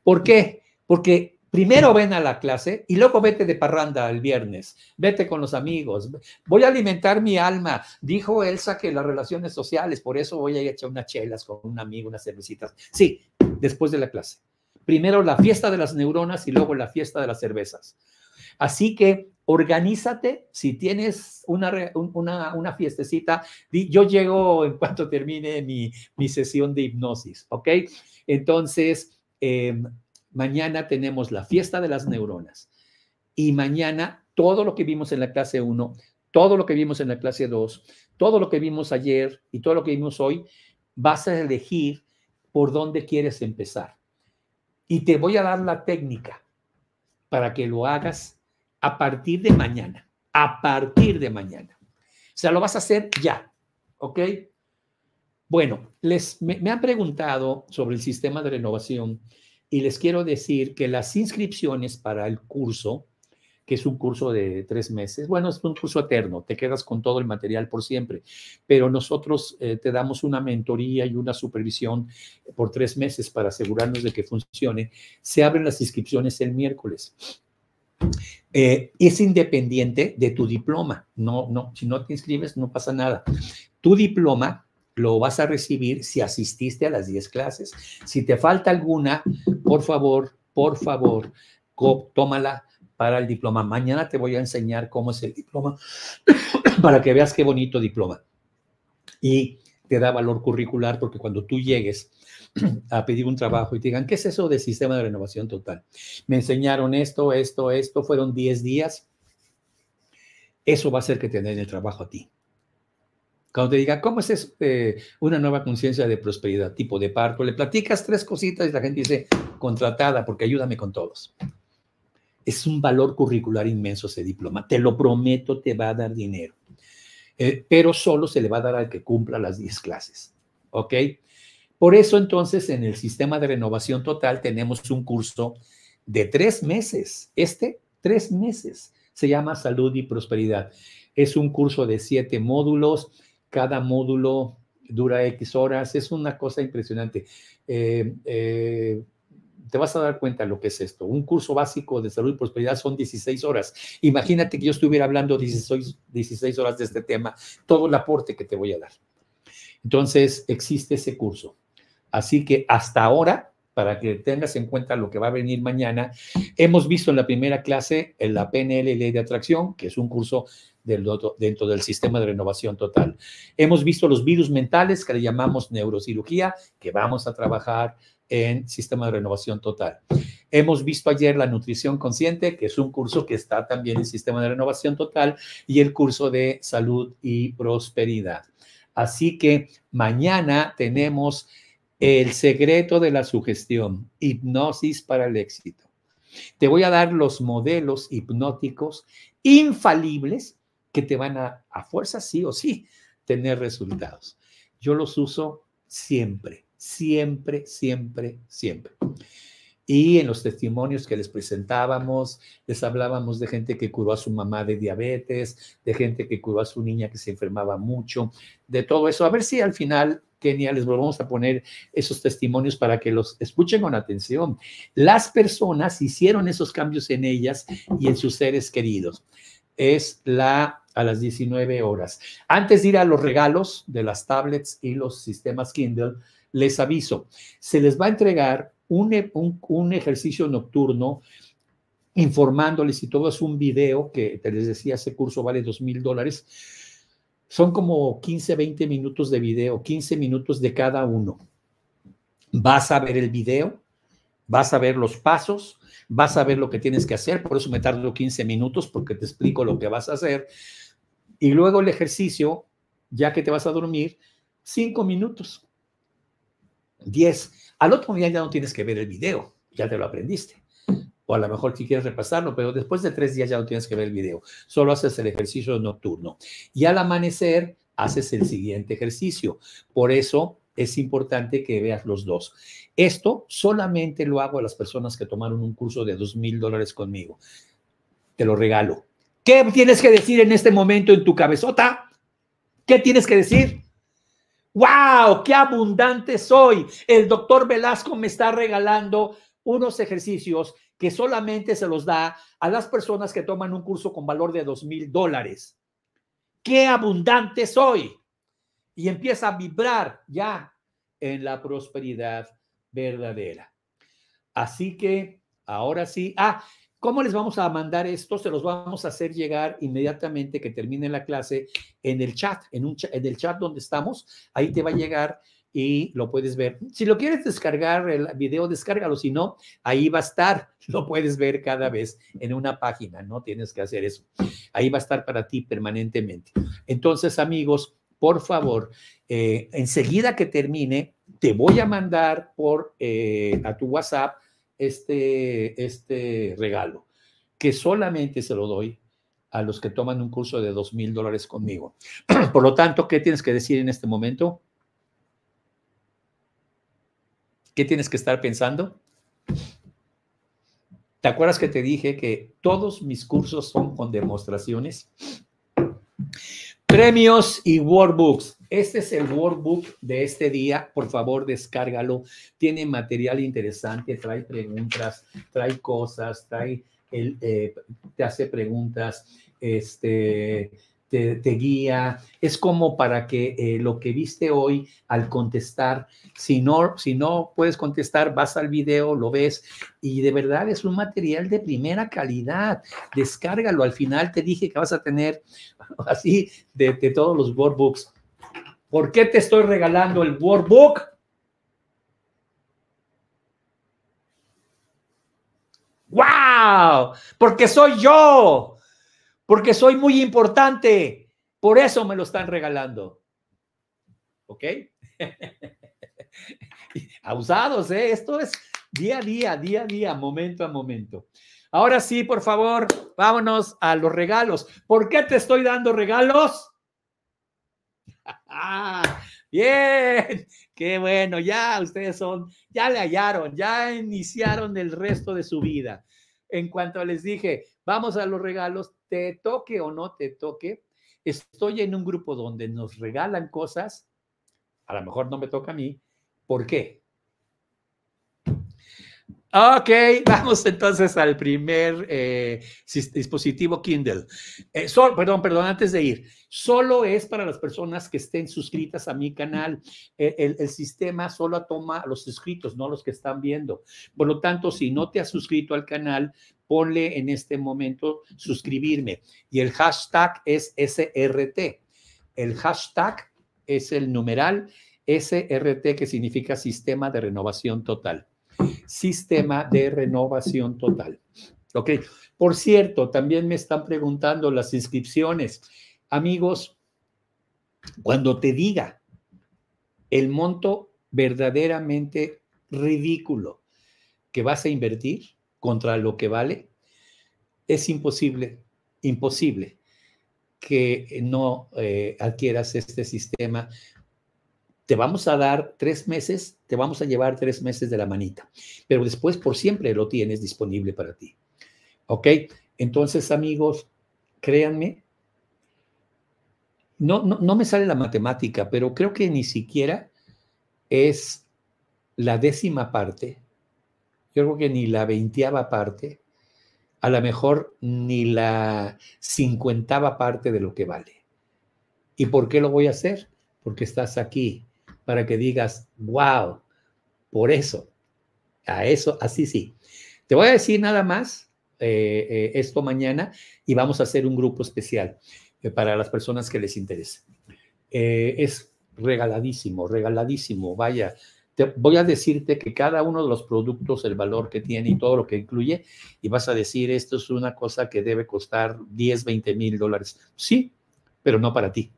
¿Por qué? Porque primero ven a la clase y luego vete de parranda el viernes, vete con los amigos, voy a alimentar mi alma. Dijo Elsa que las relaciones sociales, por eso voy a ir a echar unas chelas con un amigo, unas cervecitas. Sí, después de la clase primero la fiesta de las neuronas y luego la fiesta de las cervezas. Así que organízate, si tienes una, una, fiestecita, yo llego en cuanto termine mi, sesión de hipnosis, ¿ok? Entonces, eh, mañana tenemos la fiesta de las neuronas y mañana todo lo que vimos en la clase 1, todo lo que vimos en la clase 2, todo lo que vimos ayer y todo lo que vimos hoy, vas a elegir por dónde quieres empezar. Y te voy a dar la técnica para que lo hagas a partir de mañana. A partir de mañana. O sea, lo vas a hacer ya. ¿Ok? Bueno, les, me han preguntado sobre el sistema de renovación y les quiero decir que las inscripciones para el curso que es un curso de tres meses. Bueno, es un curso eterno, te quedas con todo el material por siempre, pero nosotros eh, te damos una mentoría y una supervisión por tres meses para asegurarnos de que funcione. Se abren las inscripciones el miércoles. Eh, es independiente de tu diploma. No, no, si no te inscribes, no pasa nada. Tu diploma lo vas a recibir si asististe a las 10 clases. Si te falta alguna, por favor, por favor, tómala para el diploma. Mañana te voy a enseñar cómo es el diploma para que veas qué bonito diploma. Y te da valor curricular porque cuando tú llegues a pedir un trabajo y te digan, ¿qué es eso de sistema de renovación total? Me enseñaron esto, esto, esto, fueron 10 días. Eso va a hacer que te den el trabajo a ti. Cuando te diga, ¿cómo es este, una nueva conciencia de prosperidad, tipo de parto? Le platicas tres cositas y la gente dice, contratada, porque ayúdame con todos. Es un valor curricular inmenso ese diploma. Te lo prometo, te va a dar dinero. Eh, pero solo se le va a dar al que cumpla las 10 clases. ¿Ok? Por eso entonces en el sistema de renovación total tenemos un curso de tres meses. Este, tres meses. Se llama Salud y Prosperidad. Es un curso de siete módulos. Cada módulo dura X horas. Es una cosa impresionante. Eh, eh, te vas a dar cuenta lo que es esto. Un curso básico de salud y prosperidad son 16 horas. Imagínate que yo estuviera hablando 16, 16 horas de este tema, todo el aporte que te voy a dar. Entonces, existe ese curso. Así que hasta ahora para que tengas en cuenta lo que va a venir mañana. Hemos visto en la primera clase en la PNL Ley de Atracción, que es un curso dentro del sistema de renovación total. Hemos visto los virus mentales que le llamamos neurocirugía, que vamos a trabajar en sistema de renovación total. Hemos visto ayer la nutrición consciente, que es un curso que está también en sistema de renovación total, y el curso de salud y prosperidad. Así que mañana tenemos el secreto de la sugestión, hipnosis para el éxito. Te voy a dar los modelos hipnóticos infalibles que te van a, a fuerza sí o sí, tener resultados. Yo los uso siempre, siempre, siempre, siempre. Y en los testimonios que les presentábamos, les hablábamos de gente que curó a su mamá de diabetes, de gente que curó a su niña que se enfermaba mucho, de todo eso. A ver si al final Kenia, les volvamos a poner esos testimonios para que los escuchen con atención. Las personas hicieron esos cambios en ellas y en sus seres queridos. Es la a las 19 horas. Antes de ir a los regalos de las tablets y los sistemas Kindle, les aviso, se les va a entregar un, un, ejercicio nocturno informándoles y todo es un video que les decía, ese curso vale dos mil dólares son como 15, 20 minutos de video, 15 minutos de cada uno. Vas a ver el video, vas a ver los pasos, vas a ver lo que tienes que hacer, por eso me tardo 15 minutos porque te explico lo que vas a hacer. Y luego el ejercicio, ya que te vas a dormir, 5 minutos, 10. Al otro día ya no tienes que ver el video, ya te lo aprendiste o a lo mejor si quieres repasarlo, pero después de tres días ya no tienes que ver el video, solo haces el ejercicio nocturno. Y al amanecer haces el siguiente ejercicio. Por eso es importante que veas los dos. Esto solamente lo hago a las personas que tomaron un curso de dos mil dólares conmigo. Te lo regalo. ¿Qué tienes que decir en este momento en tu cabezota? ¿Qué tienes que decir? ¡Wow! ¡Qué abundante soy! El doctor Velasco me está regalando unos ejercicios que solamente se los da a las personas que toman un curso con valor de dos mil dólares. ¡Qué abundante soy! Y empieza a vibrar ya en la prosperidad verdadera. Así que ahora sí. Ah, ¿cómo les vamos a mandar esto? Se los vamos a hacer llegar inmediatamente que termine la clase en el chat, en, un, en el chat donde estamos. Ahí te va a llegar y lo puedes ver. Si lo quieres descargar el video, descárgalo. Si no, ahí va a estar. Lo puedes ver cada vez en una página. No tienes que hacer eso. Ahí va a estar para ti permanentemente. Entonces, amigos, por favor, eh, enseguida que termine, te voy a mandar por eh, a tu WhatsApp este, este regalo, que solamente se lo doy a los que toman un curso de dos mil dólares conmigo. Por lo tanto, ¿qué tienes que decir en este momento? ¿Qué tienes que estar pensando? ¿Te acuerdas que te dije que todos mis cursos son con demostraciones? Premios y workbooks. Este es el workbook de este día. Por favor, descárgalo. Tiene material interesante, trae preguntas, trae cosas, trae eh, te hace preguntas, este, te, guía, es como para que eh, lo que viste hoy al contestar, si no, si no puedes contestar, vas al video, lo ves y de verdad es un material de primera calidad, descárgalo, al final te dije que vas a tener así de, todos los workbooks. ¿Por qué te estoy regalando el workbook? ¡Wow! Porque soy yo porque soy muy importante. Por eso me lo están regalando. ¿Ok? Abusados, ¿eh? Esto es día a día, día a día, momento a momento. Ahora sí, por favor, vámonos a los regalos. ¿Por qué te estoy dando regalos? Bien, qué bueno, ya ustedes son, ya le hallaron, ya iniciaron el resto de su vida. En cuanto les dije, Vamos a los regalos, te toque o no te toque. Estoy en un grupo donde nos regalan cosas, a lo mejor no me toca a mí. ¿Por qué? Ok, vamos entonces al primer eh, dispositivo Kindle. Eh, perdón, perdón, antes de ir, solo es para las personas que estén suscritas a mi canal. Eh, el, el, sistema solo toma a los suscritos, no a los que están viendo. Por lo tanto, si no te has suscrito al canal, ponle en este momento suscribirme. Y el hashtag es SRT. El hashtag es el numeral SRT que significa Sistema de Renovación Total. Sistema de Renovación Total. Ok. Por cierto, también me están preguntando las inscripciones. Amigos, cuando te diga el monto verdaderamente ridículo que vas a invertir, contra lo que vale, es imposible, imposible que no eh, adquieras este sistema. Te vamos a dar tres meses, te vamos a llevar tres meses de la manita, pero después por siempre lo tienes disponible para ti. ¿Ok? Entonces, amigos, créanme, no, no, no me sale la matemática, pero creo que ni siquiera es la décima parte creo que ni la veintiava parte, a lo mejor ni la cincuentava parte de lo que vale. ¿Y por qué lo voy a hacer? Porque estás aquí para que digas, wow, por eso, a eso, así sí. Te voy a decir nada más eh, eh, esto mañana y vamos a hacer un grupo especial eh, para las personas que les interese. es regaladísimo, regaladísimo, vaya, voy a decirte que cada uno de los productos, el valor que tiene y todo lo que incluye, y vas a decir, esto es una cosa que debe costar 10, 20 mil dólares. Sí, pero no para ti.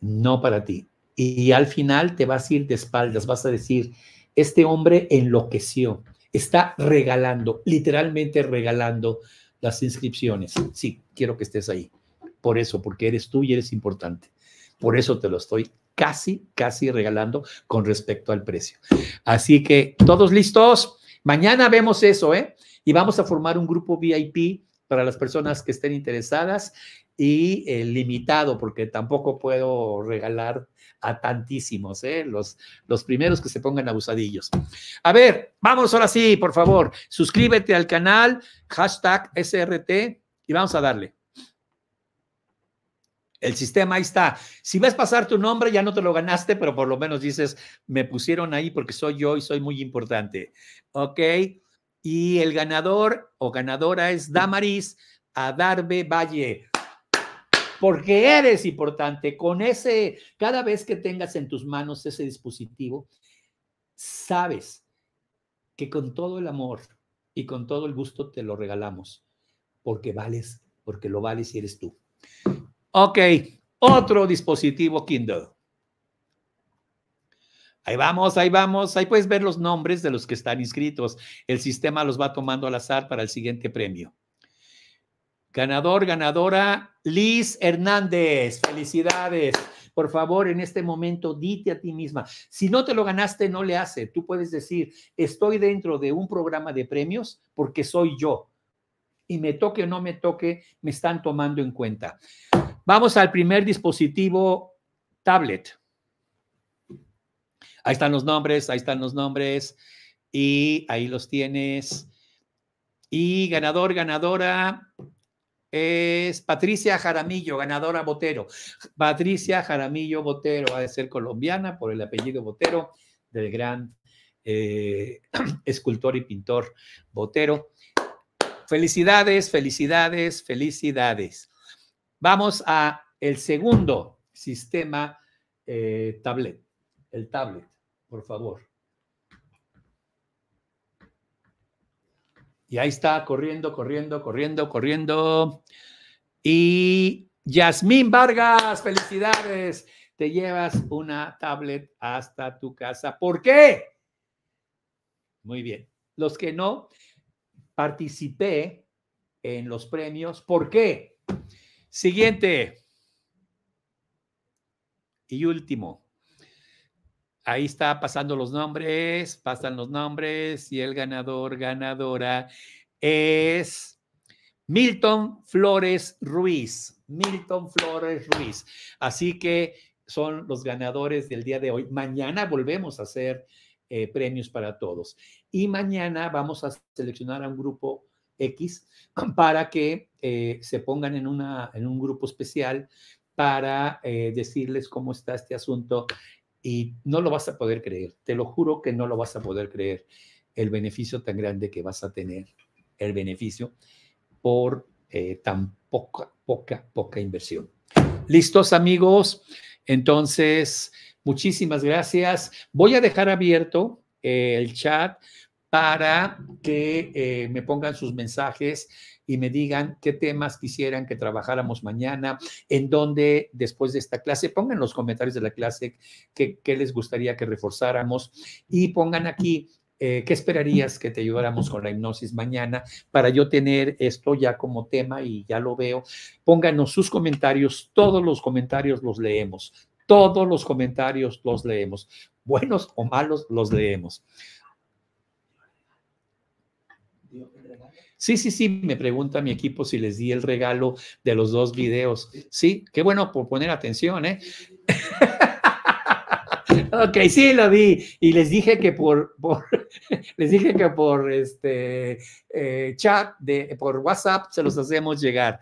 No para ti. Y al final te vas a ir de espaldas, vas a decir, este hombre enloqueció, está regalando, literalmente regalando las inscripciones. Sí, quiero que estés ahí. Por eso, porque eres tú y eres importante. Por eso te lo estoy casi, casi regalando con respecto al precio. Así que todos listos. Mañana vemos eso, ¿eh? Y vamos a formar un grupo VIP para las personas que estén interesadas y eh, limitado, porque tampoco puedo regalar a tantísimos, ¿eh? los, los primeros que se pongan abusadillos. A ver, vamos ahora sí, por favor, suscríbete al canal, hashtag SRT, y vamos a darle. El sistema ahí está. Si ves pasar tu nombre, ya no te lo ganaste, pero por lo menos dices, me pusieron ahí porque soy yo y soy muy importante. ¿Ok? Y el ganador o ganadora es Damaris Adarbe Valle. Porque eres importante. Con ese, cada vez que tengas en tus manos ese dispositivo, sabes que con todo el amor y con todo el gusto te lo regalamos. Porque vales, porque lo vales y eres tú. Ok, otro dispositivo Kindle. Ahí vamos, ahí vamos. Ahí puedes ver los nombres de los que están inscritos. El sistema los va tomando al azar para el siguiente premio. Ganador, ganadora, Liz Hernández. Felicidades. Por favor, en este momento, dite a ti misma. Si no te lo ganaste, no le hace. Tú puedes decir, estoy dentro de un programa de premios porque soy yo. Y me toque o no me toque, me están tomando en cuenta. Vamos al primer dispositivo tablet. Ahí están los nombres, ahí están los nombres y ahí los tienes. Y ganador, ganadora es Patricia Jaramillo, ganadora Botero. Patricia Jaramillo Botero, ha de ser colombiana por el apellido Botero del gran eh, escultor y pintor Botero. Felicidades, felicidades, felicidades. Vamos a el segundo sistema eh, tablet, el tablet, por favor. Y ahí está, corriendo, corriendo, corriendo, corriendo. Y Yasmín Vargas, felicidades. Te llevas una tablet hasta tu casa. ¿Por qué? Muy bien. Los que no, participé en los premios. ¿Por qué? Siguiente. Y último. Ahí está pasando los nombres, pasan los nombres y el ganador, ganadora es Milton Flores Ruiz. Milton Flores Ruiz. Así que son los ganadores del día de hoy. Mañana volvemos a hacer eh, premios para todos. Y mañana vamos a seleccionar a un grupo X para que eh, se pongan en, una, en un grupo especial para eh, decirles cómo está este asunto y no lo vas a poder creer, te lo juro que no lo vas a poder creer, el beneficio tan grande que vas a tener, el beneficio por eh, tan poca, poca, poca inversión. ¿Listos amigos? Entonces, muchísimas gracias. Voy a dejar abierto el chat para que eh, me pongan sus mensajes y me digan qué temas quisieran que trabajáramos mañana, en dónde después de esta clase, pongan los comentarios de la clase qué que les gustaría que reforzáramos y pongan aquí eh, ¿qué esperarías que te ayudáramos con la hipnosis mañana para yo tener esto ya como tema y ya lo veo? Pónganos sus comentarios, todos los comentarios los leemos, todos los comentarios los leemos, buenos o malos los leemos. Sí, sí, sí, me pregunta mi equipo si les di el regalo de los dos videos. Sí, qué bueno por poner atención, ¿eh? ok, sí lo di. Y les dije que por, por les dije que por este eh, chat, de, por WhatsApp se los hacemos llegar.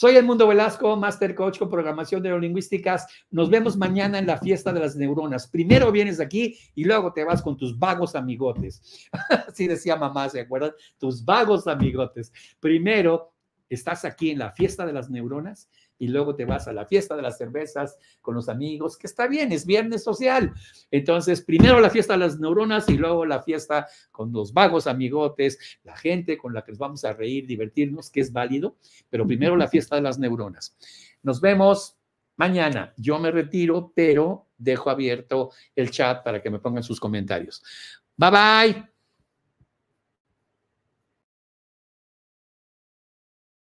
Soy Edmundo Velasco, Master Coach con programación de neurolingüísticas. Nos vemos mañana en la fiesta de las neuronas. Primero vienes aquí y luego te vas con tus vagos amigotes. Así decía mamá, ¿se acuerdan? Tus vagos amigotes. Primero estás aquí en la fiesta de las neuronas y luego te vas a la fiesta de las cervezas con los amigos, que está bien, es viernes social. Entonces, primero la fiesta de las neuronas y luego la fiesta con los vagos amigotes, la gente con la que nos vamos a reír, divertirnos, que es válido, pero primero la fiesta de las neuronas. Nos vemos mañana. Yo me retiro, pero dejo abierto el chat para que me pongan sus comentarios. Bye bye.